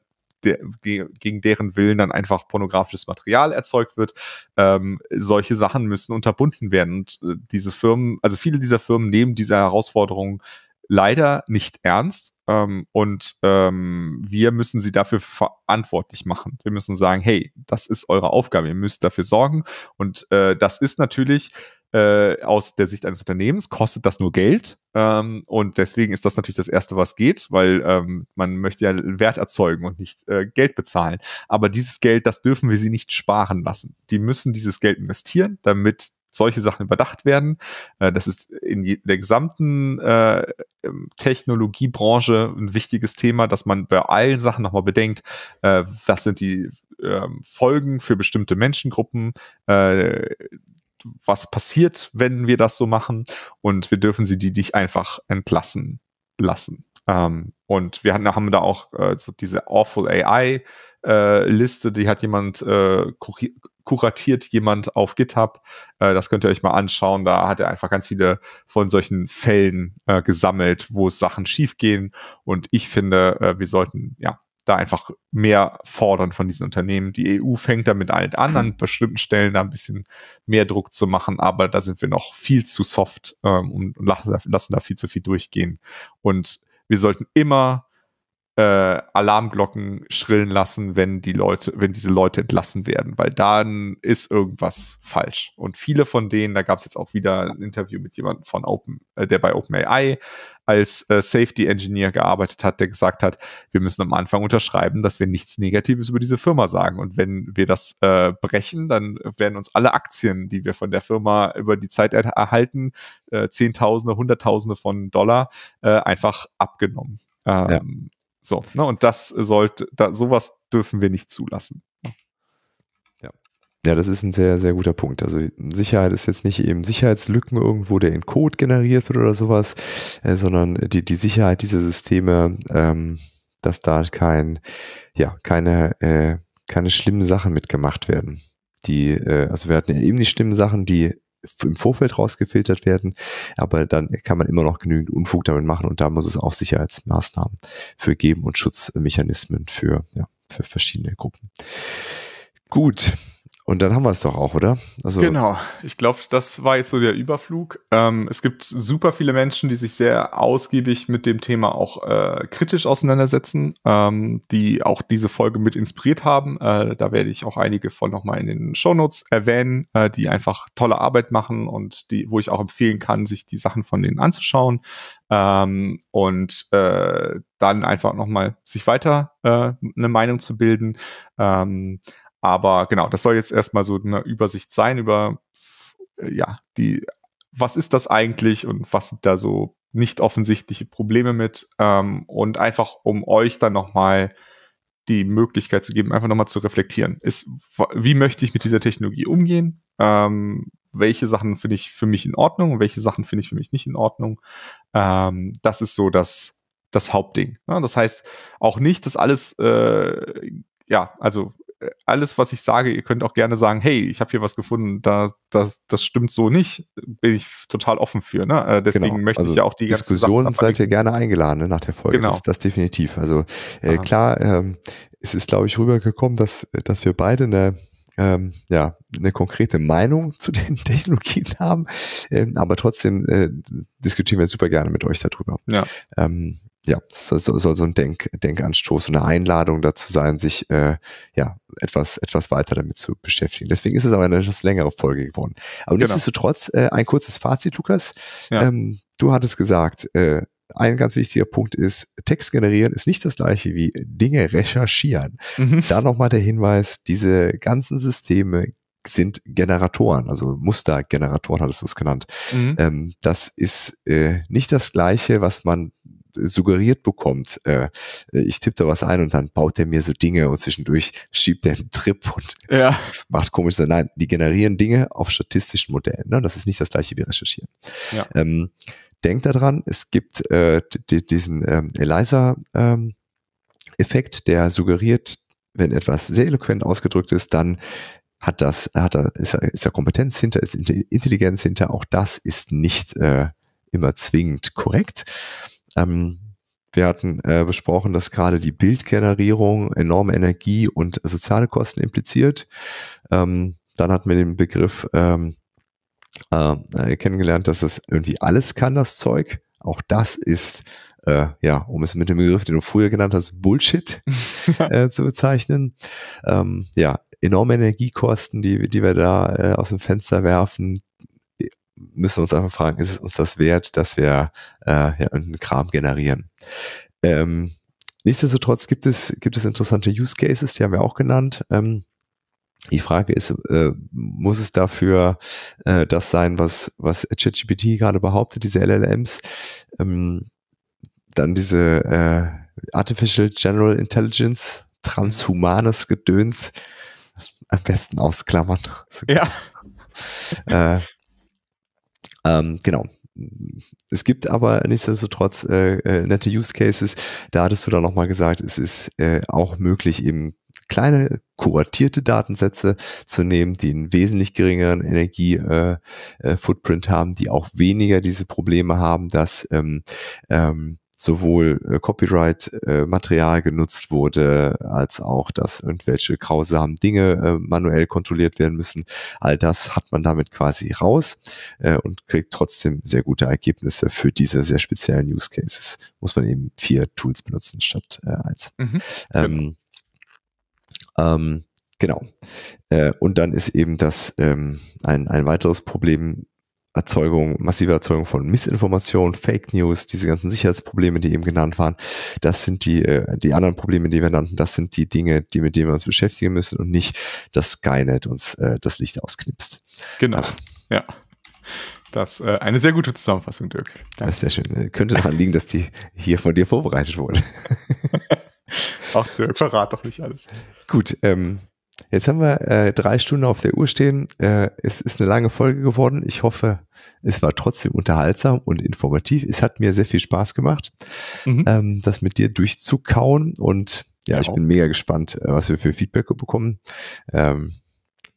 der, gegen deren Willen dann einfach pornografisches Material erzeugt wird. Ähm, solche Sachen müssen unterbunden werden. Und äh, diese Firmen, also viele dieser Firmen nehmen diese Herausforderung leider nicht ernst. Ähm, und ähm, wir müssen sie dafür verantwortlich machen. Wir müssen sagen, hey, das ist eure Aufgabe, ihr müsst dafür sorgen. Und äh, das ist natürlich äh, aus der Sicht eines Unternehmens kostet das nur Geld. Ähm, und deswegen ist das natürlich das Erste, was geht, weil ähm, man möchte ja Wert erzeugen und nicht äh, Geld bezahlen. Aber dieses Geld, das dürfen wir sie nicht sparen lassen. Die müssen dieses Geld investieren, damit solche Sachen überdacht werden. Äh, das ist in der gesamten äh, ähm, Technologiebranche ein wichtiges Thema, dass man bei allen Sachen nochmal bedenkt, äh, was sind die ähm, Folgen für bestimmte Menschengruppen. Äh, was passiert, wenn wir das so machen. Und wir dürfen sie die nicht einfach entlassen lassen. Ähm, und wir hatten, haben da auch äh, so diese Awful AI äh, Liste, die hat jemand äh, kuratiert, jemand auf GitHub. Äh, das könnt ihr euch mal anschauen. Da hat er einfach ganz viele von solchen Fällen äh, gesammelt, wo es Sachen schiefgehen. Und ich finde, äh, wir sollten ja da einfach mehr fordern von diesen Unternehmen. Die EU fängt damit halt an, an mhm. bestimmten Stellen da ein bisschen mehr Druck zu machen, aber da sind wir noch viel zu soft ähm, und lassen, lassen da viel zu viel durchgehen. Und wir sollten immer äh, Alarmglocken schrillen lassen, wenn die Leute, wenn diese Leute entlassen werden, weil dann ist irgendwas falsch. Und viele von denen, da gab es jetzt auch wieder ein Interview mit jemandem von Open, äh, der bei OpenAI als äh, Safety Engineer gearbeitet hat, der gesagt hat, wir müssen am Anfang unterschreiben, dass wir nichts Negatives über diese Firma sagen. Und wenn wir das äh, brechen, dann werden uns alle Aktien, die wir von der Firma über die Zeit er erhalten, äh, Zehntausende, Hunderttausende von Dollar, äh, einfach abgenommen. Ähm, ja. So, ne? Und das sollte, da, sowas dürfen wir nicht zulassen. Ja. ja, das ist ein sehr, sehr guter Punkt. Also Sicherheit ist jetzt nicht eben Sicherheitslücken irgendwo, der in Code generiert wird oder sowas, äh, sondern die, die Sicherheit dieser Systeme, ähm, dass da kein, ja, keine, äh, keine schlimmen Sachen mitgemacht werden. Die, äh, also wir hatten ja eben die schlimmen Sachen, die im Vorfeld rausgefiltert werden, aber dann kann man immer noch genügend Unfug damit machen und da muss es auch Sicherheitsmaßnahmen für geben und Schutzmechanismen für, ja, für verschiedene Gruppen. Gut, und dann haben wir es doch auch, oder? Also genau. Ich glaube, das war jetzt so der Überflug. Ähm, es gibt super viele Menschen, die sich sehr ausgiebig mit dem Thema auch äh, kritisch auseinandersetzen, ähm, die auch diese Folge mit inspiriert haben. Äh, da werde ich auch einige von nochmal in den Shownotes erwähnen, äh, die einfach tolle Arbeit machen und die, wo ich auch empfehlen kann, sich die Sachen von denen anzuschauen. Ähm, und äh, dann einfach nochmal sich weiter äh, eine Meinung zu bilden. Ähm, aber genau, das soll jetzt erstmal so eine Übersicht sein über, äh, ja, die, was ist das eigentlich und was sind da so nicht offensichtliche Probleme mit ähm, und einfach um euch dann nochmal die Möglichkeit zu geben, einfach nochmal zu reflektieren. Ist, wie möchte ich mit dieser Technologie umgehen? Ähm, welche Sachen finde ich für mich in Ordnung welche Sachen finde ich für mich nicht in Ordnung? Ähm, das ist so das, das Hauptding. Ne? Das heißt auch nicht, dass alles, äh, ja, also alles, was ich sage, ihr könnt auch gerne sagen, hey, ich habe hier was gefunden, da, das, das stimmt so nicht, bin ich total offen für. Ne? Äh, deswegen genau. möchte also ich ja auch die Diskussion seid ihr gerne eingeladen ne, nach der Folge. Genau. Das, das definitiv. Also äh, klar, ähm, es ist, glaube ich, rübergekommen, dass, dass wir beide eine ähm, ja, eine konkrete Meinung [LAUGHS] zu den Technologien haben, ähm, aber trotzdem äh, diskutieren wir super gerne mit euch darüber. Ja. Ähm, ja, das soll, so ein Denk, Denkanstoß, eine Einladung dazu sein, sich äh, ja etwas, etwas weiter damit zu beschäftigen. Deswegen ist es aber eine etwas längere Folge geworden. Aber genau. nichtsdestotrotz äh, ein kurzes Fazit, Lukas. Ja. Ähm, du hattest gesagt, äh, ein ganz wichtiger Punkt ist, Text generieren ist nicht das gleiche wie Dinge recherchieren. Mhm. Da nochmal der Hinweis, diese ganzen Systeme sind Generatoren, also Mustergeneratoren hattest du es genannt. Mhm. Ähm, das ist äh, nicht das gleiche, was man suggeriert bekommt. Äh, ich tippe da was ein und dann baut er mir so Dinge und zwischendurch schiebt er einen Trip und ja. [LAUGHS] macht komisch. Nein, die generieren Dinge auf statistischen Modellen. Ne? Das ist nicht das gleiche wie recherchieren. Ja. Ähm, denkt daran, es gibt äh, diesen ähm, Eliza-Effekt, ähm, der suggeriert, wenn etwas sehr eloquent ausgedrückt ist, dann hat das, hat da, ist, ist da Kompetenz hinter, ist Intelligenz hinter. Auch das ist nicht äh, immer zwingend korrekt. Ähm, wir hatten äh, besprochen, dass gerade die Bildgenerierung enorme Energie und soziale Kosten impliziert. Ähm, dann hatten wir den Begriff ähm, äh, äh kennengelernt, dass das irgendwie alles kann, das Zeug. Auch das ist, äh, ja, um es mit dem Begriff, den du früher genannt hast, Bullshit [LAUGHS] äh, zu bezeichnen. Ähm, ja, enorme Energiekosten, die, die wir da äh, aus dem Fenster werfen, müssen wir uns einfach fragen, ist es uns das wert, dass wir äh, ja, einen Kram generieren? Ähm, nichtsdestotrotz gibt es, gibt es interessante Use Cases, die haben wir auch genannt. Ähm, die Frage ist, äh, muss es dafür äh, das sein, was, was ChatGPT gerade behauptet, diese LLMs? Ähm, dann diese äh, Artificial General Intelligence, transhumanes Gedöns, am besten ausklammern. Ja. [LAUGHS] äh, ähm, genau. Es gibt aber nichtsdestotrotz äh, äh, nette Use Cases. Da hattest du dann nochmal gesagt, es ist äh, auch möglich, eben kleine kuratierte Datensätze zu nehmen, die einen wesentlich geringeren Energie-Footprint äh, äh, haben, die auch weniger diese Probleme haben, dass ähm, ähm, sowohl äh, Copyright-Material äh, genutzt wurde, als auch, dass irgendwelche grausamen Dinge äh, manuell kontrolliert werden müssen. All das hat man damit quasi raus äh, und kriegt trotzdem sehr gute Ergebnisse für diese sehr speziellen Use Cases. Muss man eben vier Tools benutzen statt äh, eins. Mhm. Ähm, ähm, Genau. Äh, und dann ist eben das ähm, ein, ein weiteres Problem, Erzeugung, massive Erzeugung von Missinformation, Fake News, diese ganzen Sicherheitsprobleme, die eben genannt waren, das sind die, äh, die anderen Probleme, die wir nannten, das sind die Dinge, die, mit denen wir uns beschäftigen müssen und nicht, dass Skynet uns äh, das Licht ausknipst. Genau, ja. Das äh, eine sehr gute Zusammenfassung, Dirk. Danke. sehr schön. Äh, könnte daran liegen, dass die hier von dir vorbereitet wurden. [LAUGHS] Ach, Dirk, verrat doch nicht alles. Gut, ähm, Jetzt haben wir äh, drei Stunden auf der Uhr stehen. Äh, es ist eine lange Folge geworden. Ich hoffe, es war trotzdem unterhaltsam und informativ. Es hat mir sehr viel Spaß gemacht, mhm. ähm, das mit dir durchzukauen. Und ja, ja ich bin mega gespannt, äh, was wir für Feedback bekommen. Ähm,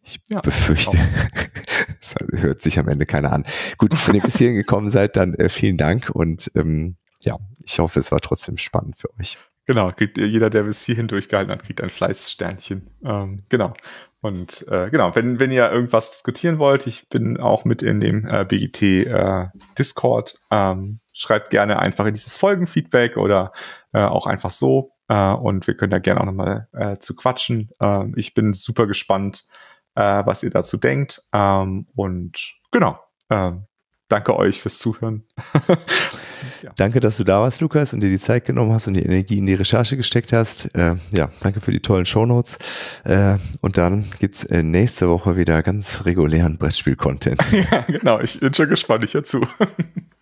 ich ja, befürchte, genau. [LAUGHS] hört sich am Ende keiner an. Gut, wenn ihr bis hierhin gekommen seid, dann äh, vielen Dank und ähm, ja, ich hoffe, es war trotzdem spannend für euch. Genau, kriegt jeder, der bis hierhin durchgehalten hat, kriegt ein Fleißsternchen. Ähm, genau. Und äh, genau, wenn, wenn ihr irgendwas diskutieren wollt, ich bin auch mit in dem äh, BGT äh, Discord. Ähm, schreibt gerne einfach in dieses Folgenfeedback oder äh, auch einfach so. Äh, und wir können da gerne auch nochmal äh, zu quatschen. Äh, ich bin super gespannt, äh, was ihr dazu denkt. Ähm, und genau, äh, danke euch fürs Zuhören. [LAUGHS] Ja. Danke, dass du da warst, Lukas, und dir die Zeit genommen hast und die Energie in die Recherche gesteckt hast. Äh, ja, danke für die tollen Shownotes. Äh, und dann gibt es äh, nächste Woche wieder ganz regulären Brettspiel-Content. [LAUGHS] Ja, genau. Ich bin schon gespannt. Ich hör zu. [LAUGHS]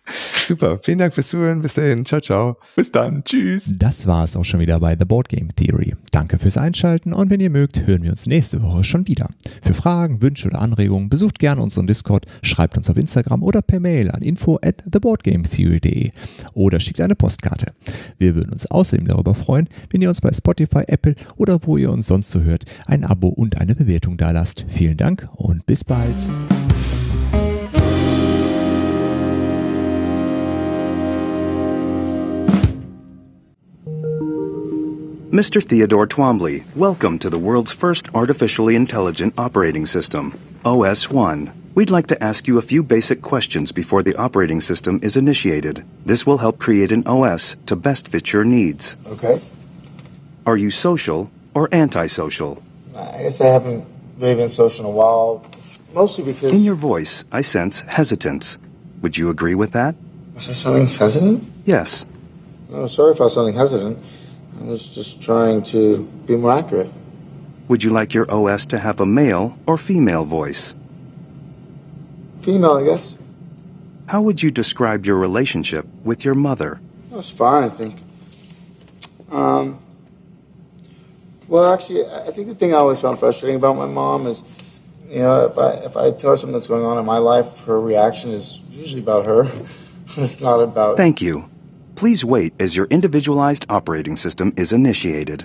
Super, vielen Dank fürs Zuhören. Bis dahin, ciao, ciao. Bis dann, tschüss. Das war es auch schon wieder bei The Board Game Theory. Danke fürs Einschalten und wenn ihr mögt, hören wir uns nächste Woche schon wieder. Für Fragen, Wünsche oder Anregungen besucht gerne unseren Discord, schreibt uns auf Instagram oder per Mail an info at theboardgametheory.de oder schickt eine Postkarte. Wir würden uns außerdem darüber freuen, wenn ihr uns bei Spotify, Apple oder wo ihr uns sonst so hört, ein Abo und eine Bewertung dalasst. Vielen Dank und bis bald. Mr. Theodore Twombly, welcome to the world's first artificially intelligent operating system, OS1. We'd like to ask you a few basic questions before the operating system is initiated. This will help create an OS to best fit your needs. Okay. Are you social or antisocial? I guess I haven't really been social in a while, mostly because. In your voice, I sense hesitance. Would you agree with that? Was I sounding hesitant? Yes. Oh, sorry if I was sounding hesitant. I was just trying to be more accurate. Would you like your OS to have a male or female voice? Female, I guess. How would you describe your relationship with your mother? It was fine, I think. Um, well, actually, I think the thing I always found frustrating about my mom is, you know, if I if I tell her something that's going on in my life, her reaction is usually about her. [LAUGHS] it's not about. Thank you. Please wait as your individualized operating system is initiated.